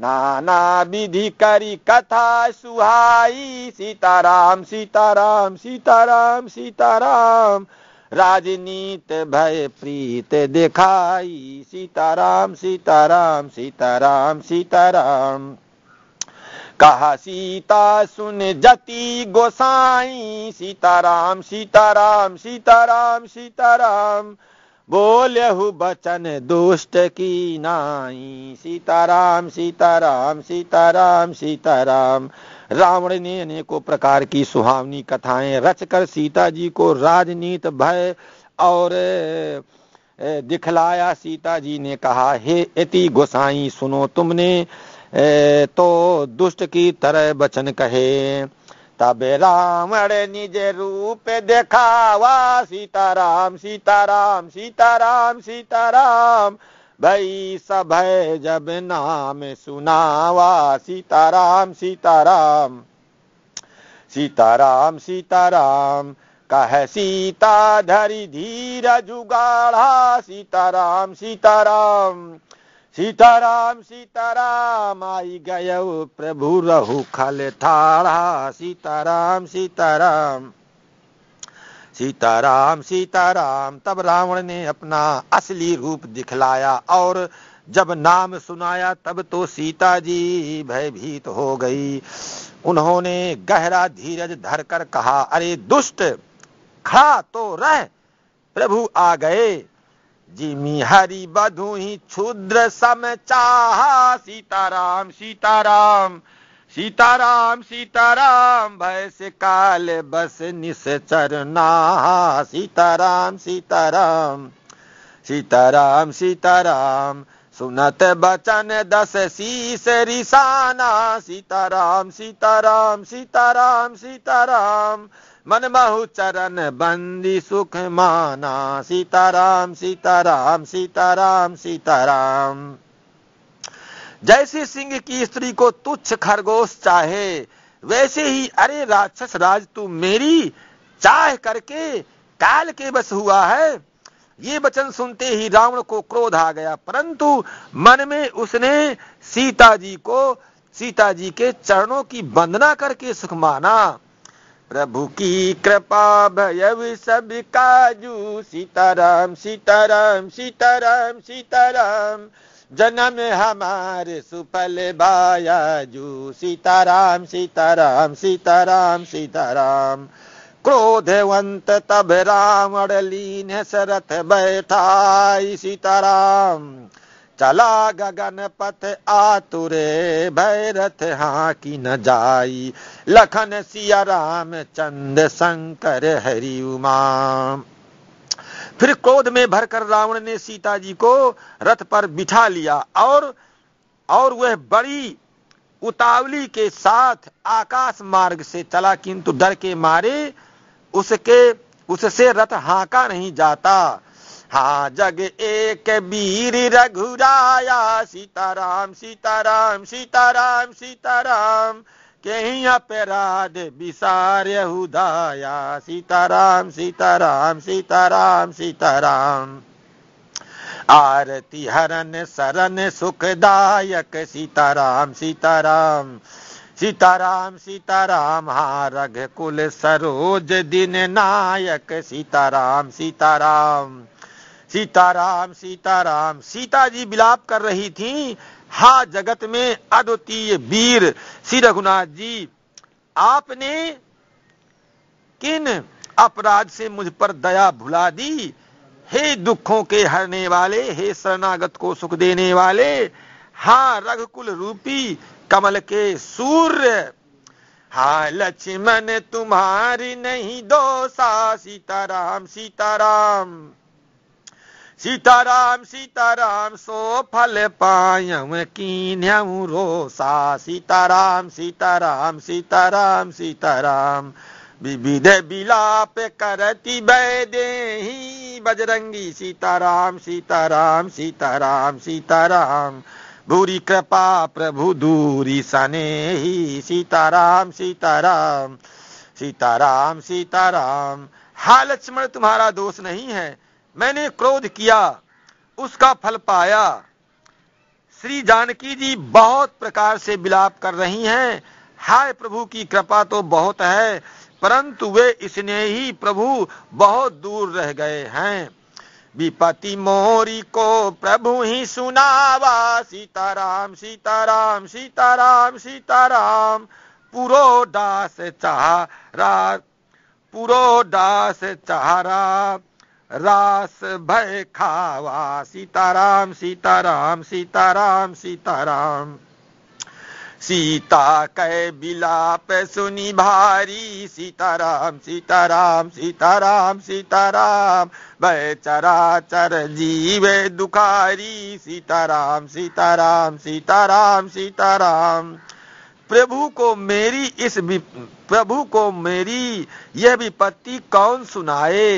नाना विधि करी कथा सुहाई सीताराम सीताराम सीताराम सीताराम राजनीत भय प्रीत देखाई सीताराम सीताराम सीताराम सीताराम कहा सीता सुन जति गोसाई सीताराम सीताराम सीताराम सीताराम बोलहु बचन दुष्ट की नाई सीताराम सीताराम सीताराम सीताराम रावण ने अनेकों प्रकार की सुहावनी कथाएं रचकर सीता जी को राजनीत भय और दिखलाया सीता जी ने कहा हे इति गोसाई सुनो तुमने तो दुष्ट की तरह बचन कहे तब राम निज रूप देखावा सीताराम सीताराम सीताराम सीताराम भई है जब नाम सुनावा सीताराम सीताराम सीताराम सीताराम कह सीता धरी धीर जुगाढ़ा सीताराम सीताराम सीताराम सीताराम आई गय प्रभु रहु खल थाड़ा सीताराम सीताराम सीताराम सीताराम तब रावण ने अपना असली रूप दिखलाया और जब नाम सुनाया तब तो सीता जी भयभीत हो गई उन्होंने गहरा धीरज धरकर कहा अरे दुष्ट खड़ा तो रह प्रभु आ गए जिमी हरि ही क्षुद्र सम चाह सीताराम सीताराम सीताराम सीताराम भय से काल बस निश्चर नाहा सीताराम सीताराम सीताराम सीताराम सुनत बचन दस शीस रिसाना सीताराम सीताराम सीताराम सीताराम मन बहु चरण बंदी सुख माना सीताराम सीताराम सीताराम सीताराम जैसे सिंह की स्त्री को तुच्छ खरगोश चाहे वैसे ही अरे राक्षस राज तू मेरी चाह करके काल के बस हुआ है ये वचन सुनते ही रावण को क्रोध आ गया परंतु मन में उसने सीता जी को सीता जी के चरणों की वंदना करके सुख माना प्रभु की कृपा भयव सब काजू सीताराम सीताराम सीताराम सीताराम जन्म हमारे सुफल बाया जू सीताराम सीताराम सीताराम सीताराम क्रोधवंत तब रावण लीन सरथ बैठाई सीताराम चला गगन पथ आतुरे भैरथ हाँ की न जाई लखन सिया राम चंद शंकर हरि उमा फिर क्रोध में भरकर रावण ने सीता जी को रथ पर बिठा लिया और और वह बड़ी उतावली के साथ आकाश मार्ग से चला किंतु डर के मारे उसके उससे रथ हाका नहीं जाता हा जग एक बीर रघुराया सीताराम सीताराम सीताराम सीताराम कहीं अपराध विसार उदाया सीताराम सीताराम सीताराम सीताराम आरती हरन शरण सुखदायक सीताराम सीताराम सीताराम सीताराम हारघ कुल सरोज दिन नायक सीताराम सीताराम सीताराम सीताराम सीता जी बिलाप कर रही थी हा जगत में अद्वितीय वीर श्री रघुनाथ जी आपने किन अपराध से मुझ पर दया भुला दी हे दुखों के हरने वाले हे शरणागत को सुख देने वाले हा रघुकुल रूपी कमल के सूर्य हा लक्ष्मण तुम्हारी नहीं दो सा सीताराम सीताराम सीताराम सीताराम सो फल पायम कीन्यऊ रोसा सीताराम सीताराम सीताराम सीताराम विविध बिलाप करती दे बजरंगी सीताराम सीताराम सीताराम सीताराम भूरी कृपा प्रभु दूरी सने ही सीताराम सीताराम सीताराम सीताराम हा लक्ष्मण तुम्हारा दोष नहीं है मैंने क्रोध किया उसका फल पाया श्री जानकी जी बहुत प्रकार से विलाप कर रही हैं हाय प्रभु की कृपा तो बहुत है परंतु वे इसने ही प्रभु बहुत दूर रह गए हैं विपति मोरी को प्रभु ही सुनावा सीताराम सीताराम सीताराम सीताराम पुरो दास चाह पुरो दास चाह रास भय खावा सीताराम सीताराम सीताराम सीताराम सीता कै बिलाप सुनी भारी सीताराम सीताराम सीताराम सीताराम भय चर जीव दुखारी सीताराम सीताराम सीताराम सीताराम प्रभु को मेरी इस प्रभु को मेरी यह विपत्ति कौन सुनाए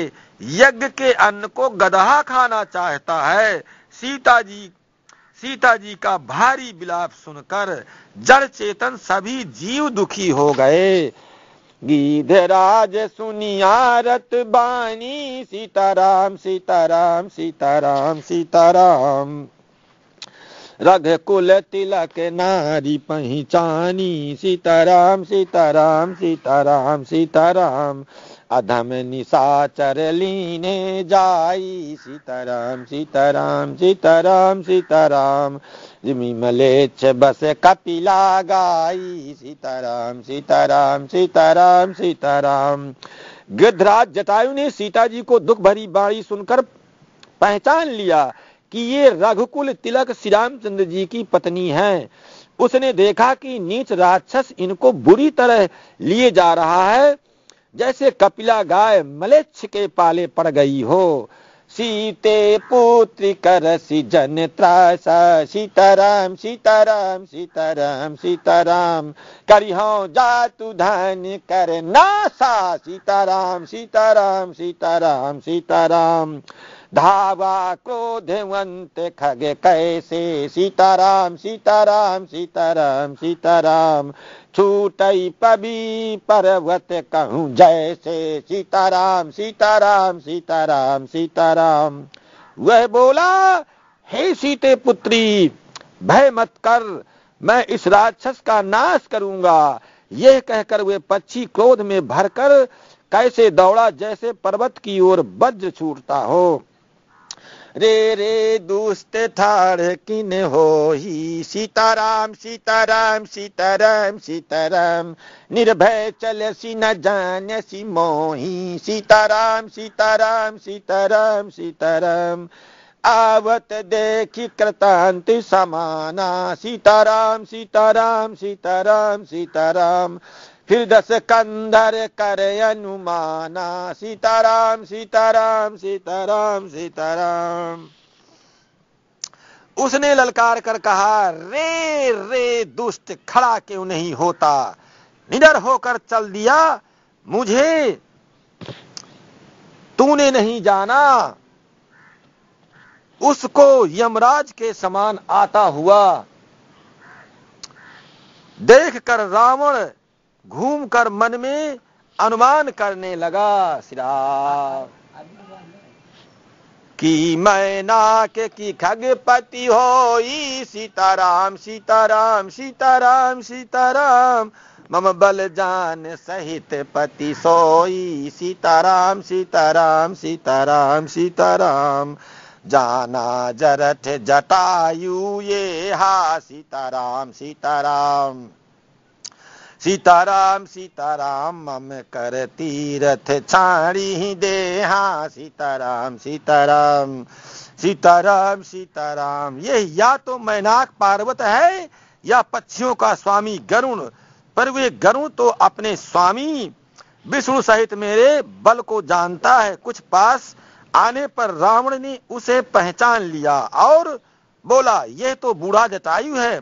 यज्ञ के अन्न को गदहा खाना चाहता है सीता जी सीता जी का भारी बिलाप सुनकर जड़ चेतन सभी जीव दुखी हो गए गीधराज सुनियारत बानी सीताराम सीताराम सीताराम सीताराम रघकुल तिलक नारी पहचानी सीताराम सीताराम सीताराम सीताराम अधम निशाचर लीने जाई सीताराम सीताराम सीताराम सीताराम जिमी मलेच्छ बस कपिला गाई सीताराम सीताराम सीताराम सीताराम गृधराज जटायु ने सीता जी को दुख भरी बाणी सुनकर पहचान लिया कि ये रघुकुल तिलक श्री रामचंद्र जी की पत्नी है उसने देखा कि नीच राक्षस इनको बुरी तरह लिए जा रहा है जैसे कपिला गाय मलेच्छ के पाले पड़ गई हो सीते पुत्र कर जन त्रासा सीताराम सीताराम सीताराम सीताराम करी हो तू धन कर नासा सीताराम सीताराम सीताराम सीताराम धावा क्रोधवंत खग कैसे सीताराम सीताराम सीताराम सीताराम छूट पबी पर्वत कहूँ जैसे सीताराम सीताराम सीताराम सीताराम वह बोला हे सीते पुत्री भय मत कर मैं इस राक्षस का नाश करूंगा यह कहकर वे पक्षी क्रोध में भरकर कैसे दौड़ा जैसे पर्वत की ओर वज्र छूटता हो रे रे दुष्ट थार किन हो ही सीताराम सीताराम सीताराम सीताराम निर्भय चल सी न जान सी मोही सीताराम सीताराम सीताराम सीताराम आवत देखी कृतांत समाना सीताराम सीताराम सीताराम सीताराम फिर दस कंधर कर अनुमाना सीताराम सीताराम सीताराम सीताराम उसने ललकार कर कहा रे रे दुष्ट खड़ा क्यों नहीं होता निडर होकर चल दिया मुझे तूने नहीं जाना उसको यमराज के समान आता हुआ देखकर रावण घूमकर मन में अनुमान करने लगा सिरा कि मैं के की खगपति हो सीताराम सीताराम सीताराम सीताराम मम बल जान सहित पति सोई सीताराम सीताराम सीताराम सीताराम जाना जरठ जटायु ये हा सीताराम सीताराम सीताराम सीताराम मम कर तीरथ छाड़ी देहा सीताराम सीताराम सीताराम सीताराम ये या तो मैनाक पार्वत है या पक्षियों का स्वामी गरुण पर वे गरुण तो अपने स्वामी विष्णु सहित मेरे बल को जानता है कुछ पास आने पर रावण ने उसे पहचान लिया और बोला यह तो बूढ़ा जटायु है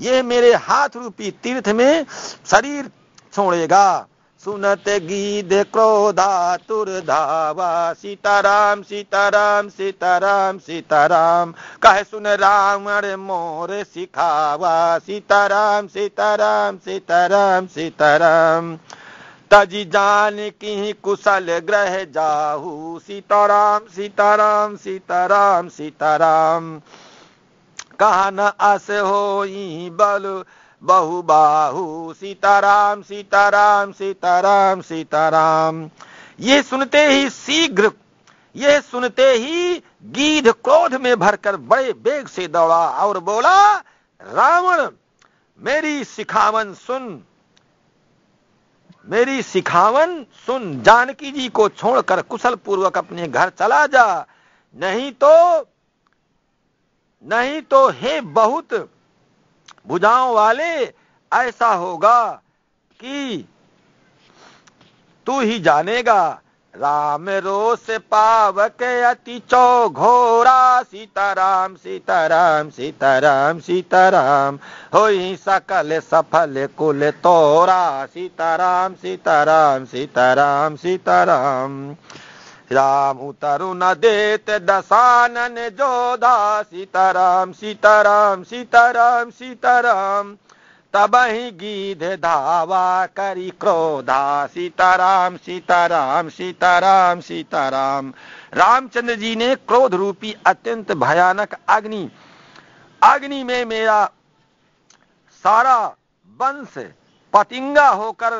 ये मेरे हाथ रूपी तीर्थ में शरीर छोड़ेगा सुनत गीत तुर धावा सीताराम सीताराम सीताराम सीताराम कह सुन राम अरे मोर सिखावा सीताराम सीताराम सीताराम सीताराम तजी जान की कुशल ग्रह जाहू सीताराम सीताराम सीताराम, सीताराम कहन अस हो बल बहु बाहु सीताराम सीताराम सीताराम सीताराम ये सुनते ही शीघ्र ये सुनते ही गीध क्रोध में भरकर बड़े बेग से दौड़ा और बोला रावण मेरी सिखावन सुन मेरी सिखावन सुन जानकी जी को छोड़कर कुशल पूर्वक अपने घर चला जा नहीं तो नहीं तो हे बहुत भुजाओं वाले ऐसा होगा कि तू ही जानेगा राम रोष पावक अति चौघोरा सीताराम सीताराम सीताराम सीताराम हो सकल सफल कुल तोरा सीताराम सीताराम सीताराम सीताराम राम तरुण देत दसानन जोधा सीताराम सीताराम सीताराम सीताराम तब ही गीध धावा करी क्रोधा सीताराम सीताराम सीताराम सीताराम रामचंद्र जी ने क्रोध रूपी अत्यंत भयानक अग्नि अग्नि में मेरा सारा वंश पतिंगा होकर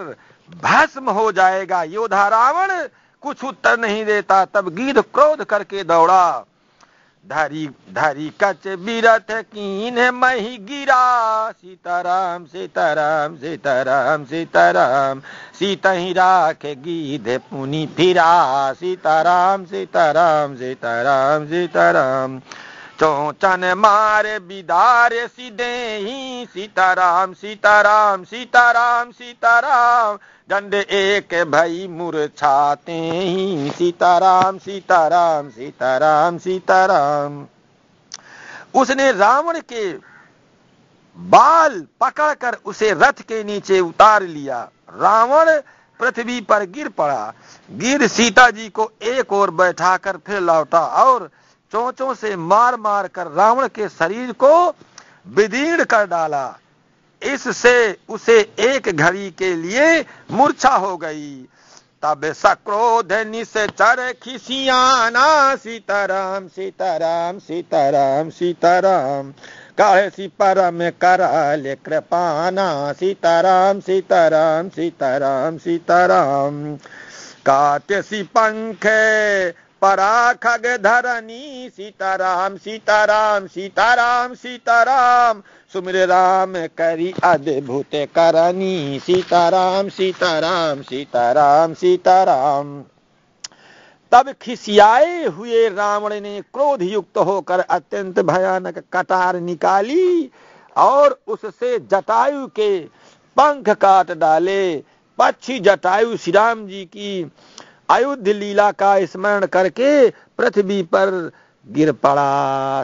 भस्म हो जाएगा योधा रावण कुछ उत्तर नहीं देता तब गिद्ध क्रोध करके दौड़ा धारी धारी कच बीरथ की मही गिरा सीताराम सीताराम सीताराम सीताराम सीता ही राख गीध पुनी फिरा सीताराम सीताराम सीताराम सीताराम चौचन मार बिदार सीधे ही सीताराम सीताराम सीताराम सीताराम दंड एक भई मुरछाते ही सीताराम सीताराम सीताराम सीताराम उसने रावण के बाल पकड़कर उसे रथ के नीचे उतार लिया रावण पृथ्वी पर गिर पड़ा गिर सीता जी को एक और बैठाकर फिर लौटा और चोंचों से मार मार कर रावण के शरीर को विदीर्ण कर डाला इससे उसे एक घड़ी के लिए मूर्छा हो गई तब सक्रोध निश्चर खिसियाना सीताराम सीताराम सीताराम सीताराम कहसी परम कराल कृपाना सीताराम सीताराम सीताराम सीताराम सी पंख परा खग धरनी सीताराम सीताराम सीताराम सीताराम सुमिर राम करी अद्भुत करनी सीताराम सीताराम सीताराम सीताराम तब खिसियाए हुए रावण ने क्रोध युक्त होकर अत्यंत भयानक कटार निकाली और उससे जटायु के पंख काट डाले पक्षी जटायु श्री राम जी की अयोध्य लीला का स्मरण करके पृथ्वी पर गिर पड़ा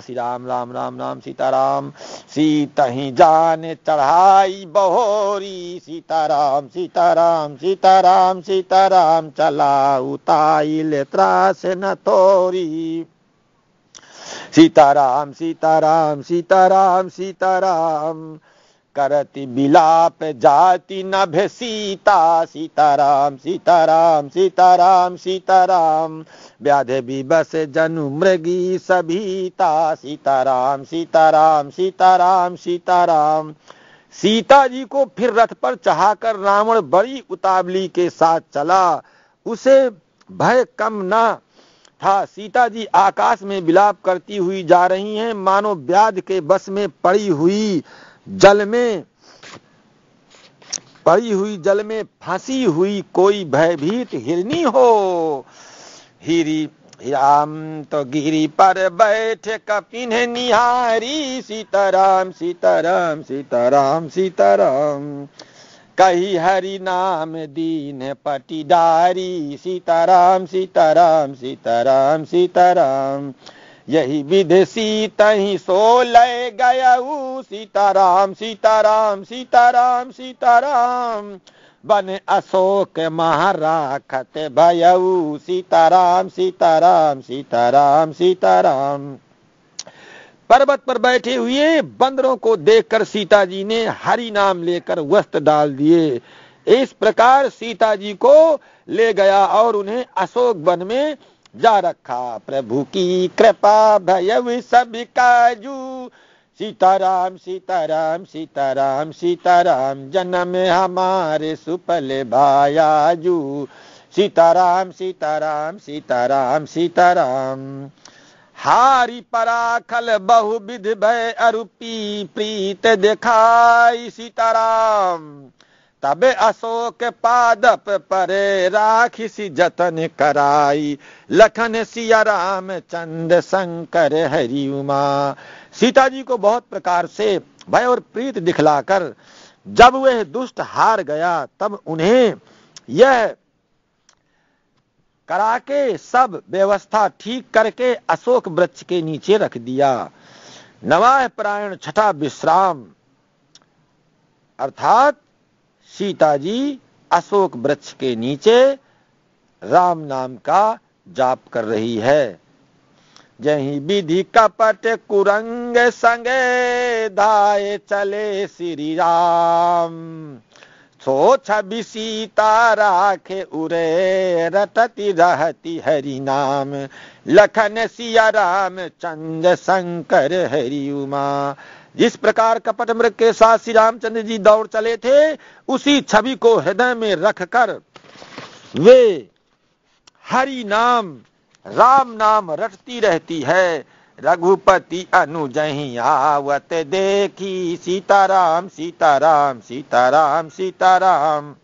श्री राम राम राम राम सीताराम सीता ही जान चढ़ाई बहोरी सीताराम सीताराम सीताराम सीताराम चला ले त्रास न थोरी सीताराम सीताराम सीताराम सीताराम करति बिलाप जाति नभ सीता सीताराम सीताराम सीताराम सीताराम व्याधे बस जनु मृगी सभीता सीताराम सीताराम सीताराम सीताराम सीता जी को फिर रथ पर चढ़ाकर रावण बड़ी उतावली के साथ चला उसे भय कम ना था सीता जी आकाश में विलाप करती हुई जा रही हैं मानो व्याध के बस में पड़ी हुई जल में पड़ी हुई जल में फंसी हुई कोई भयभीत हिरनी हो हिरी राम तो गिरी पर बैठ कपिन निहारी सीताराम सीताराम सीताराम सीताराम कही हरि नाम दीन पटीदारी सीताराम सीताराम सीताराम सीताराम यही विधि तही सो लय गयऊ सीताराम सीताराम सीताराम सीताराम बन अशोक महाराखत भयऊ सीताराम सीताराम सीताराम सीताराम पर्वत पर बैठे हुए बंदरों को देखकर सीता जी ने हरि नाम लेकर वस्त्र डाल दिए इस प्रकार सीता जी को ले गया और उन्हें अशोक वन में जा रखा प्रभु की कृपा भय सब काजू सीताराम सीताराम सीताराम सीताराम जन्म हमारे सुपल भायाजू सीताराम सीताराम सीताराम सीताराम हारी पराखल विध भय अरुपी प्रीत दिखाई सीताराम तबे अशोक पादप परे सी जतन कराई लखन सिया राम चंद शंकर हरि उमा सीता जी को बहुत प्रकार से भय और प्रीत दिखलाकर जब वह दुष्ट हार गया तब उन्हें यह करा के सब व्यवस्था ठीक करके अशोक वृक्ष के नीचे रख दिया नवाह प्रायण छठा विश्राम अर्थात सीता जी अशोक वृक्ष के नीचे राम नाम का जाप कर रही है जही विधि कपट कुरंग संगे धाये चले श्री राम सो छवि सीता राखे उरे रटती रहती हरि नाम लखन सिया राम चंद्र शंकर हरि उमा जिस प्रकार कपट मृग के साथ श्री रामचंद्र जी दौड़ चले थे उसी छवि को हृदय में रखकर वे हरि नाम राम नाम रटती रहती है रघुपति अनुजही आवत देखी सीताराम सीताराम सीताराम सीताराम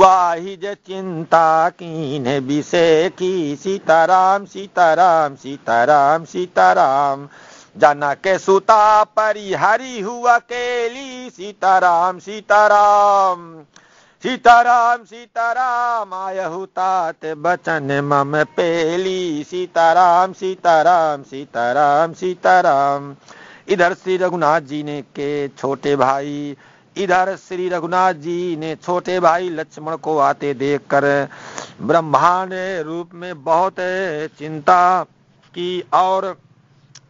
वाहिज चिंता कीन विषय की सीताराम सीताराम सीताराम सीताराम, सीताराम जनक सुता परिहरी हुआ केली सीताराम सीताराम सीताराम सीताराम आयहु बचन मम पेली सीताराम सीताराम सीताराम सीताराम इधर श्री रघुनाथ जी ने के छोटे भाई इधर श्री रघुनाथ जी ने छोटे भाई लक्ष्मण को आते देखकर ब्रह्मांड रूप में बहुत चिंता की और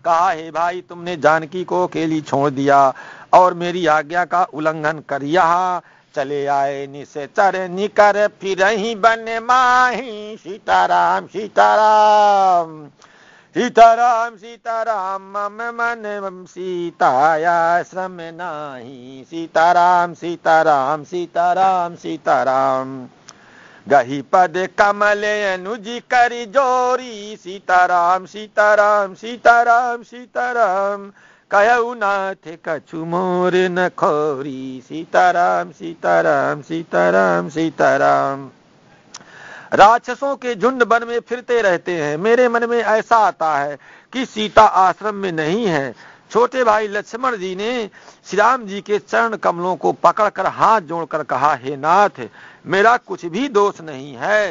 कहा हे भाई तुमने जानकी को अकेली छोड़ दिया और मेरी आज्ञा का उल्लंघन कर यहा चले आए निशर निकर फिर ही बन माही सीताराम सीताराम सीताराम सीताराम मम मन सीताया श्रम नाही सीताराम सीताराम सीताराम सीताराम गही पद कमल अनुजी करी जोरी सीताराम सीताराम सीताराम सीताराम कहू नाथ कछु मोर न खोरी सीताराम सीताराम सीताराम सीताराम राक्षसों के झुंड बन में फिरते रहते हैं मेरे मन में ऐसा आता है कि सीता आश्रम में नहीं है छोटे भाई लक्ष्मण जी ने श्री राम जी के चरण कमलों को पकड़कर हाथ जोड़कर कहा हे नाथ मेरा कुछ भी दोष नहीं है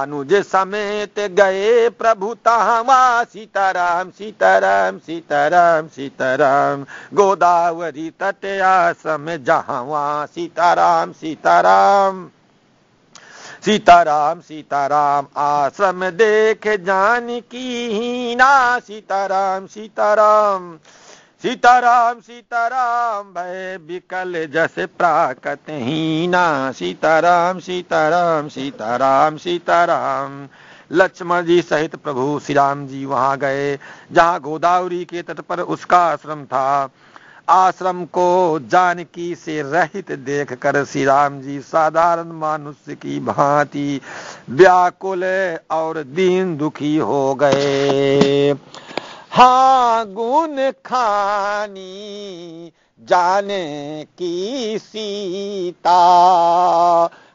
अनुज समेत गए प्रभु तहावा सीताराम सीताराम सीताराम सीताराम गोदावरी तट आसम जहावा सीताराम सीताराम सीताराम सीताराम आश्रम देख जान की हीना सीताराम सीताराम सीताराम सीताराम भय बिकल जस प्राकत हीना सीताराम सीताराम सीताराम सीताराम लक्ष्मण जी सहित प्रभु श्री राम जी वहां गए जहां गोदावरी के तट पर उसका आश्रम था आश्रम को जानकी से रहित देखकर श्री राम जी साधारण मनुष्य की भांति व्याकुल और दीन दुखी हो गए हा गुण खानी जाने की सीता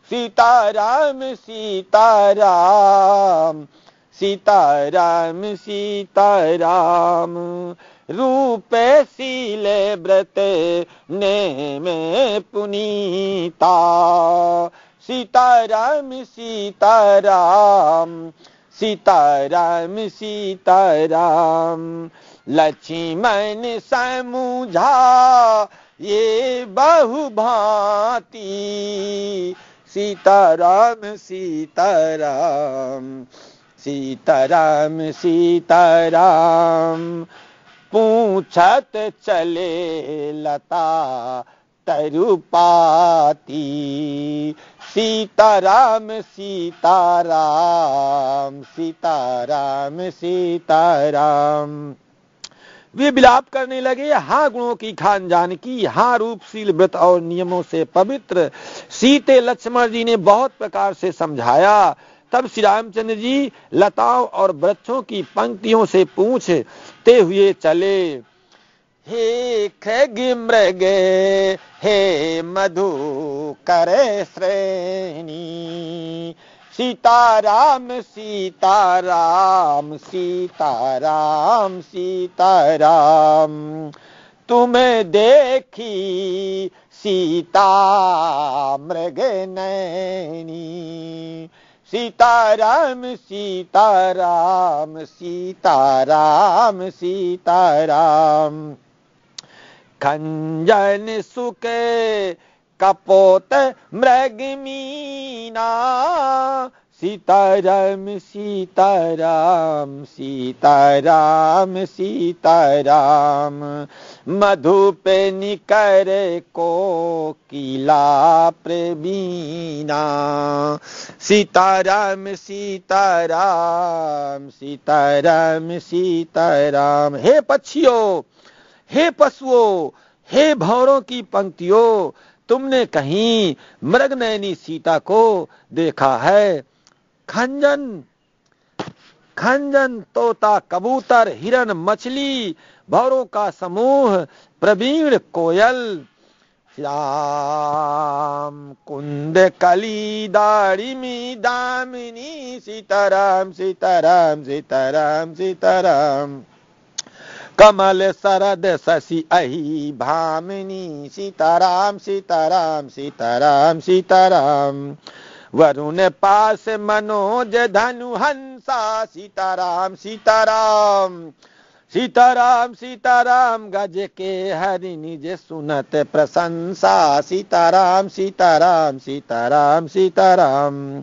सीताराम सीताराम सीताराम सीताराम व्रते मे पुनीता सीताराम सीताराम सीताराम सीतारम सीतराम ये बहु भाति सीताराम सीताराम सीताराम सीताराम पूछत चले लता तरुपाती सीताराम सीताराम सीताराम सीताराम वे विलाप करने लगे हा गुणों की खान जान की हा रूपशील व्रत और नियमों से पवित्र सीते लक्ष्मण जी ने बहुत प्रकार से समझाया तब श्री रामचंद्र जी लताओं और वृक्षों की पंक्तियों से पूछ करते हुए चले हे खग मृग हे मधु कर श्रेणी सीता सीता राम राम सीता राम सीता राम तुम्हें देखी सीता मृग नैनी सीताराम सीता राम सीता राम सीता राम सुखे कपोत मृगमीना सीताराम सीताराम सीताराम सीताराम मधु पे निकर को किला प्रवीणा सीताराम सीताराम सीताराम सीताराम हे पक्षियों हे पशुओं हे भौरों की पंक्तियों तुमने कहीं मृगनैनी सीता को देखा है खंजन खंजन तोता कबूतर हिरन मछली भौरों का समूह प्रवीण कोयल श्याम कुंद कली दाड़ी मी दामिनी सीताराम सीताराम सीताराम सीताराम कमल शरद शशि अहि भामिनी सीताराम सीताराम सीताराम सीताराम वरुण पास मनोज धनु हंसा सीताराम सीताराम सीताराम सीताराम गज के हरि निज सुनत प्रशंसा सीताराम सीताराम सीताराम सीताराम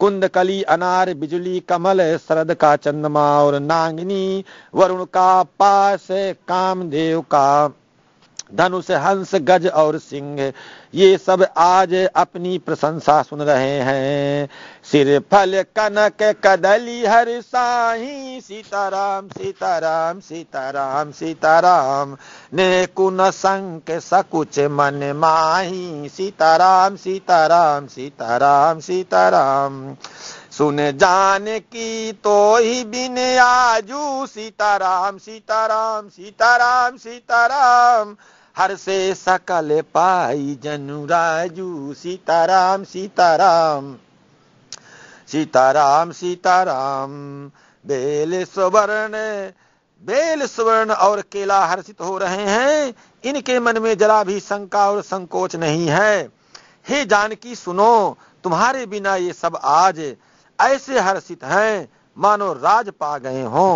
कुंद कली अनार बिजली कमल शरद का चंद्रमा और नांगनी वरुण का पास कामदेव का धनुष हंस गज और सिंह ये सब आज अपनी प्रशंसा सुन रहे हैं सिर फल कनक कदली हर साही सीताराम सीताराम सीताराम सीताराम ने कुन संक सकुच मन माही सीताराम सीताराम सीताराम सीताराम सुन जान की तो ही बिन आजू सीताराम सीताराम सीताराम सीताराम, सीताराम हर से सकल पाई जनु राजू सीताराम सीताराम सीताराम सीताराम बेल सुवर्ण बेल सुवर्ण और केला हर्षित हो रहे हैं इनके मन में जरा भी शंका और संकोच नहीं है हे जानकी सुनो तुम्हारे बिना ये सब आज ऐसे हर्षित हैं मानो राज पा गए हों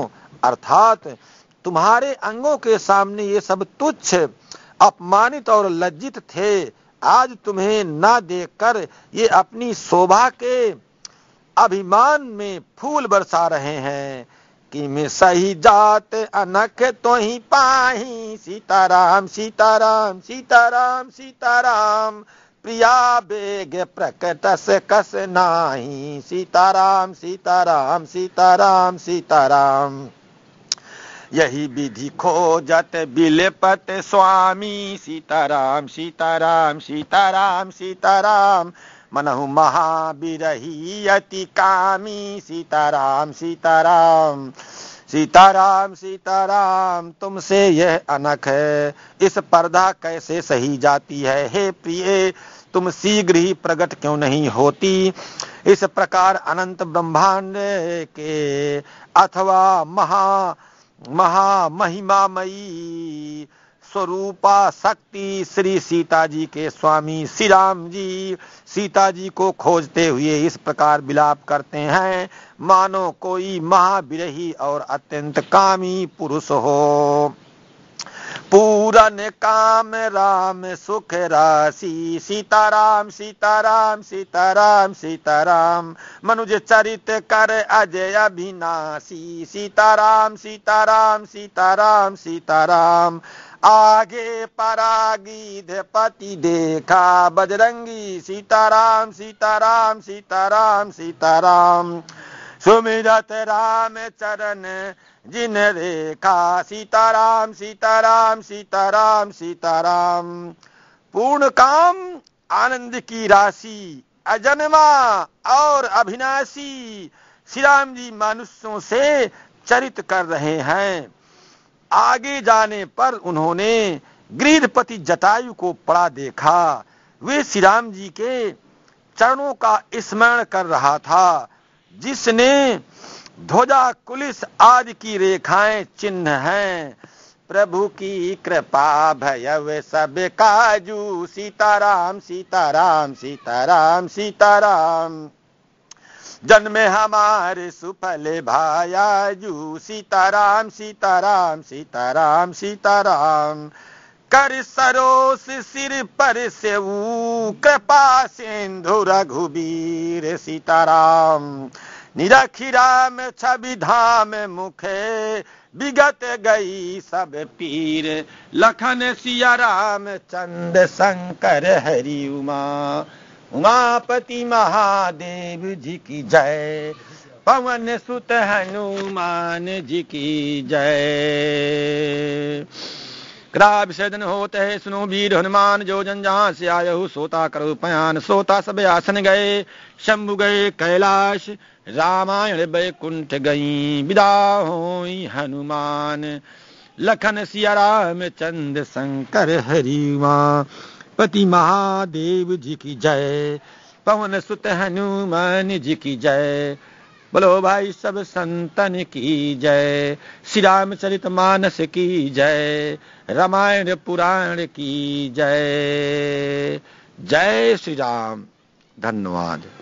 अर्थात तुम्हारे अंगों के सामने ये सब तुच्छ अपमानित और लज्जित थे आज तुम्हें ना देखकर ये अपनी शोभा के अभिमान में फूल बरसा रहे हैं कि मैं सही जात अनख तो ही पाही सीताराम सीताराम सीताराम सीताराम प्रिया बेग से कस नाही सीताराम सीताराम सीताराम सीताराम यही विधि खोजत बिलपत स्वामी सीताराम सीताराम सीताराम सीताराम मनहु महाबिरही अति कामी सीताराम सीताराम सीताराम सीताराम तुमसे यह अनक है इस पर्दा कैसे सही जाती है हे प्रिय तुम शीघ्र ही प्रकट क्यों नहीं होती इस प्रकार अनंत ब्रह्मांड के अथवा महा महामहिमामयी स्वरूपा शक्ति श्री सीता जी के स्वामी श्री राम जी सीता जी को खोजते हुए इस प्रकार विलाप करते हैं मानो कोई महाविरही और अत्यंत कामी पुरुष हो पूरन काम राम सुख राशि सीताराम सीताराम सीताराम सीताराम मनुज चरित कर अजय अभिनाशी सीताराम सीताराम सीताराम सीताराम आगे परागीध पति देखा बजरंगी सीताराम सीताराम सीताराम सीताराम, सीताराम सुमिरत राम चरण जिन रेखा सीताराम सीताराम सीताराम सीताराम पूर्ण काम आनंद की राशि अजन्मा और अभिनाशी श्री राम जी मनुष्यों से चरित कर रहे हैं आगे जाने पर उन्होंने गृहपति जटायु को पड़ा देखा वे श्री राम जी के चरणों का स्मरण कर रहा था जिसने ध्वजा कुलिस आदि की रेखाएं चिन्ह हैं प्रभु की कृपा भयव सब काजू सीताराम सीताराम सीताराम सीताराम जन्मे हमारे सुफल भायाजू सीताराम सीताराम सीताराम सीताराम, सीताराम कर सरोस सिर पर से कृपा सिंधु रघुबीर सीताराम निरखी राम छवि धाम मुखे विगत गई सब पीर लखन सिया राम चंद शंकर हरि उमा उमापति महादेव जी की जय पवन सुत हनुमान जी की जय कदा विसर्जन होते है सुनो वीर हनुमान जो जन जहाँ से आय सोता करो पयान सोता सब आसन गए शंभु गए कैलाश रामायण बैकुंठ गई विदा हो हनुमान लखन सिया राम चंद्र शंकर हरिमा पति महादेव जी की जय पवन सुत हनुमान जी की जय बोलो भाई सब संतन की जय श्री रामचरित मानस की जय रामायण पुराण की जय जय श्री राम धन्यवाद